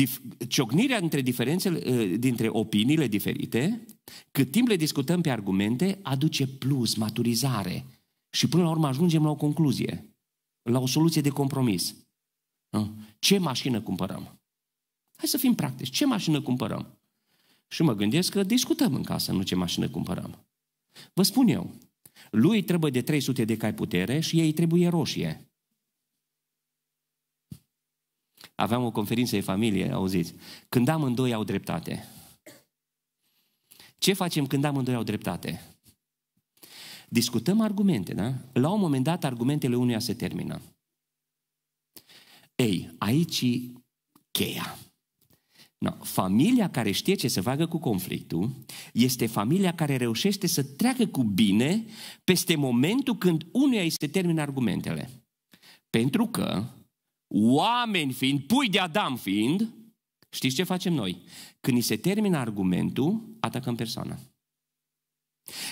A: dif- ciocnirea între diferențele, ă, dintre opiniile diferite, cât timp le discutăm pe argumente, aduce plus, maturizare. Și până la urmă ajungem la o concluzie, la o soluție de compromis. Ce mașină cumpărăm? Hai să fim practici. Ce mașină cumpărăm? Și mă gândesc că discutăm în casă, nu ce mașină cumpărăm. Vă spun eu, lui trebuie de 300 de cai putere și ei trebuie roșie. Aveam o conferință de familie, auziți. Când amândoi au dreptate. Ce facem când amândoi au dreptate? Discutăm argumente, da? La un moment dat, argumentele unuia se termină. Ei, aici cheia. No, familia care știe ce să facă cu conflictul este familia care reușește să treacă cu bine peste momentul când unuia îi se termină argumentele. Pentru că, oameni fiind, pui de Adam fiind, știți ce facem noi? Când îi se termină argumentul, atacăm persoana.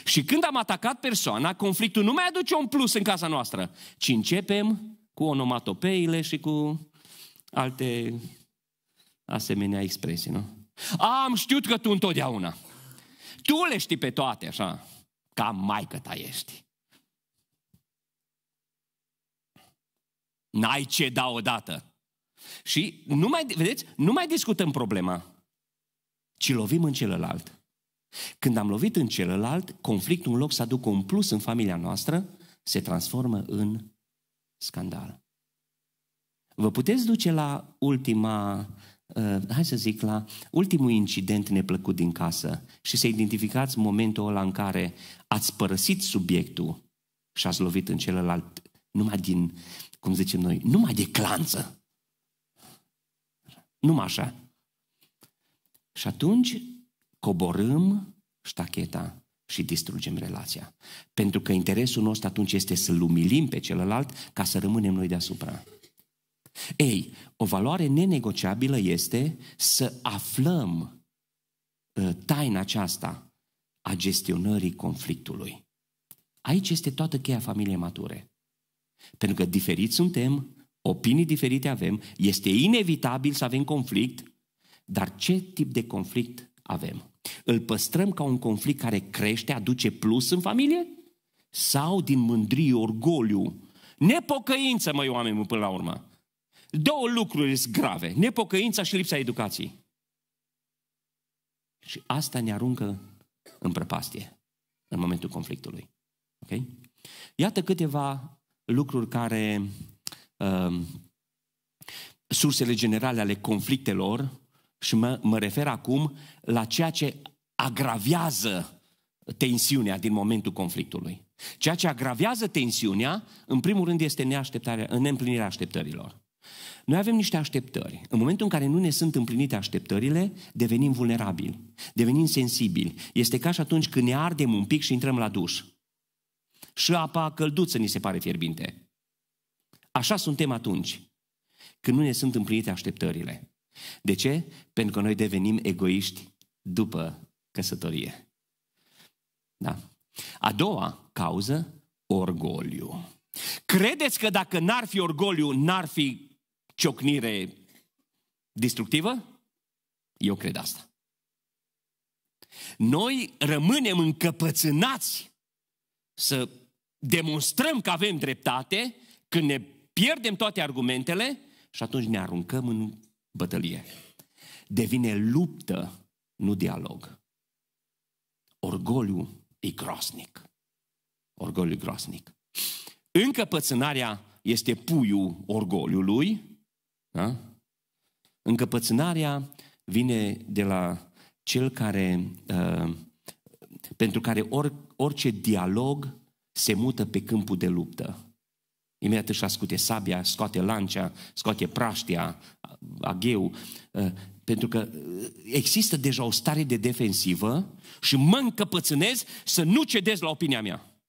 A: Și când am atacat persoana, conflictul nu mai aduce un plus în casa noastră, ci începem cu onomatopeile și cu alte asemenea expresii, nu? Am știut că tu întotdeauna. Tu le știi pe toate, așa, ca că ta ești. N-ai ce da odată. Și nu mai, vedeți, nu mai discutăm problema, ci lovim în celălalt. Când am lovit în celălalt, conflictul în loc să aducă un plus în familia noastră, se transformă în scandal. Vă puteți duce la ultima Eh, hai să zic, la ultimul incident neplăcut din casă și să identificați momentul ăla în care ați părăsit subiectul și ați lovit în celălalt numai din, cum zicem noi, numai de clanță. Numai așa. Și atunci coborâm ștacheta și distrugem relația. Pentru că interesul nostru atunci este să-l umilim pe celălalt ca să rămânem noi deasupra. Ei, o valoare nenegociabilă este să aflăm ă, taina aceasta a gestionării conflictului. Aici este toată cheia familiei mature. Pentru că diferiți suntem, opinii diferite avem, este inevitabil să avem conflict, dar ce tip de conflict avem? Îl păstrăm ca un conflict care crește, aduce plus în familie? Sau din mândrie, orgoliu, nepocăință, măi oameni, până la urmă, Două lucruri sunt grave, nepocăința și lipsa educației. Și asta ne aruncă în prăpastie, în momentul conflictului. Ok? Iată câteva lucruri care, uh, sursele generale ale conflictelor, și mă, mă refer acum la ceea ce agravează tensiunea din momentul conflictului. Ceea ce agravează tensiunea, în primul rând, este neașteptarea, în neîmplinirea așteptărilor. Noi avem niște așteptări. În momentul în care nu ne sunt împlinite așteptările, devenim vulnerabili, devenim sensibili. Este ca și atunci când ne ardem un pic și intrăm la duș. Și apa călduță ni se pare fierbinte. Așa suntem atunci când nu ne sunt împlinite așteptările. De ce? Pentru că noi devenim egoiști după căsătorie. Da. A doua cauză, orgoliu. Credeți că dacă n-ar fi orgoliu, n-ar fi ciocnire destructivă? Eu cred asta. Noi rămânem încăpățânați să demonstrăm că avem dreptate când ne pierdem toate argumentele și atunci ne aruncăm în bătălie. Devine luptă, nu dialog. Orgoliu e groasnic. Orgoliu groasnic. Încăpățânarea este puiul orgoliului, da? Încăpățânarea vine de la cel care, uh, pentru care or, orice dialog se mută pe câmpul de luptă. Imediat își ascute sabia, scoate lancea, scoate praștia, agheu, uh, pentru că uh, există deja o stare de defensivă și mă încăpățânez să nu cedez la opinia mea.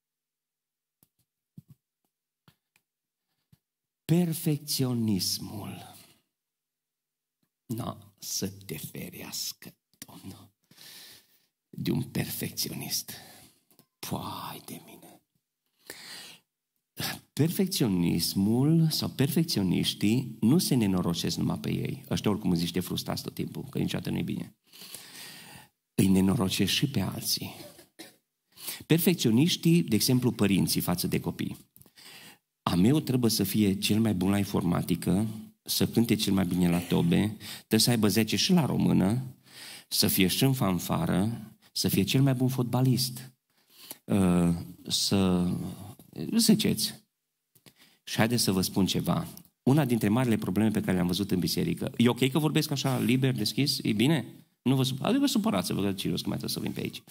A: Perfecționismul No, să te ferească, Domnul, de un perfecționist. Poai de mine! Perfecționismul sau perfecționiștii nu se nenorocesc numai pe ei. Ăștia oricum îți niște frustrați tot timpul, că niciodată nu-i bine. Îi nenorocesc și pe alții. Perfecționiștii, de exemplu, părinții față de copii. A meu trebuie să fie cel mai bun la informatică, să cânte cel mai bine la tobe, trebuie să aibă 10 și la română, să fie și în fanfară, să fie cel mai bun fotbalist, ă, să ziceți. Și haideți să vă spun ceva. Una dintre marile probleme pe care le-am văzut în biserică. E ok că vorbesc așa liber, deschis? E bine? Nu vă supărați, adică supărați-vă că cine să mai să vin pe aici.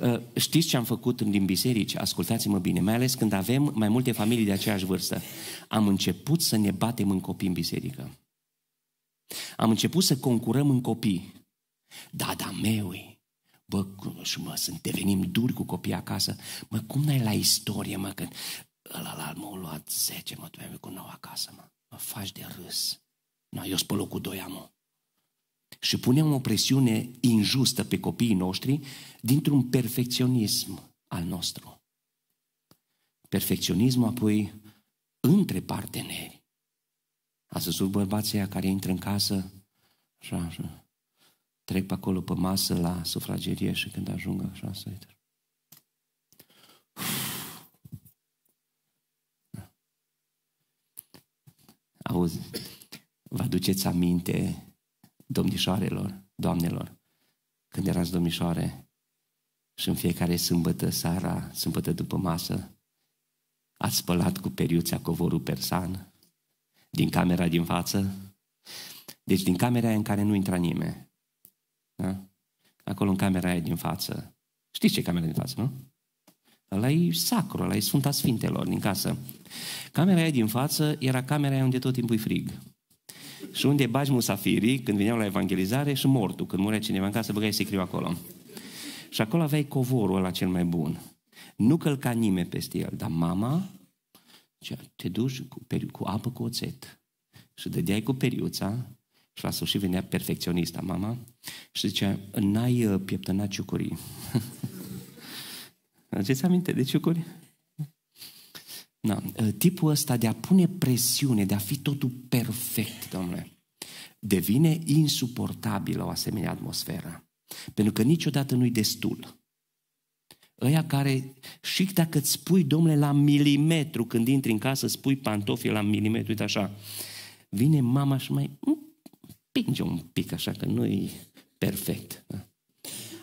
A: Uh, știți ce am făcut din biserici? Ascultați-mă bine, mai ales când avem mai multe familii de aceeași vârstă. Am început să ne batem în copii în biserică. Am început să concurăm în copii. Da, da, meui. Bă, și mă, sunt, devenim duri cu copii acasă. Mă, cum n-ai la istorie, mă, când ăla la m-a luat 10, mă, tu ai cu nou acasă, mă. Mă faci de râs. Nu, no, eu spăl cu doi, am, și punem o presiune injustă pe copiii noștri dintr-un perfecționism al nostru. Perfecționismul apoi între parteneri. Ați văzut bărbații care intră în casă și așa, trec pe acolo pe masă la sufragerie și când ajung așa să uită. Auzi, vă aduceți aminte domnișoarelor, doamnelor, când erați domnișoare și în fiecare sâmbătă seara, sâmbătă după masă, ați spălat cu periuța covorul persan din camera din față? Deci din camera în care nu intra nimeni. Da? Acolo în camera aia din față. Știți ce camera din față, nu? Ăla e sacru, ăla e Sfânta Sfintelor din casă. Camera aia din față era camera aia unde tot timpul e frig. Și unde bagi musafirii, când veneau la evangelizare, și mortul, când murea cineva în casă, băgai sicriu acolo. Și acolo aveai covorul ăla cel mai bun. Nu călca nimeni peste el, dar mama te duci cu, cu apă cu oțet și dădeai cu periuța și la sfârșit venea perfecționista mama și zicea, n-ai uh, pieptănat ciucurii. Aduceți aminte de ciucuri? Da. Ă, tipul ăsta de a pune presiune, de a fi totul perfect, domnule, devine insuportabilă o asemenea atmosferă. Pentru că niciodată nu-i destul. Ăia care, și dacă îți spui, domnule, la milimetru, când intri în casă, spui pantofii la milimetru, uite așa, vine mama și mai pinge un pic, așa că nu-i perfect. Da?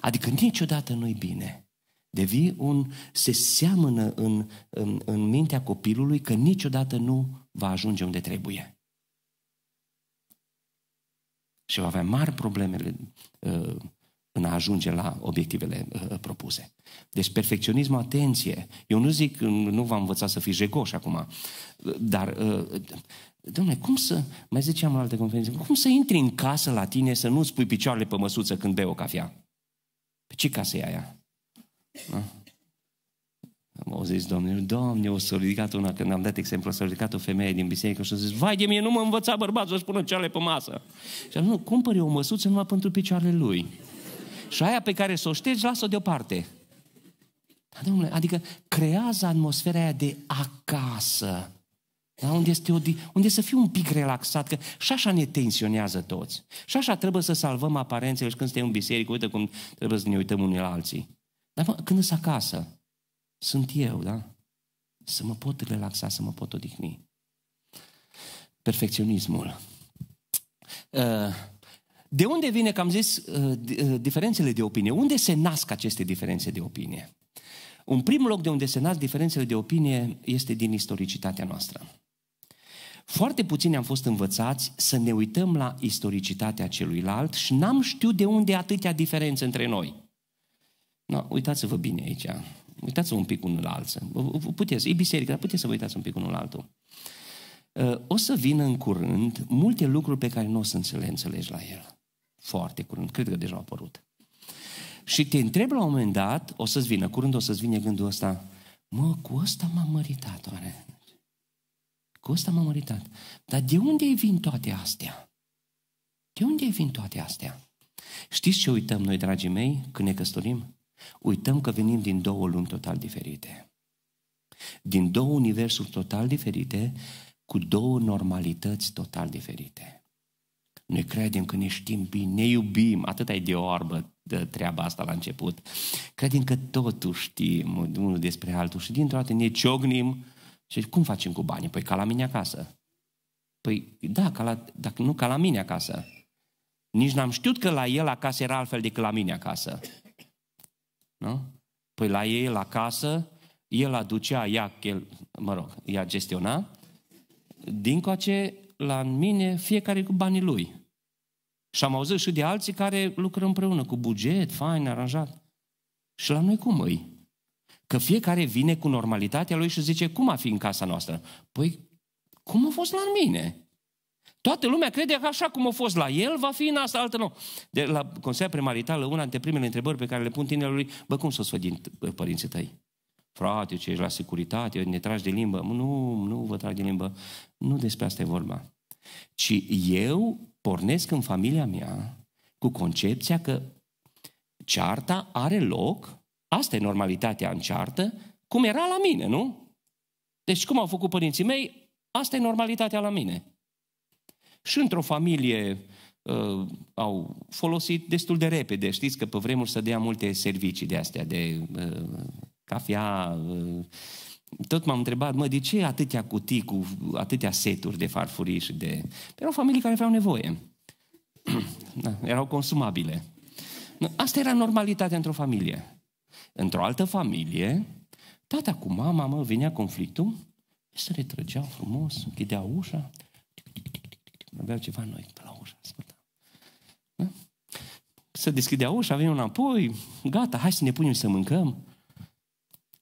A: Adică niciodată nu-i bine. Devii un, se seamănă în, în, în mintea copilului că niciodată nu va ajunge unde trebuie. Și va avea mari probleme uh, în a ajunge la obiectivele uh, propuse. Deci perfecționismul, atenție, eu nu zic, uh, nu v-am învățat să fii jegoș acum, dar, domnule, cum să, mai ziceam la alte conferințe, cum să intri în casă la tine să nu-ți pui picioarele pe măsuță când bei o cafea? Pe ce casă e aia? Ah. Am auzit, Doamne, Doamne, o să ridicat una, când am dat exemplu, s-a ridicat o femeie din biserică și a zis, vai de mine, nu mă învăța bărbatul să spună ce pe masă. Și am zis, nu, cumpări o măsuță numai pentru picioarele lui. Și aia pe care să o ștergi, lasă o deoparte. Da, domnule, adică creează atmosfera aia de acasă. Da? Unde, este o, unde să fiu un pic relaxat, că și așa ne tensionează toți. Și așa trebuie să salvăm aparențele și când suntem în biserică, uite cum trebuie să ne uităm unii la alții. Dar mă, când sunt acasă, sunt eu, da? Să mă pot relaxa, să mă pot odihni. Perfecționismul. Uh, de unde vine, că am zis, uh, uh, diferențele de opinie? Unde se nasc aceste diferențe de opinie? Un prim loc de unde se nasc diferențele de opinie este din istoricitatea noastră. Foarte puțini am fost învățați să ne uităm la istoricitatea celuilalt și n-am știut de unde atâtea diferențe între noi. No, uitați-vă bine aici. Uitați-vă un pic unul la altul. Puteți, e biserică, dar puteți să vă uitați un pic unul la altul. Uh, o să vină în curând multe lucruri pe care nu o să le înțelegi la el. Foarte curând. Cred că deja au apărut. Și te întreb la un moment dat, o să-ți vină, curând o să-ți vină gândul ăsta, mă, cu ăsta m-am măritat, oare? Cu ăsta m-am măritat. Dar de unde vin toate astea? De unde vin toate astea? Știți ce uităm noi, dragii mei, când ne căsătorim? Uităm că venim din două lumi total diferite. Din două universuri total diferite, cu două normalități total diferite. Noi credem că ne știm bine, ne iubim, atât ai de orbă de treaba asta la început. Credem că totul știm unul despre altul și dintr-o dată ne ciognim și cum facem cu banii? Păi ca la mine acasă. Păi da, ca la, dacă nu ca la mine acasă. Nici n-am știut că la el acasă era altfel decât la mine acasă. Nu? Păi la ei, la casă, el aducea, ea, el, mă rog, ea gestiona, coace, la mine fiecare cu banii lui. Și am auzit și de alții care lucră împreună, cu buget, fain, aranjat. Și la noi cum îi? Că fiecare vine cu normalitatea lui și zice, cum a fi în casa noastră? Păi, cum a fost la mine? Toată lumea crede că așa cum a fost la el, va fi în asta, altă nu. De la Consilia Primaritală, una dintre primele întrebări pe care le pun tinerului, bă, cum s-o din părinții tăi? Frate, ce ești la securitate, ne tragi de limbă. Nu, nu vă trag de limbă. Nu despre asta e vorba. Ci eu pornesc în familia mea cu concepția că cearta are loc, asta e normalitatea în ceartă, cum era la mine, nu? Deci cum au făcut părinții mei, asta e normalitatea la mine și într-o familie uh, au folosit destul de repede. Știți că pe vremuri se dea multe servicii de astea, de uh, cafea. Uh, tot m-am întrebat, mă, de ce atâtea cutii cu atâtea seturi de farfurii și de... Erau familii care aveau nevoie. da, erau consumabile. Asta era normalitatea într-o familie. Într-o altă familie, tata cu mama, mă, venea conflictul, se retrăgeau frumos, închideau ușa, Aveau ceva noi pe la ușă, ascultam. Da? Să deschidea ușa, vine înapoi, gata, hai să ne punem să mâncăm.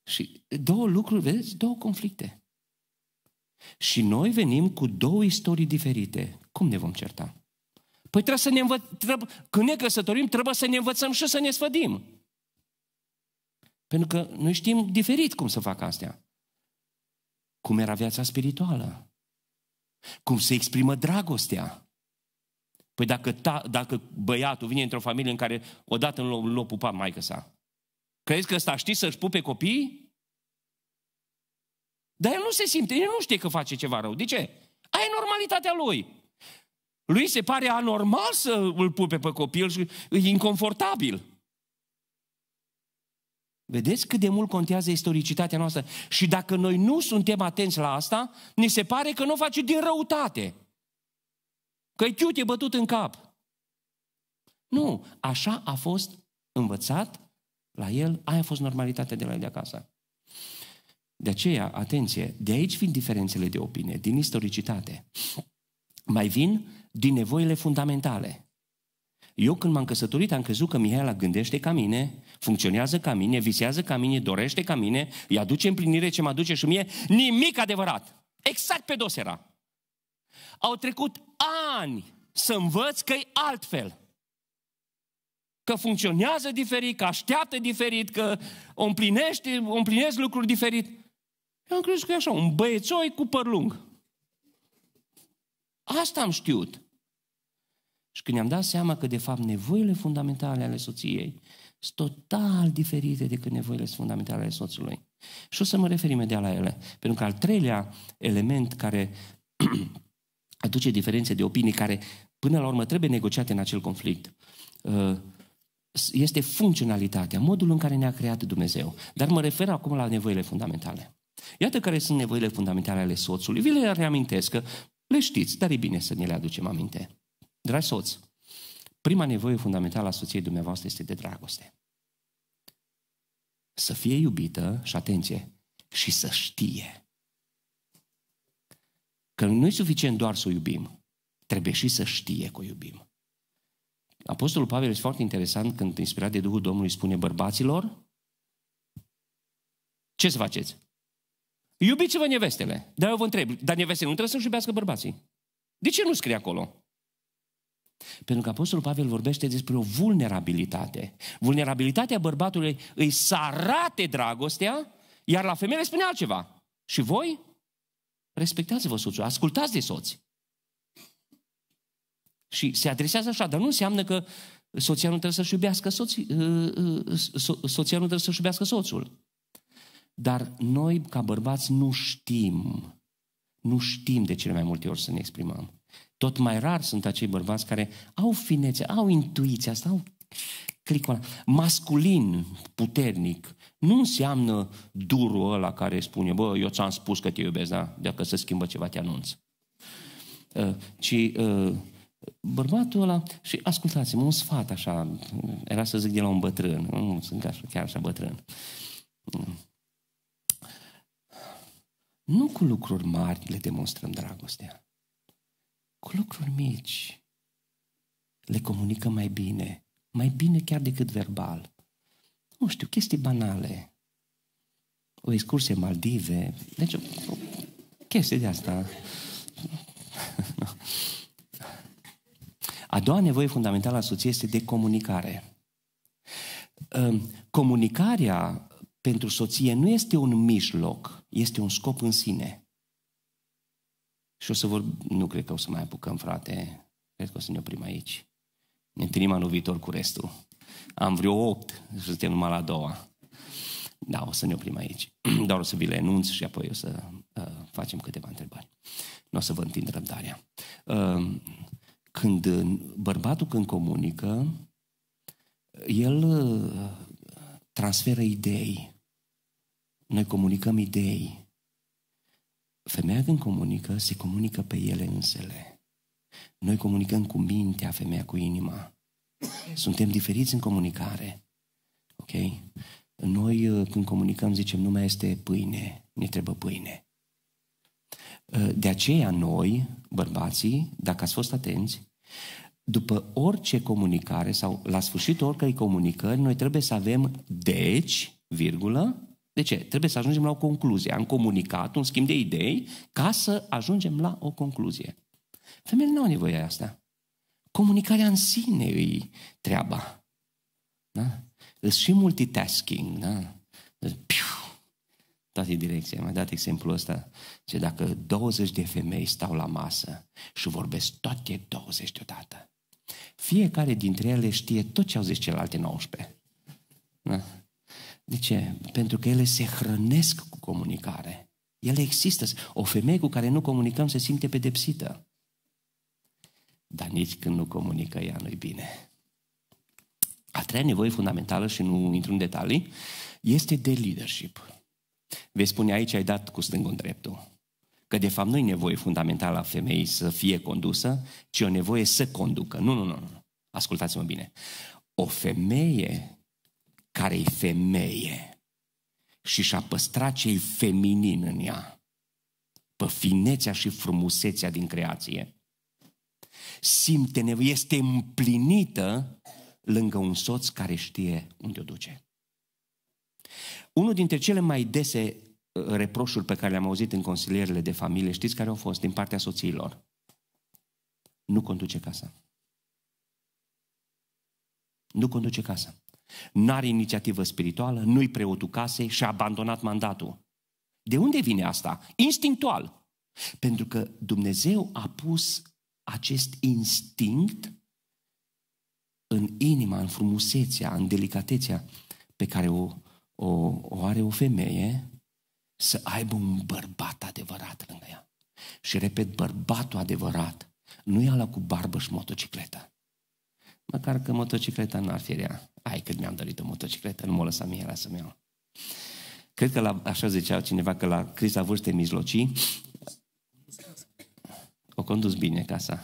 A: Și două lucruri, vedeți, două conflicte. Și noi venim cu două istorii diferite. Cum ne vom certa? Păi trebuie să ne învățăm, când ne căsătorim, trebuie să ne învățăm și să ne sfădim. Pentru că noi știm diferit cum să fac astea. Cum era viața spirituală. Cum se exprimă dragostea? Păi dacă, ta, dacă băiatul vine într-o familie în care odată nu l-a pupat maică sa, crezi că ăsta știe să-și pupe copiii? Dar el nu se simte, el nu știe că face ceva rău. De ce? Aia e normalitatea lui. Lui se pare anormal să îl pupe pe copil și e inconfortabil. Vedeți cât de mult contează istoricitatea noastră? Și dacă noi nu suntem atenți la asta, ne se pare că nu o face din răutate. Că-i e bătut în cap. Nu, așa a fost învățat la el, aia a fost normalitatea de la el de acasă. De aceea, atenție, de aici vin diferențele de opinie, din istoricitate. Mai vin din nevoile fundamentale. Eu când m-am căsătorit am crezut că Mihaela gândește ca mine, funcționează ca mine, visează ca mine, dorește ca mine, îi aduce împlinire ce mă aduce și mie, nimic adevărat. Exact pe dos era. Au trecut ani să învăț că e altfel. Că funcționează diferit, că așteaptă diferit, că o împlinește, o împlinesc lucruri diferit. Eu am crezut că e așa, un băiețoi cu păr lung. Asta am știut. Și când am dat seama că, de fapt, nevoile fundamentale ale soției sunt total diferite decât nevoile fundamentale ale soțului. Și o să mă refer imediat la ele. Pentru că al treilea element care aduce diferențe de opinii, care până la urmă trebuie negociate în acel conflict, uh, este funcționalitatea, modul în care ne-a creat Dumnezeu. Dar mă refer acum la nevoile fundamentale. Iată care sunt nevoile fundamentale ale soțului. Vi le reamintesc că le știți, dar e bine să ne le aducem aminte. Dragi soți, Prima nevoie fundamentală a soției dumneavoastră este de dragoste. Să fie iubită, și atenție, și să știe. Că nu e suficient doar să o iubim, trebuie și să știe că o iubim. Apostolul Pavel este foarte interesant când, inspirat de Duhul Domnului, spune bărbaților, ce să faceți? Iubiți-vă nevestele. Dar eu vă întreb, dar nevestele nu trebuie să-și iubească bărbații. De ce nu scrie acolo? Pentru că Apostolul Pavel vorbește despre o vulnerabilitate. Vulnerabilitatea bărbatului îi să arate dragostea, iar la femeie le spune altceva. Și voi respectați-vă soțul, ascultați de soți. Și se adresează așa, dar nu înseamnă că soția nu trebuie să-și iubească, soții, uh, uh, soția nu trebuie să-și iubească soțul. Dar noi, ca bărbați, nu știm, nu știm de cele mai multe ori să ne exprimăm. Tot mai rar sunt acei bărbați care au finețe, au intuiția asta, au clicul ăla. Masculin, puternic, nu înseamnă durul ăla care spune, bă, eu ți-am spus că te iubesc, da? Dacă se schimbă ceva, te anunț. Uh, ci uh, bărbatul ăla, și ascultați-mă, un sfat așa, era să zic de la un bătrân, nu sunt așa, chiar așa bătrân. Mm. Nu cu lucruri mari le demonstrăm dragostea cu lucruri mici, le comunică mai bine, mai bine chiar decât verbal. Nu știu, chestii banale. O excursie în Maldive, deci o, chestie de asta. A doua nevoie fundamentală a soției este de comunicare. Ehm, comunicarea pentru soție nu este un mijloc, este un scop în sine. Și o să vorb... Nu cred că o să mai apucăm, frate. Cred că o să ne oprim aici. Ne întâlnim anul viitor cu restul. Am vreo opt și suntem numai la a doua. Da, o să ne oprim aici. Doar o să vi le enunț și apoi o să uh, facem câteva întrebări. Nu o să vă întind răbdarea. Uh, când uh, bărbatul când comunică, el uh, transferă idei. Noi comunicăm idei. Femeia când comunică, se comunică pe ele însele. Noi comunicăm cu mintea, femeia cu inima. Suntem diferiți în comunicare. Ok? Noi uh, când comunicăm zicem, nu mai este pâine, ne trebuie pâine. Uh, de aceea noi, bărbații, dacă ați fost atenți, după orice comunicare sau la sfârșitul oricărei comunicări, noi trebuie să avem deci, virgulă, de ce? Trebuie să ajungem la o concluzie. Am comunicat un schimb de idei ca să ajungem la o concluzie. Femeile nu au nevoie de asta. Comunicarea în sine e treaba. Da? Îți și multitasking. Da? Piu! Toate direcțiile. Am dat exemplul ăsta. Ce dacă 20 de femei stau la masă și vorbesc toate 20 deodată, fiecare dintre ele știe tot ce au zis celelalte 19. Da? De ce? Pentru că ele se hrănesc cu comunicare. Ele există. O femeie cu care nu comunicăm se simte pedepsită. Dar nici când nu comunică ea nu-i bine. A treia nevoie fundamentală, și nu intru în detalii, este de leadership. Vei spune aici ai dat cu stângul dreptul. Că de fapt nu e nevoie fundamentală a femeii să fie condusă, ci o nevoie să conducă. Nu, nu, nu. nu. Ascultați-mă bine. O femeie care e femeie și și-a păstrat ce e feminin în ea, pe finețea și frumusețea din creație, simte nevoie, este împlinită lângă un soț care știe unde o duce. Unul dintre cele mai dese uh, reproșuri pe care le-am auzit în consilierile de familie, știți care au fost din partea soțiilor? Nu conduce casa. Nu conduce casa. N-are inițiativă spirituală, nu-i preotul casei și a abandonat mandatul. De unde vine asta? Instinctual. Pentru că Dumnezeu a pus acest instinct în inima, în frumusețea, în delicatețea pe care o, o, o are o femeie, să aibă un bărbat adevărat lângă ea. Și repet, bărbatul adevărat nu e ala cu barbă și motocicletă. Măcar că motocicleta n-ar fi rea. Ai, cât mi-am dorit o motocicletă, nu mă lăsa era să-mi iau. Cred că la, așa zicea cineva că la criza vârstei mijlocii o condus bine casa.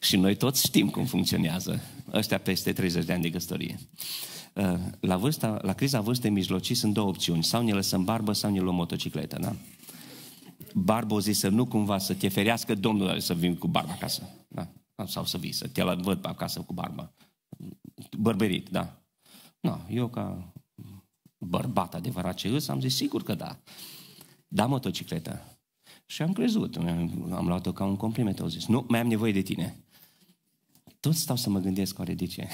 A: Și noi toți știm cum funcționează ăștia peste 30 de ani de căsătorie. Uh, la, vârsta, la criza vârstei mijlocii sunt două opțiuni. Sau ne lăsăm barbă, sau ne luăm motocicletă, da? barbă zisă, nu cumva să te ferească Domnul să vin cu barba acasă. Da? Sau să vii, să te văd pe acasă cu barba. Bărberit, da. No, eu ca bărbat adevărat ce îs, am zis, sigur că da. Da, motocicletă. Și am crezut, am luat-o ca un compliment, au zis, nu, mai am nevoie de tine. Tot stau să mă gândesc oare de ce.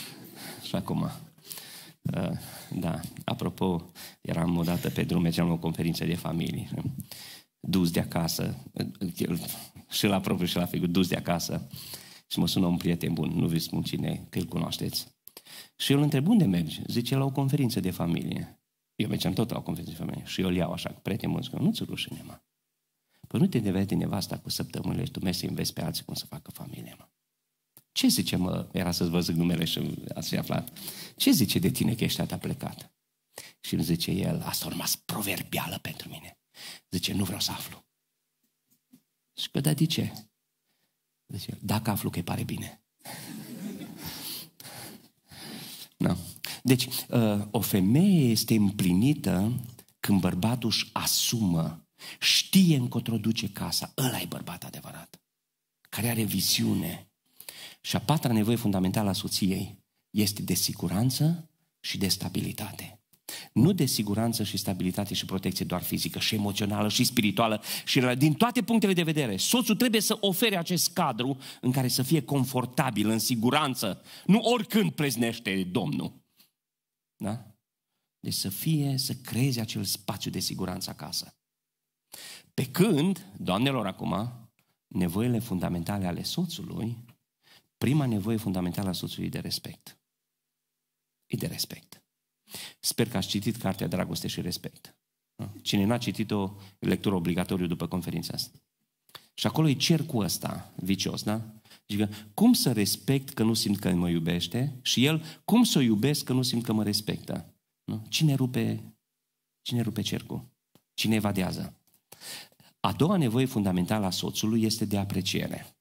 A: și acum, uh, da, apropo, eram odată pe drum, mergeam la o conferință de familie dus de acasă, și la propriu și la figur, dus de acasă. Și mă sună un prieten bun, nu vi spun cine, că îl cunoașteți. Și eu îl întreb, unde mergi? Zice, la o conferință de familie. Eu mergeam tot la o conferință de familie și eu îl iau așa, prieten bun, zic, nu-ți rușine, mă. Păi nu te de de nevasta cu săptămânile și tu mergi să înveți pe alții cum să facă familie, mă. Ce zice, mă, era să-ți vă zic numele și ați fi aflat. Ce zice de tine că ești atât plecat? Și îmi zice el, asta a rămas proverbială pentru mine. Zice, nu vreau să aflu. Și păi, că, dar de ce? Zice, dacă aflu că pare bine. no. Deci, uh, o femeie este împlinită când bărbatul își asumă, știe încotro duce casa. Ăla e bărbat adevărat, care are viziune. Și a patra nevoie fundamentală a soției este de siguranță și de stabilitate nu de siguranță și stabilitate și protecție doar fizică, și emoțională, și spirituală, și din toate punctele de vedere. Soțul trebuie să ofere acest cadru în care să fie confortabil, în siguranță. Nu oricând preznește Domnul. Da? Deci să fie, să creeze acel spațiu de siguranță acasă. Pe când, doamnelor acum, nevoile fundamentale ale soțului, prima nevoie fundamentală a soțului e de respect. E de respect. Sper că ați citit cartea Dragoste și Respect. Ah. Cine n-a citit-o, lectură obligatoriu după conferința asta. Și acolo e cercul ăsta vicios, da? Zică, cum să respect că nu simt că mă iubește? Și el, cum să o iubesc că nu simt că mă respectă? Nu? Cine rupe, cine rupe cercul? Cine evadează? A doua nevoie fundamentală a soțului este de apreciere.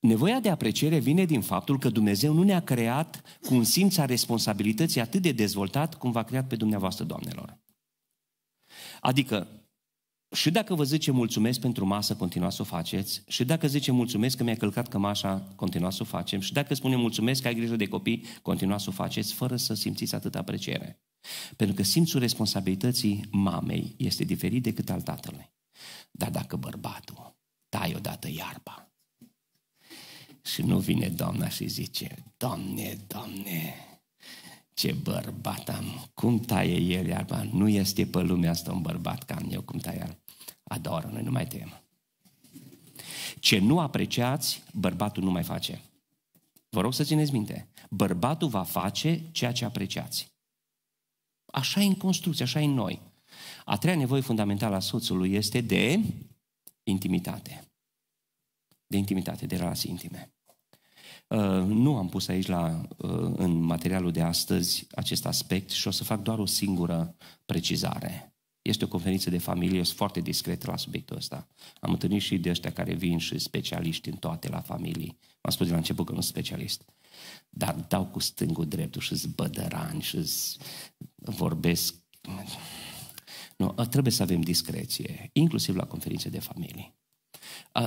A: Nevoia de apreciere vine din faptul că Dumnezeu nu ne-a creat cu un simț a responsabilității atât de dezvoltat cum v-a creat pe dumneavoastră, doamnelor. Adică, și dacă vă zice mulțumesc pentru masă, continuați să o faceți, și dacă zice mulțumesc că mi a călcat cămașa, continuați să o facem, și dacă spune mulțumesc că ai grijă de copii, continuați să o faceți, fără să simțiți atât apreciere. Pentru că simțul responsabilității mamei este diferit decât al tatălui. Dar dacă bărbatul tai odată iarba, și nu vine doamna și zice, Doamne, Doamne, ce bărbat am, cum taie el iarba, nu este pe lumea asta un bărbat ca eu, cum taie el. A doua oră, noi nu mai tăiem. Ce nu apreciați, bărbatul nu mai face. Vă rog să țineți minte, bărbatul va face ceea ce apreciați. Așa e în construcție, așa e în noi. A treia nevoie fundamentală a soțului este de intimitate. De intimitate, de relații intime. Uh, nu am pus aici la, uh, în materialul de astăzi acest aspect și o să fac doar o singură precizare. Este o conferință de familie, sunt foarte discret la subiectul ăsta. Am întâlnit și de ăștia care vin și specialiști în toate la familii. M-am spus de la început că nu sunt specialist. Dar dau cu stângul dreptul și zbădărani și vorbesc. Nu, ă, trebuie să avem discreție, inclusiv la conferințe de familie.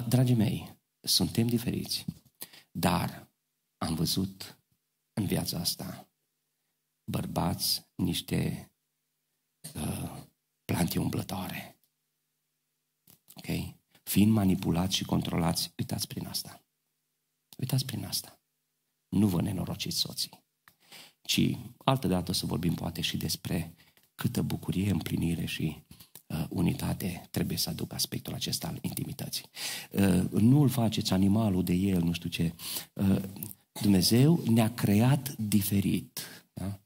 A: Dragii mei, suntem diferiți, dar am văzut în viața asta bărbați niște uh, plante umblătoare. Ok? Fiind manipulați și controlați, uitați prin asta. Uitați prin asta. Nu vă nenorociți soții. Ci altă dată o să vorbim poate și despre câtă bucurie, împlinire și uh, unitate trebuie să aducă aspectul acesta al intimității. Uh, nu îl faceți animalul de el, nu știu ce. Uh, Dumnezeu ne-a creat diferit. Da?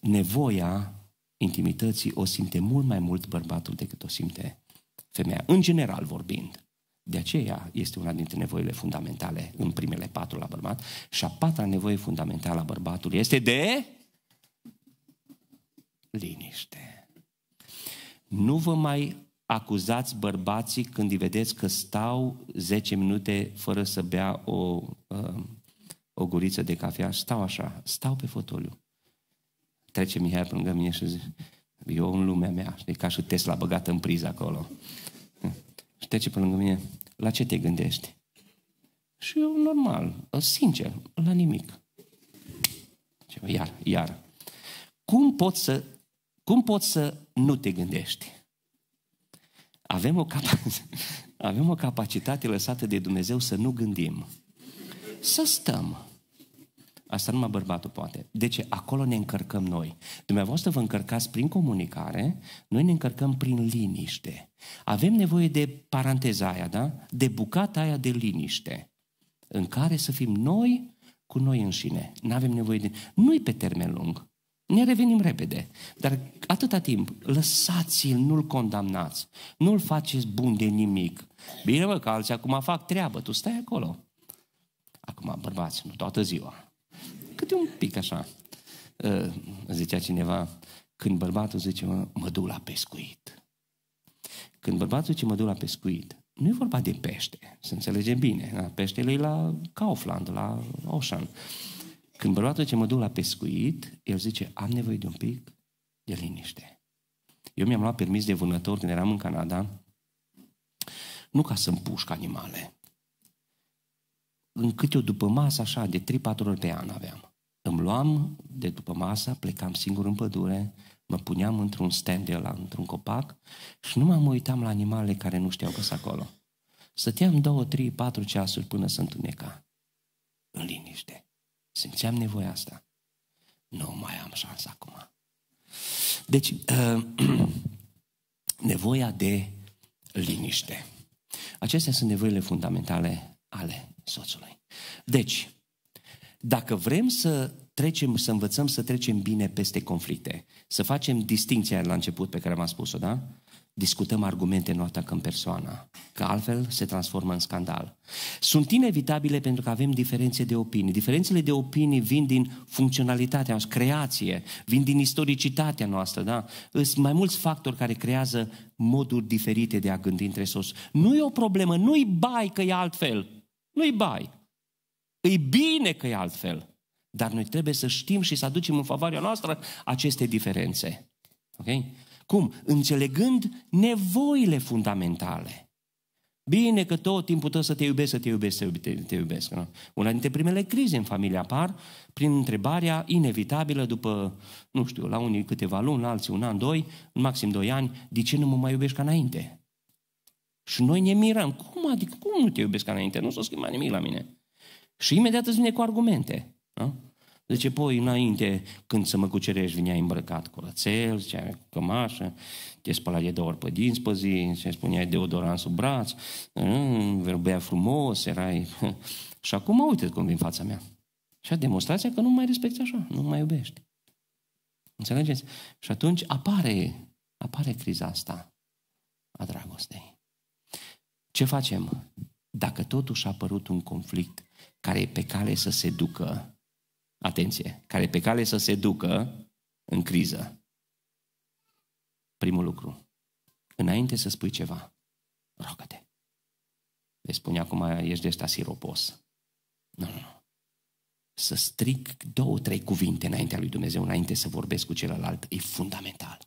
A: Nevoia intimității o simte mult mai mult bărbatul decât o simte femeia, în general vorbind. De aceea este una dintre nevoile fundamentale în primele patru la bărbat. Și a patra nevoie fundamentală a bărbatului este de liniște. Nu vă mai acuzați bărbații când îi vedeți că stau 10 minute fără să bea o uh, o guriță de cafea, stau așa, stau pe fotoliu. Trece Mihai lângă mine și zice, eu în lumea mea, știi, ca și Tesla băgat în priză acolo. Și trece pe lângă mine, la ce te gândești? Și eu, normal, ă, sincer, la nimic. Iar, iar. Cum poți să, cum poți să nu te gândești? Avem o, capa- avem o capacitate lăsată de Dumnezeu să nu gândim să stăm. Asta numai bărbatul poate. Deci acolo ne încărcăm noi. Dumneavoastră vă încărcați prin comunicare, noi ne încărcăm prin liniște. Avem nevoie de paranteza aia, da? De bucata aia de liniște. În care să fim noi cu noi înșine. Nu avem nevoie de... Nu-i pe termen lung. Ne revenim repede. Dar atâta timp, lăsați-l, nu-l condamnați. Nu-l faceți bun de nimic. Bine, mă, că alții acum fac treabă, tu stai acolo. Acum, bărbați, nu toată ziua. Câte un pic așa. Ă, zicea cineva, când bărbatul zice, mă, mă duc la pescuit. Când bărbatul zice, mă duc la pescuit, nu e vorba de pește, să înțelegem bine. Da? Peștele e la Kaufland, la Ocean. Când bărbatul zice, mă duc la pescuit, el zice, am nevoie de un pic de liniște. Eu mi-am luat permis de vânător când eram în Canada, nu ca să împușc animale, în câte eu după masă, așa, de 3-4 ori pe an aveam. Îmi luam de după masă, plecam singur în pădure, mă puneam într-un stand de la, într-un copac și nu mă uitam la animalele care nu știau că sunt acolo. Stăteam 2, 3, 4 ceasuri până să întuneca. În liniște. Simțeam nevoia asta. Nu mai am șansă acum. Deci, uh, nevoia de liniște. Acestea sunt nevoile fundamentale ale soțului. Deci, dacă vrem să trecem, să învățăm să trecem bine peste conflicte, să facem distinția la început pe care am spus-o, da? Discutăm argumente, nu atacăm persoana, că altfel se transformă în scandal. Sunt inevitabile pentru că avem diferențe de opinii. Diferențele de opinii vin din funcționalitatea noastră, creație, vin din istoricitatea noastră, da? Sunt mai mulți factori care creează moduri diferite de a gândi între sos. Nu e o problemă, nu-i bai că e altfel. Nu-i bai. E bine că e altfel. Dar noi trebuie să știm și să aducem în favoarea noastră aceste diferențe. Ok? Cum? Înțelegând nevoile fundamentale. Bine că tot timpul tău să te iubesc, să te iubesc, să te, te iubesc. Nu? Una dintre primele crize în familie apar prin întrebarea inevitabilă după, nu știu, la unii câteva luni, la alții un an, doi, maxim doi ani, de ce nu mă mai iubești ca înainte? Și noi ne miram. Cum adică? Cum nu te iubesc ca înainte? Nu s-a schimbat nimic la mine. Și imediat îți vine cu argumente. Da? Zice, poi înainte, când să mă cucerești, vineai îmbrăcat cu rățel, ziceai cu cămașă, te spăla de două ori pe dinți pe zi, se spuneai deodorant sub braț, mm, vorbea frumos, erai... Și acum uite cum vin fața mea. Și a demonstrația că nu mai respecti așa, nu mai iubești. Înțelegeți? Și atunci apare, apare criza asta a dragostei. Ce facem? Dacă totuși a apărut un conflict care e pe cale să se ducă, atenție, care e pe cale să se ducă în criză, primul lucru, înainte să spui ceva, rogă-te. Vei spune acum, ești de ăsta siropos. Nu, nu, nu. Să stric două, trei cuvinte înaintea lui Dumnezeu, înainte să vorbesc cu celălalt, e fundamental.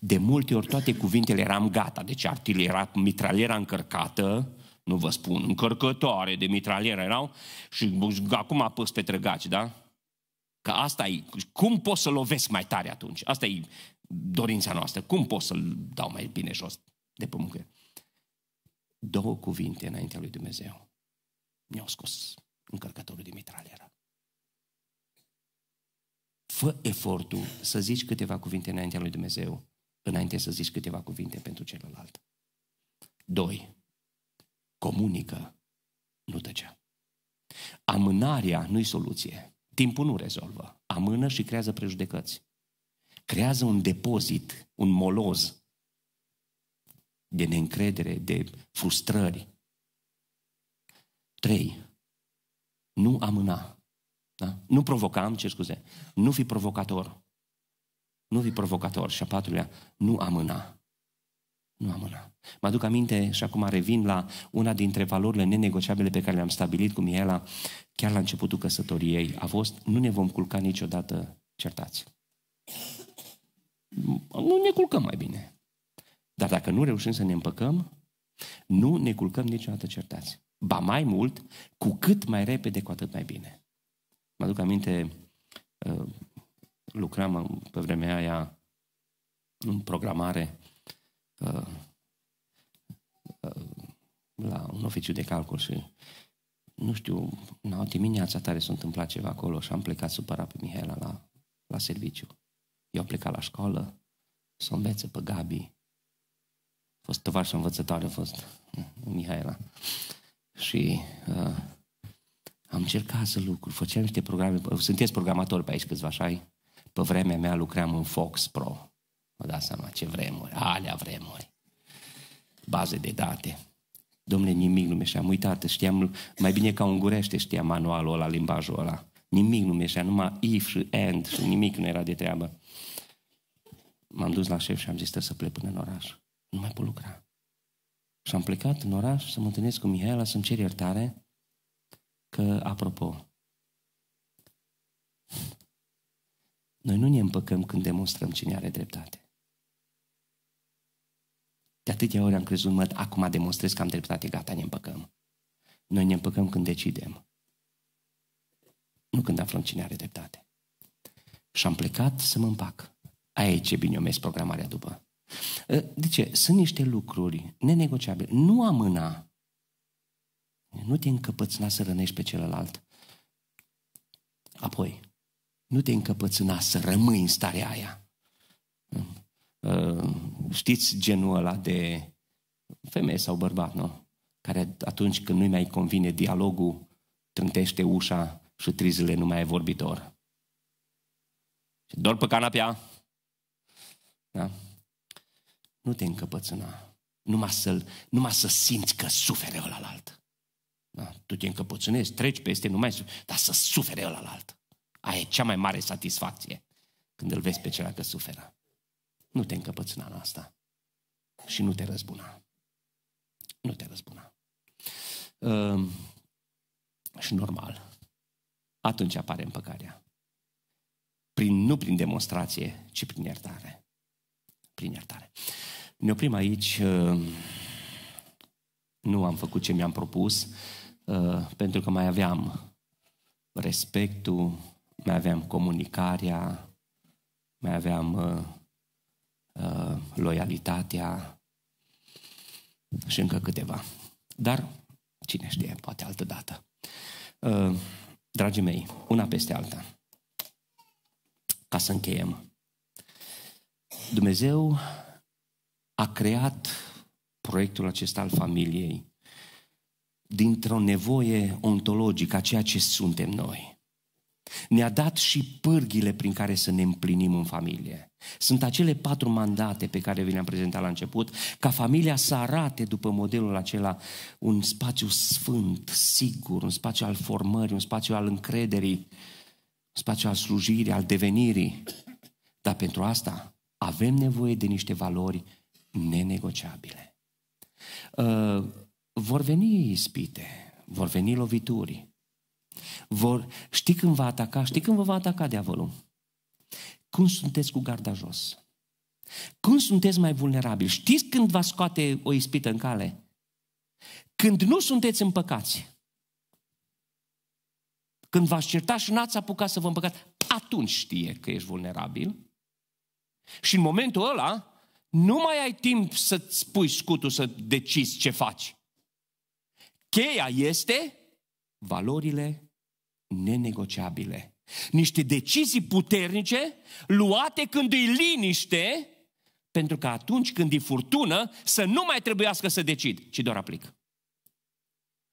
A: De multe ori toate cuvintele eram gata, deci artilera, mitraliera încărcată, nu vă spun, încărcătoare de mitraliera erau și acum apăs pe trăgaci, da? Că asta e, cum pot să lovesc mai tare atunci? Asta e dorința noastră, cum pot să-l dau mai bine jos de muncă? Două cuvinte înaintea lui Dumnezeu mi-au scos încărcătorul de mitraliera. Fă efortul să zici câteva cuvinte înaintea lui Dumnezeu înainte să zici câteva cuvinte pentru celălalt. Doi, comunică, nu tăcea. Amânarea nu-i soluție. Timpul nu rezolvă. Amână și creează prejudecăți. Creează un depozit, un moloz de neîncredere, de frustrări. Trei, nu amâna. Da? Nu am ce scuze, nu fi provocator. Nu fi provocator. Și a patrulea, nu amâna. Nu amâna. Mă aduc aminte și acum revin la una dintre valorile nenegociabile pe care le-am stabilit cu Miela chiar la începutul căsătoriei. A fost, nu ne vom culca niciodată certați. Nu ne culcăm mai bine. Dar dacă nu reușim să ne împăcăm, nu ne culcăm niciodată certați. Ba mai mult, cu cât mai repede, cu atât mai bine. Mă aduc aminte, uh, lucram pe vremea aia în programare uh, uh, la un oficiu de calcul și nu știu, în dimineața tare s-a întâmplat ceva acolo și am plecat supărat pe Mihaela la, la serviciu. Eu am plecat la școală, să o învețe pe Gabi. A fost tovarșă învățătoare, a fost mm, Mihaela. Și uh, am încercat să lucru, făceam niște programe, sunteți programatori pe aici câțiva, așa -i? Pe vremea mea lucream în Fox Pro. Vă dați seama ce vremuri, alea vremuri. Baze de date. Domne, nimic nu mi-așa, am uitat, știam, mai bine ca ungurește știam manualul ăla, limbajul ăla. Nimic nu mi-așa, numai if și and și nimic nu era de treabă. M-am dus la șef și am zis să plec până în oraș. Nu mai pot lucra. Și am plecat în oraș să mă întâlnesc cu Mihaela, să-mi cer iertare că, apropo, noi nu ne împăcăm când demonstrăm cine are dreptate. De atâtea ori am crezut, mă, acum demonstrez că am dreptate, gata, ne împăcăm. Noi ne împăcăm când decidem. Nu când aflăm cine are dreptate. Și am plecat să mă împac. Aia e ce bine o mes programarea după. Ă, de ce? Sunt niște lucruri nenegociabile. Nu amâna. Nu te încăpățna să rănești pe celălalt. Apoi, nu te încăpățâna să rămâi în starea aia. Ă, știți genul ăla de femeie sau bărbat, nu? Care atunci când nu-i mai convine dialogul, trântește ușa și trizile nu mai e vorbitor. Și dor pe canapea. Da? Nu te încăpățâna. Numai, să numai să simți că sufere alt. Da? Tu te încăpățânezi, treci peste, nu mai suferi, dar să sufere alt. Aia e cea mai mare satisfacție când îl vezi pe celălalt că suferă. Nu te încăpățâna în asta și nu te răzbuna. Nu te răzbuna. Uh, și normal, atunci apare împăcarea. Prin, nu prin demonstrație, ci prin iertare. Prin iertare. Ne oprim aici. Ehm, nu am făcut ce mi-am propus, ehm, pentru că mai aveam respectul, mai aveam comunicarea, mai aveam uh, uh, loialitatea și încă câteva. Dar cine știe, poate altă dată. Uh, dragii mei, una peste alta. Ca să încheiem. Dumnezeu a creat proiectul acesta al familiei dintr-o nevoie ontologică a ceea ce suntem noi. Ne-a dat și pârghile prin care să ne împlinim în familie. Sunt acele patru mandate pe care vi le-am prezentat la început, ca familia să arate după modelul acela un spațiu sfânt, sigur, un spațiu al formării, un spațiu al încrederii, un spațiu al slujirii, al devenirii. Dar pentru asta avem nevoie de niște valori nenegociabile. Uh, vor veni ispite, vor veni lovituri, vor, știi când va ataca, știi când vă va ataca diavolul. Când sunteți cu garda jos? Când sunteți mai vulnerabili? Știți când va scoate o ispită în cale? Când nu sunteți împăcați. Când v-ați certat și n-ați apucat să vă împăcați, atunci știe că ești vulnerabil. Și în momentul ăla, nu mai ai timp să-ți pui scutul să decizi ce faci. Cheia este valorile nenegociabile. Niște decizii puternice luate când îi liniște, pentru că atunci când e furtună să nu mai trebuiască să decid, ci doar aplic.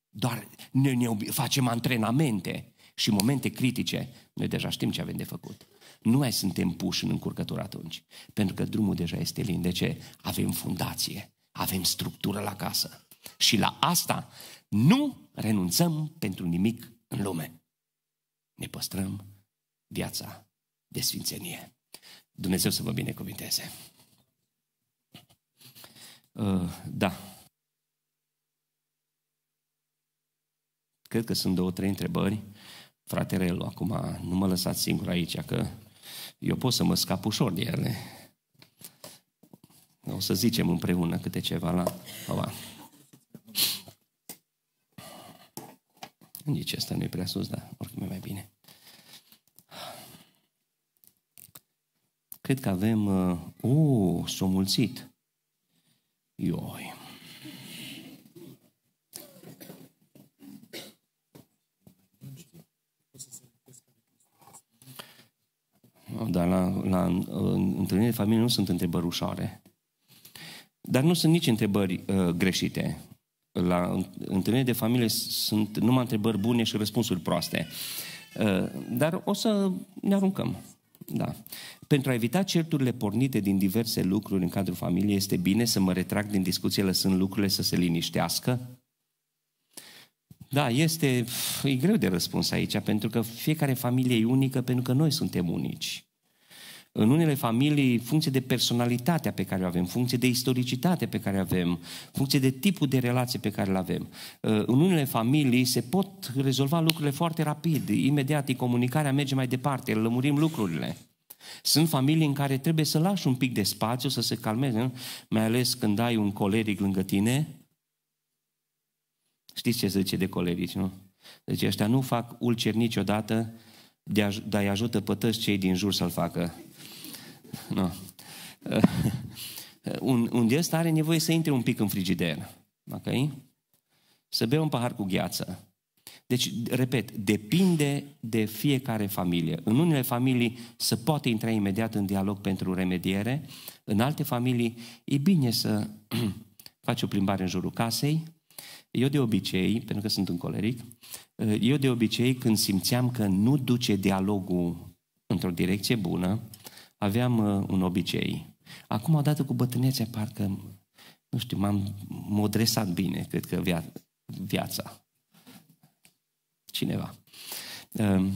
A: Doar ne, ne facem antrenamente și momente critice, noi deja știm ce avem de făcut. Nu mai suntem puși în încurcătură atunci, pentru că drumul deja este lin. De ce? Avem fundație, avem structură la casă. Și la asta nu renunțăm pentru nimic în lume ne păstrăm viața de sfințenie. Dumnezeu să vă binecuvinteze. Uh, da. Cred că sunt două, trei întrebări. Fraterel, acum nu mă lăsați singur aici, că eu pot să mă scap ușor de ele. O să zicem împreună câte ceva la... la. Nici asta nu e prea sus, dar oricum e mai bine. Cred că avem... Uh, uh, s-a mulțit. Ioi. Dar la, la întâlnire de familie nu sunt întrebări ușoare. Dar nu sunt nici întrebări uh, greșite la întâlnire de familie sunt numai întrebări bune și răspunsuri proaste. Uh, dar o să ne aruncăm. Da. Pentru a evita certurile pornite din diverse lucruri în cadrul familiei, este bine să mă retrag din discuție lăsând lucrurile să se liniștească? Da, este e greu de răspuns aici, pentru că fiecare familie e unică, pentru că noi suntem unici. În unele familii, funcție de personalitatea pe care o avem, funcție de istoricitate pe care o avem, funcție de tipul de relație pe care îl avem. Uh, în unele familii se pot rezolva lucrurile foarte rapid, imediat, comunicarea merge mai departe, lămurim lucrurile. Sunt familii în care trebuie să lași un pic de spațiu să se calmeze, mai ales când ai un coleric lângă tine. Știți ce zice de colerici, nu? Deci ăștia nu fac ulcer niciodată, dar îi ajută pătăți cei din jur să-l facă. Nu. Un, un de ăsta are nevoie să intre un pic în frigider. Ok? Să bea un pahar cu gheață. Deci, repet, depinde de fiecare familie. În unele familii se poate intra imediat în dialog pentru remediere, în alte familii e bine să faci o plimbare în jurul casei. Eu de obicei, pentru că sunt un coleric, eh, eu de obicei când simțeam că nu duce dialogul într-o direcție bună, aveam uh, un obicei. Acum, odată cu bătrânețea, parcă, nu știu, m-am modresat bine, cred că via, viața. Cineva. Uh,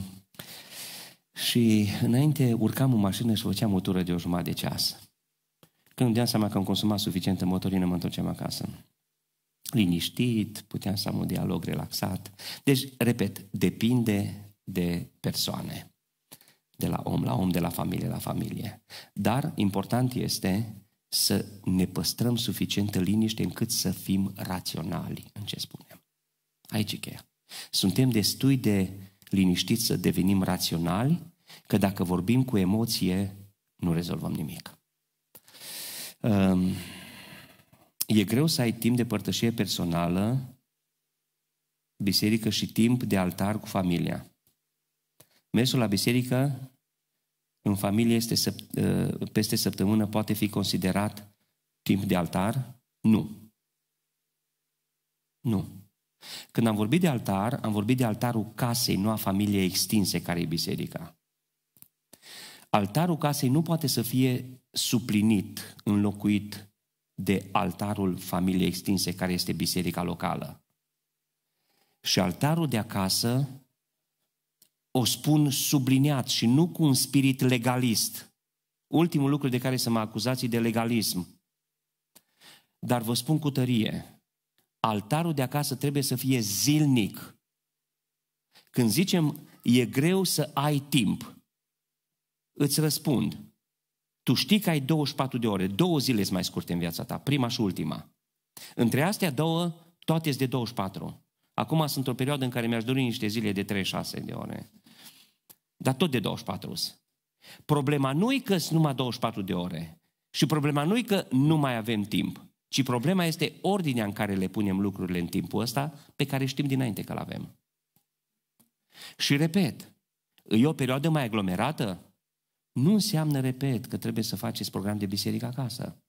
A: și înainte urcam în mașină și făceam o tură de o jumătate de ceas. Când îmi seama că am consumat suficientă motorină, mă întorceam acasă. Liniștit, puteam să am un dialog relaxat. Deci, repet, depinde de persoane de la om la om, de la familie la familie. Dar important este să ne păstrăm suficientă liniște încât să fim raționali în ce spunem. Aici e cheia. Suntem destui de liniștiți să devenim raționali, că dacă vorbim cu emoție, nu rezolvăm nimic. Um, e greu să ai timp de părtășie personală, biserică și timp de altar cu familia. Mersul la biserică în familie este ă, peste săptămână poate fi considerat timp de altar? Nu. Nu. Când am vorbit de altar, am vorbit de altarul casei, nu a familiei extinse care e biserica. Altarul casei nu poate să fie suplinit, înlocuit de altarul familiei extinse care este biserica locală. Și altarul de acasă o spun subliniat și nu cu un spirit legalist. Ultimul lucru de care să mă acuzați de legalism. Dar vă spun cu tărie, altarul de acasă trebuie să fie zilnic. Când zicem, e greu să ai timp, îți răspund, tu știi că ai 24 de ore, două zile sunt mai scurte în viața ta, prima și ultima. Între astea două, toate sunt de 24. Acum sunt o perioadă în care mi-aș dori niște zile de 36 de ore dar tot de 24 Problema nu e că sunt numai 24 de ore și problema nu e că nu mai avem timp, ci problema este ordinea în care le punem lucrurile în timpul ăsta pe care știm dinainte că-l avem. Și repet, e o perioadă mai aglomerată? Nu înseamnă, repet, că trebuie să faceți program de biserică acasă.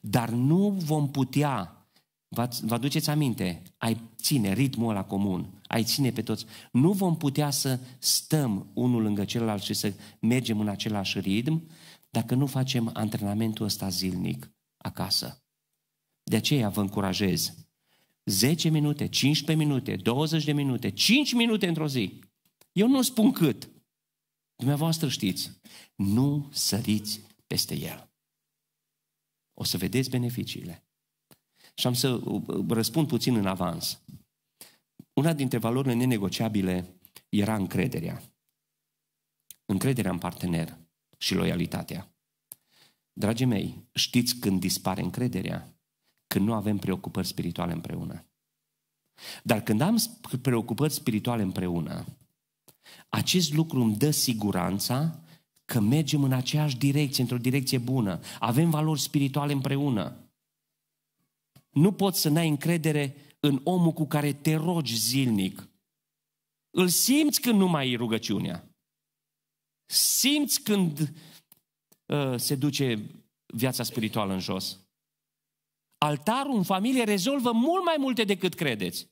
A: Dar nu vom putea, vă aduceți aminte, ai ține ritmul ăla comun ai ține pe toți. Nu vom putea să stăm unul lângă celălalt și să mergem în același ritm dacă nu facem antrenamentul ăsta zilnic acasă. De aceea vă încurajez. 10 minute, 15 minute, 20 de minute, 5 minute într-o zi. Eu nu spun cât. Dumneavoastră știți. Nu săriți peste el. O să vedeți beneficiile. Și am să uh, uh, răspund puțin în avans. Una dintre valorile nenegociabile era încrederea. Încrederea în partener și loialitatea. Dragii mei, știți când dispare încrederea? Când nu avem preocupări spirituale împreună. Dar când am preocupări spirituale împreună, acest lucru îmi dă siguranța că mergem în aceeași direcție, într-o direcție bună. Avem valori spirituale împreună. Nu poți să n-ai încredere în omul cu care te rogi zilnic. Îl simți când nu mai e rugăciunea. Simți când uh, se duce viața spirituală în jos. Altarul în familie rezolvă mult mai multe decât credeți.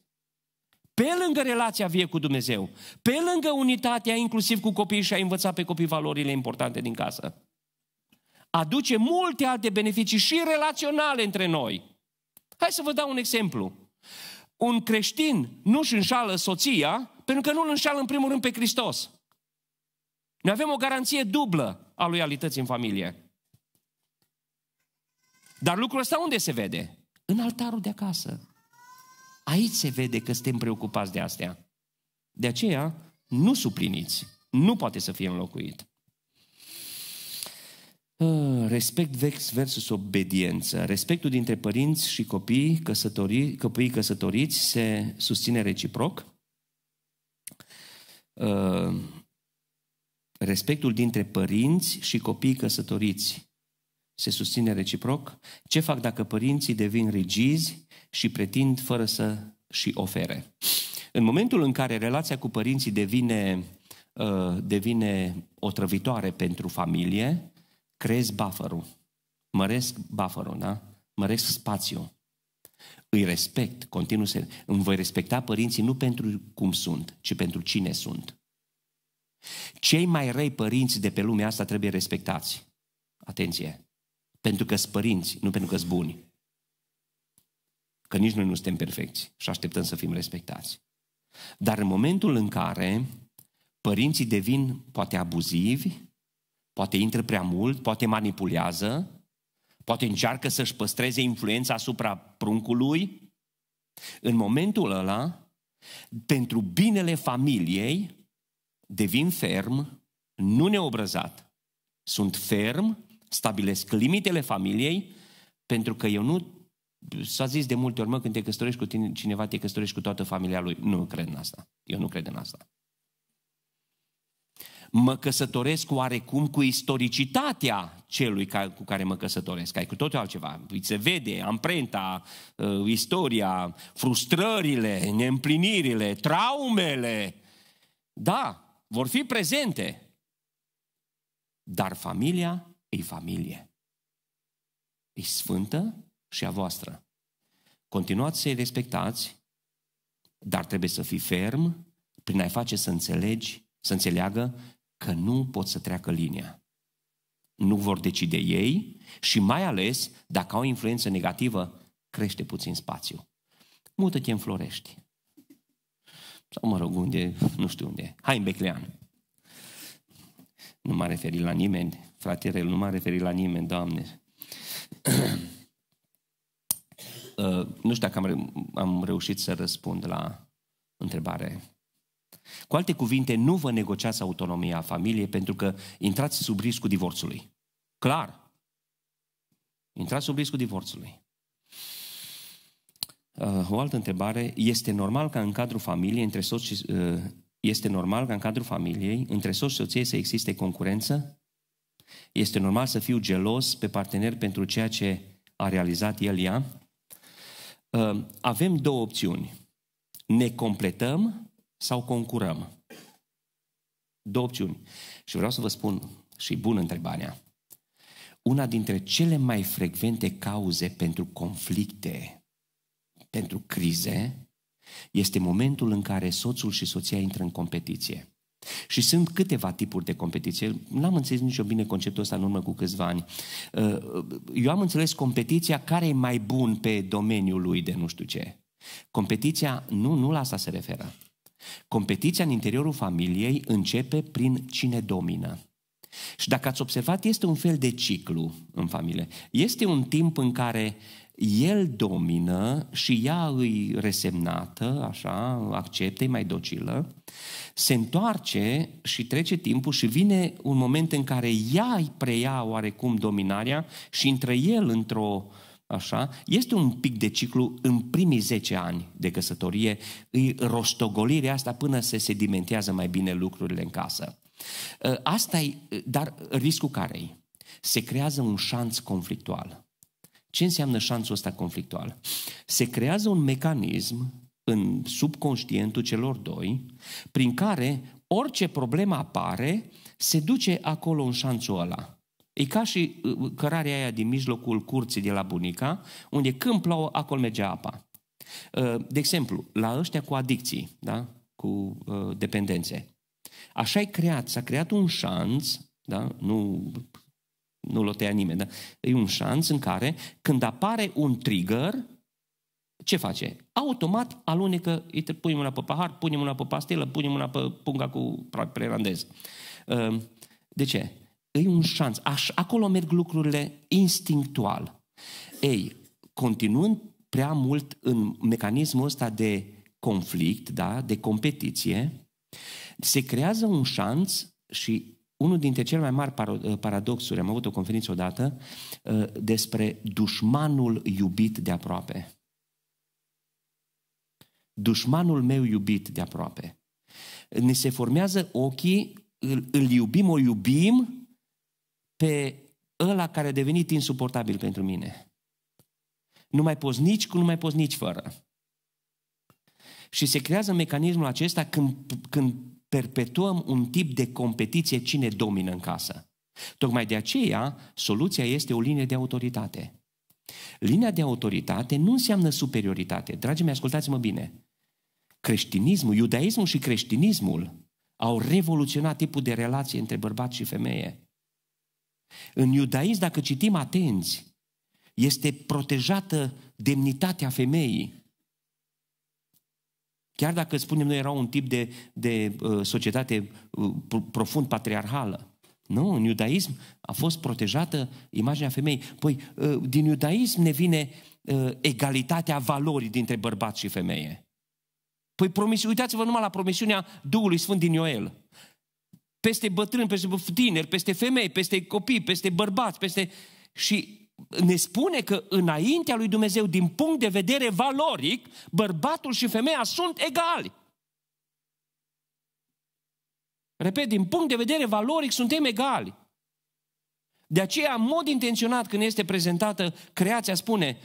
A: Pe lângă relația vie cu Dumnezeu, pe lângă unitatea inclusiv cu copiii și a învăța pe copii valorile importante din casă. Aduce multe alte beneficii și relaționale între noi. Hai să vă dau un exemplu un creștin nu-și înșală soția pentru că nu-l înșală în primul rând pe Hristos. Noi avem o garanție dublă a loialității în familie. Dar lucrul ăsta unde se vede? În altarul de acasă. Aici se vede că suntem preocupați de astea. De aceea, nu supliniți. Nu poate să fie înlocuit. Ah, respect versus obediență. Respectul dintre părinți și copii, căsători, copiii căsătoriți se susține reciproc. Ah, respectul dintre părinți și copii căsătoriți se susține reciproc. Ce fac dacă părinții devin rigizi și pretind fără să și ofere? În momentul în care relația cu părinții devine, ah, devine otrăvitoare pentru familie, creez bufferul, măresc bufferul, da? Măresc spațiul. Îi respect, continuu să... Îmi voi respecta părinții nu pentru cum sunt, ci pentru cine sunt. Cei mai răi părinți de pe lumea asta trebuie respectați. Atenție! Pentru că sunt părinți, nu pentru că sunt buni. Că nici noi nu suntem perfecți și așteptăm să fim respectați. Dar în momentul în care părinții devin poate abuzivi, Poate intră prea mult, poate manipulează, poate încearcă să-și păstreze influența asupra pruncului. În momentul ăla, pentru binele familiei, devin ferm, nu neobrăzat. Sunt ferm, stabilesc limitele familiei, pentru că eu nu S-a zis de multe ori, mă, când te căsătorești cu tine, cineva, te căsătorești cu toată familia lui. Nu cred în asta. Eu nu cred în asta mă căsătoresc oarecum cu istoricitatea celui ca, cu care mă căsătoresc. Ai cu totul altceva. Îi păi se vede amprenta, uh, istoria, frustrările, neîmplinirile, traumele. Da, vor fi prezente. Dar familia e familie. E sfântă și a voastră. Continuați să-i respectați, dar trebuie să fii ferm prin a-i face să înțelegi, să înțeleagă că nu pot să treacă linia. Nu vor decide ei și mai ales, dacă au influență negativă, crește puțin spațiu. Mută-te în Florești. Sau mă rog, unde, nu știu unde. Hai în Beclean. Nu m-a referit la nimeni, fratele, nu m-a referit la nimeni, Doamne. uh, nu știu dacă am, re- am reușit să răspund la întrebare. Cu alte cuvinte, nu vă negociați autonomia familiei pentru că intrați sub riscul divorțului. Clar. Intrați sub riscul divorțului. Uh, o altă întrebare. Este normal ca în cadrul familiei, între soț și, uh, este normal ca în cadrul familiei, între soț și soție să existe concurență? Este normal să fiu gelos pe partener pentru ceea ce a realizat el ea? Uh, avem două opțiuni. Ne completăm sau concurăm? Două opțiuni. Și vreau să vă spun, și bună întrebarea, una dintre cele mai frecvente cauze pentru conflicte, pentru crize, este momentul în care soțul și soția intră în competiție. Și sunt câteva tipuri de competiție. N-am înțeles nici eu bine conceptul ăsta în urmă cu câțiva ani. Uh, eu am înțeles competiția care e mai bun pe domeniul lui de nu știu ce. Competiția, nu, nu la asta se referă. Competiția în interiorul familiei începe prin cine domină. Și dacă ați observat, este un fel de ciclu în familie. Este un timp în care el domină și ea îi resemnată, așa, acceptă, e mai docilă, se întoarce și trece timpul și vine un moment în care ea îi preia oarecum dominarea și intră el într-o uh, Așa? Este un pic de ciclu în primii 10 ani de căsătorie, îi rostogolirea asta până se sedimentează mai bine lucrurile în casă. Ă, asta e, dar riscul care Se creează un șanț conflictual. Ce înseamnă șanțul ăsta conflictual? Se creează un mecanism în subconștientul celor doi, prin care orice problemă apare, se duce acolo în șanțul ăla. E ca și uh, uh, cărarea aia din mijlocul curții de la bunica, unde când plouă, acolo merge apa. Uh, de exemplu, la ăștia cu adicții, da? cu dependențe. Așa ai creat, s-a creat un șanț, da? nu, nu l-o tăia nimeni, da? e un șanț în care când apare un trigger, ce face? Automat alunecă, îi punem mâna pe pahar, pune mâna pe pastilă, pune mâna pe punga cu prelandez. De ce? e un șans. Aș, acolo merg lucrurile instinctual. Ei, continuând prea mult în mecanismul ăsta de conflict, da, de competiție, se creează un șans și unul dintre cele mai mari ă, paradoxuri, am avut o conferință odată, ă, despre dușmanul iubit de aproape. Dușmanul meu iubit de aproape. Ne se formează ochii, îl, îl iubim, o iubim pe ăla care a devenit insuportabil pentru mine. Nu mai poți nici cu, nu mai poți nici fără. Și se creează mecanismul acesta când, când perpetuăm un tip de competiție cine domină în casă. Tocmai de aceea, soluția este o linie de autoritate. Linia de autoritate nu înseamnă superioritate. Dragii mei, ascultați-mă bine. Creștinismul, iudaismul și creștinismul au revoluționat tipul de relație între bărbat și femeie. În iudaism, dacă citim atenți, este protejată demnitatea femeii. Chiar dacă, spunem noi, era un tip de, de uh, societate uh, profund patriarhală. Nu, în iudaism a fost protejată imaginea femeii. Păi, uh, din iudaism ne vine uh, egalitatea valorii dintre bărbați și femeie. Păi promisi, uitați-vă numai la promisiunea Duhului Sfânt din Ioel peste bătrâni, peste tineri, peste femei, peste copii, peste bărbați, peste... Și ne spune că înaintea lui Dumnezeu, din punct de vedere valoric, bărbatul și femeia sunt egali. Repet, din punct de vedere valoric suntem egali. De aceea, în mod intenționat, când este prezentată creația, spune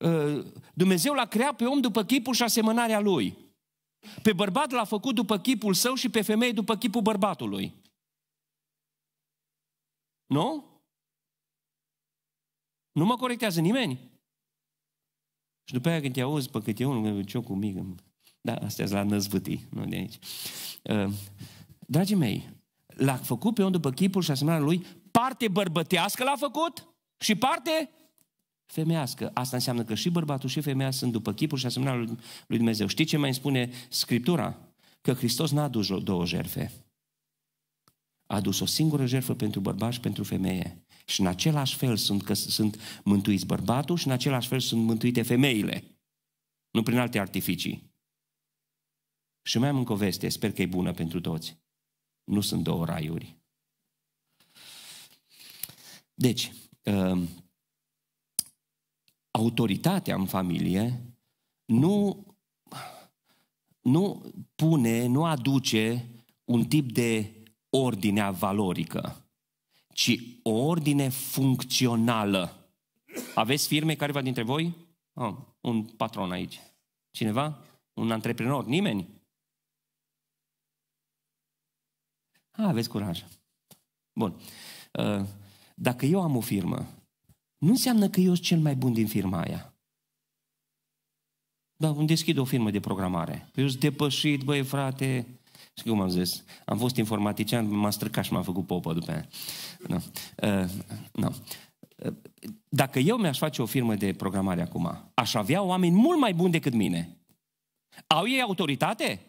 A: ă, Dumnezeu l-a creat pe om după chipul și asemănarea lui. Pe bărbat l-a făcut după chipul său și pe femeie după chipul bărbatului. Nu? Nu mă corectează nimeni. Și după aia când te auzi pe câte unul, cu mică. da, astea la năzvâtii, nu de aici. Uh, dragii mei, l-a făcut pe om după chipul și asemenea lui, parte bărbătească l-a făcut și parte femească. Asta înseamnă că și bărbatul și femeia sunt după chipul și asemenea lui Dumnezeu. Știi ce mai spune Scriptura? Că Hristos n-a adus două jerfe. A adus o singură jerfă pentru bărbat și pentru femeie. Și în același fel sunt, că sunt mântuiți bărbatul și în același fel sunt mântuite femeile. Nu prin alte artificii. Și mai am încă o veste, sper că e bună pentru toți. Nu sunt două raiuri. Deci, uh, autoritatea în familie nu, nu pune, nu aduce un tip de ordine valorică, ci o ordine funcțională. Aveți firme careva dintre voi? Oh, un patron aici. Cineva? Un antreprenor? Nimeni? Ah, aveți curaj. Bun. Uh, dacă eu am o firmă nu înseamnă că eu sunt cel mai bun din firma aia. Da, îmi deschid o firmă de programare. Păi eu sunt depășit, băi frate, și cum am zis? Am fost informatician, m-am străcat și m-am făcut popă după aia. Nu. Uh, nu. Uh, dacă eu mi-aș face o firmă de programare acum, aș avea oameni mult mai buni decât mine. Au ei autoritate?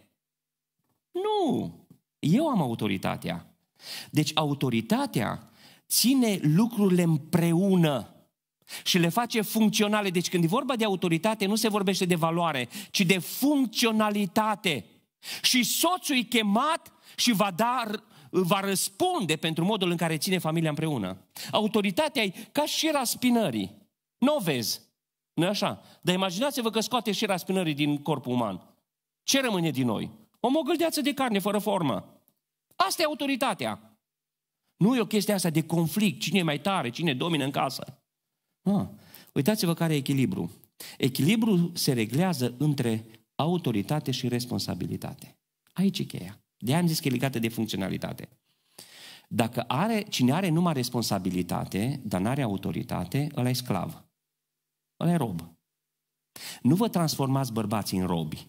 A: Nu. Eu am autoritatea. Deci autoritatea ține lucrurile împreună și le face funcționale. Deci când e vorba de autoritate, nu se vorbește de valoare, ci de funcționalitate. Și soțul e chemat și va da va răspunde pentru modul în care ține familia împreună. Autoritatea e ca și raspinării. Nu o vezi. nu așa? Dar imaginați-vă că scoate și raspinării din corpul uman. Ce rămâne din noi? O mogâldeață de carne fără formă. Asta e autoritatea. Nu e o chestie asta de conflict, cine e mai tare, cine domină în casă. Nu. uitați-vă care e echilibru. Echilibru se reglează între autoritate și responsabilitate. Aici e cheia. De am zis că e legată de funcționalitate. Dacă are, cine are numai responsabilitate, dar nu are autoritate, ăla e sclav. Ăla e rob. Nu vă transformați bărbații în robi,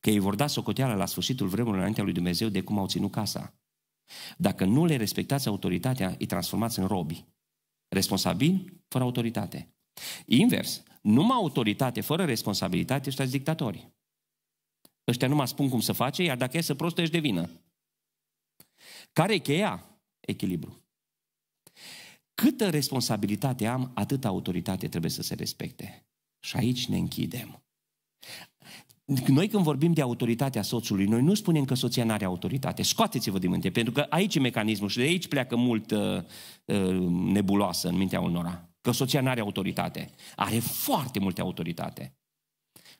A: că ei vor da socoteală la sfârșitul vremurilor înaintea lui Dumnezeu de cum au ținut casa. Dacă nu le respectați autoritatea, îi transformați în robi. Responsabil, fără autoritate. Invers, numai autoritate fără responsabilitate, ăștia dictatori. Ăștia nu mă spun cum să face, iar dacă e să prostă, ești de vină. Care e cheia? Echilibru. Câtă responsabilitate am, atâta autoritate trebuie să se respecte. Și aici ne închidem. Noi când vorbim de autoritatea soțului, noi nu spunem că soția nu are autoritate. Scoateți-vă din minte, pentru că aici e mecanismul și de aici pleacă mult uh, uh, nebuloasă în mintea unora. Că soția nu are autoritate. Are foarte multe autoritate.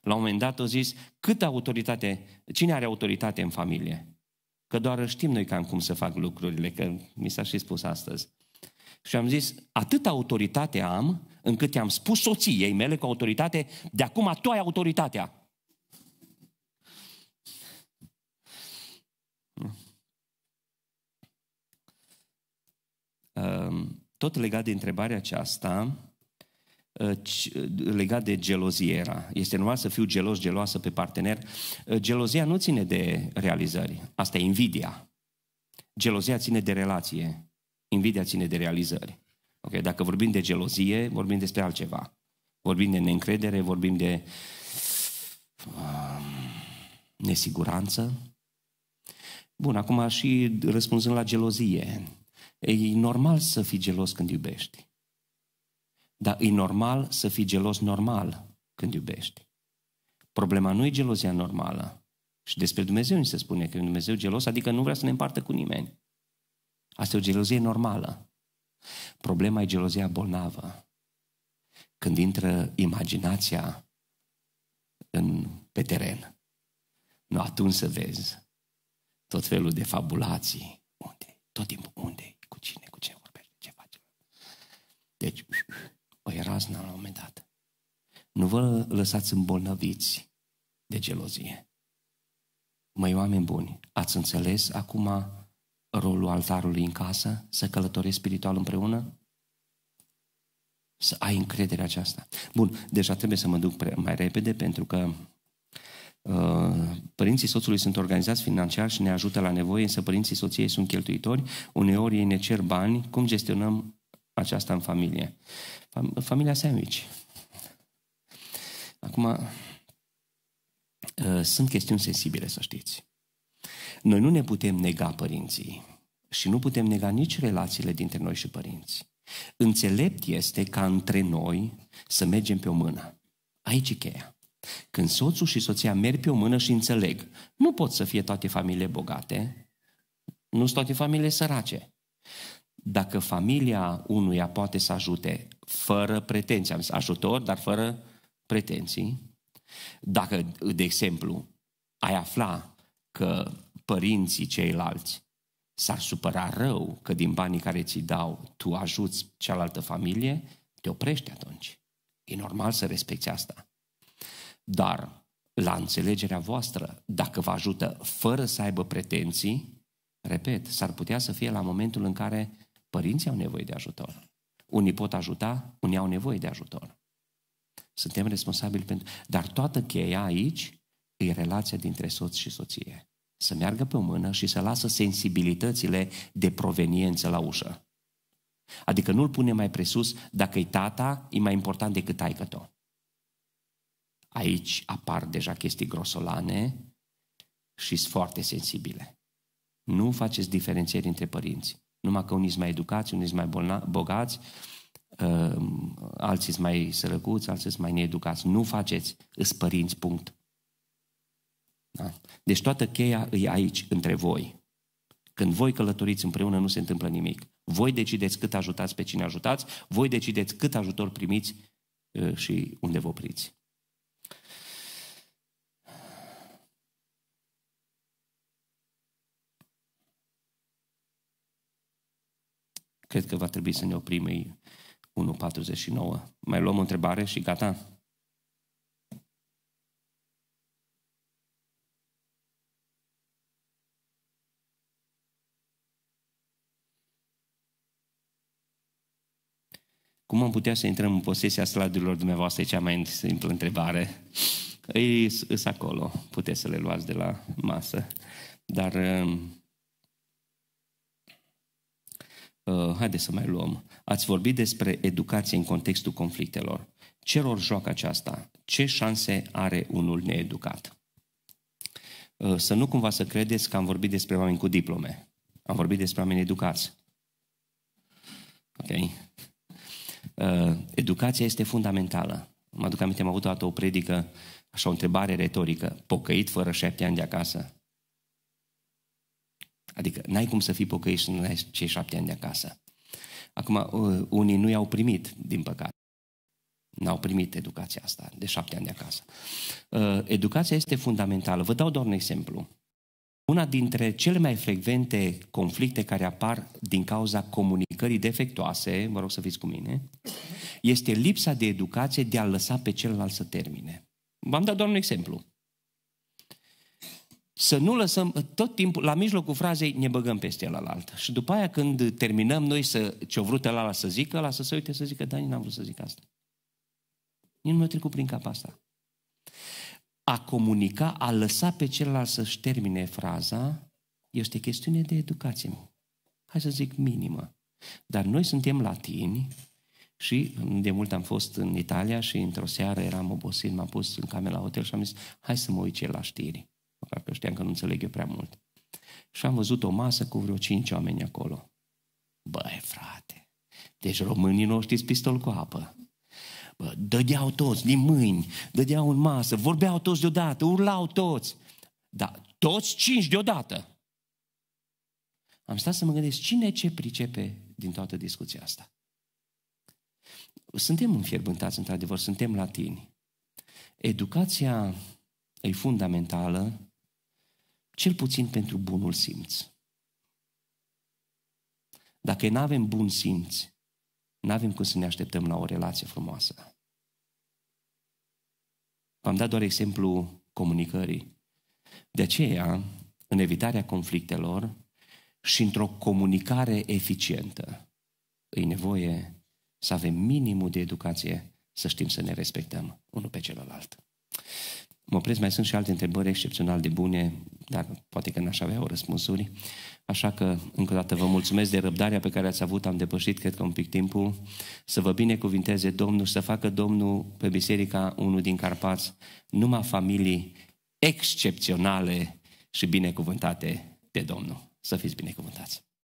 A: La un moment dat au zis, câtă autoritate, cine are autoritate în familie? Că doar știm noi cam cum să fac lucrurile, că mi s-a și spus astăzi. Și am zis, atâta autoritate am, încât i-am spus soției mele cu autoritate, de acum tu ai autoritatea. Ehm, tot legat de întrebarea aceasta, eh, eh, legat de geloziera. Este normal să fiu gelos, geloasă pe partener. Eh, gelozia nu ține de realizări. Asta e invidia. Gelozia ține de relație. Invidia ține de realizări. Okay? Dacă vorbim de gelozie, vorbim despre altceva. Vorbim de neîncredere, vorbim de ehm, nesiguranță. Bun, acum și răspunzând la gelozie. E normal să fii gelos când iubești. Dar e normal să fii gelos normal când iubești. Problema nu e gelozia normală. Și despre Dumnezeu ni se spune că e un Dumnezeu gelos, adică nu vrea să ne împartă cu nimeni. Asta e o gelozie normală. Problema e gelozia bolnavă. Când intră imaginația în, pe teren. Nu atunci să vezi tot felul de fabulații. Unde? Tot timpul unde cu cine, cu cine vorbești ce faci. Deci, o razna la un moment dat. Nu vă lăsați îmbolnăviți de gelozie. Măi, oameni buni, ați înțeles acum rolul altarului în casă? Să călătorești spiritual împreună? Să ai încrederea aceasta. Bun, deja trebuie să mă duc mai repede pentru că Uh, părinții soțului sunt organizați financiar și ne ajută la nevoie, însă părinții soției sunt cheltuitori, uneori ei ne cer bani, cum gestionăm aceasta în familie? Familia sandwich. Acum, uh, sunt chestiuni sensibile, să știți. Noi nu ne putem nega părinții și nu putem nega nici relațiile dintre noi și părinți. Înțelept este ca între noi să mergem pe o mână. Aici e cheia. Când soțul și soția merg pe o mână și înțeleg, nu pot să fie toate familiile bogate, nu sunt toate familiile sărace. Dacă familia unuia poate să ajute fără pretenții, am zis ajutor, dar fără pretenții, dacă, de exemplu, ai afla că părinții ceilalți s-ar supăra rău că din banii care ți dau tu ajuți cealaltă familie, te oprești atunci. E normal să respecti asta. Dar la înțelegerea voastră, dacă vă ajută fără să aibă pretenții, repet, s-ar putea să fie la momentul în care părinții au nevoie de ajutor. Unii pot ajuta, unii au nevoie de ajutor. Suntem responsabili pentru... Dar toată cheia aici e relația dintre soț și soție. Să meargă pe o mână și să lasă sensibilitățile de proveniență la ușă. Adică nu-l pune mai presus dacă e tata, e mai important decât taică tău aici apar deja chestii grosolane și sunt foarte sensibile. Nu faceți diferențieri între părinți. Numai că unii sunt mai educați, unii sunt mai bolna- bogați, uh, alții sunt mai sărăcuți, alții sunt mai needucați. Nu faceți, îți părinți, punct. Da? Deci toată cheia e aici, între voi. Când voi călătoriți împreună, nu se întâmplă nimic. Voi decideți cât ajutați pe cine ajutați, voi decideți cât ajutor primiți uh, și unde vă opriți. Cred că va trebui să ne oprim, 1.49. Mai luăm o întrebare și gata. Cum am putea să intrăm în posesia sladurilor dumneavoastră? E cea mai simplă întrebare. Ei acolo, puteți să le luați de la masă. Dar um, Uh, haideți să mai luăm, ați vorbit despre educație în contextul conflictelor. Ce rol joacă aceasta? Ce șanse are unul needucat? Uh, să nu cumva să credeți că am vorbit despre oameni cu diplome. Am vorbit despre oameni educați. Ok? Uh, educația este fundamentală. Mă aduc aminte, am avut o dată o predică, așa o întrebare retorică, pocăit fără șapte ani de acasă. Adică n-ai cum să fii pocăit și nu ai cei șapte ani de acasă. Acum, uh, unii nu i-au primit, din păcate. N-au primit educația asta de șapte ani de acasă. Uh, educația este fundamentală. Vă dau doar un exemplu. Una dintre cele mai frecvente conflicte care apar din cauza comunicării defectoase, vă rog să fiți cu mine, este lipsa de educație de a lăsa pe celălalt să termine. V-am dat doar un exemplu să nu lăsăm tot timpul, la mijlocul frazei ne băgăm peste el alalt. Și după aia când terminăm noi să, ce-o vrut el să zică, la să se uite să zică, Dani, n-am vrut să zic asta. Nici nu mi-a trecut prin cap asta. A comunica, a lăsa pe celălalt să-și termine fraza, este chestiune de educație. Hai să zic minimă. Dar noi suntem latini și de mult am fost în Italia și într-o seară eram obosit, m-am pus în camera la hotel și am zis, hai să mă uit ce la știri că știam că nu înțeleg eu prea mult. Și am văzut o masă cu vreo cinci oameni acolo. Băi, frate, deci românii noștri pistol cu apă. Bă, dădeau toți din mâini, dădeau în masă, vorbeau toți deodată, urlau toți. Dar toți cinci deodată. Am stat să mă gândesc cine ce pricepe din toată discuția asta. Suntem înfierbântați, într-adevăr, suntem latini. Educația e fundamentală cel puțin pentru bunul simț. Dacă nu avem bun simț, nu avem cum să ne așteptăm la o relație frumoasă. V-am dat doar exemplu comunicării. De aceea, în evitarea conflictelor și într-o comunicare eficientă, e nevoie să avem minimul de educație, să știm să ne respectăm unul pe celălalt mă opresc, mai sunt și alte întrebări excepțional de bune, dar poate că n-aș avea o răspunsuri. Așa că, încă o dată, vă mulțumesc de răbdarea pe care ați avut, am depășit, cred că, un pic timpul. Să vă binecuvinteze Domnul să facă Domnul pe biserica unul din Carpați numai familii excepționale și binecuvântate de Domnul. Să fiți binecuvântați!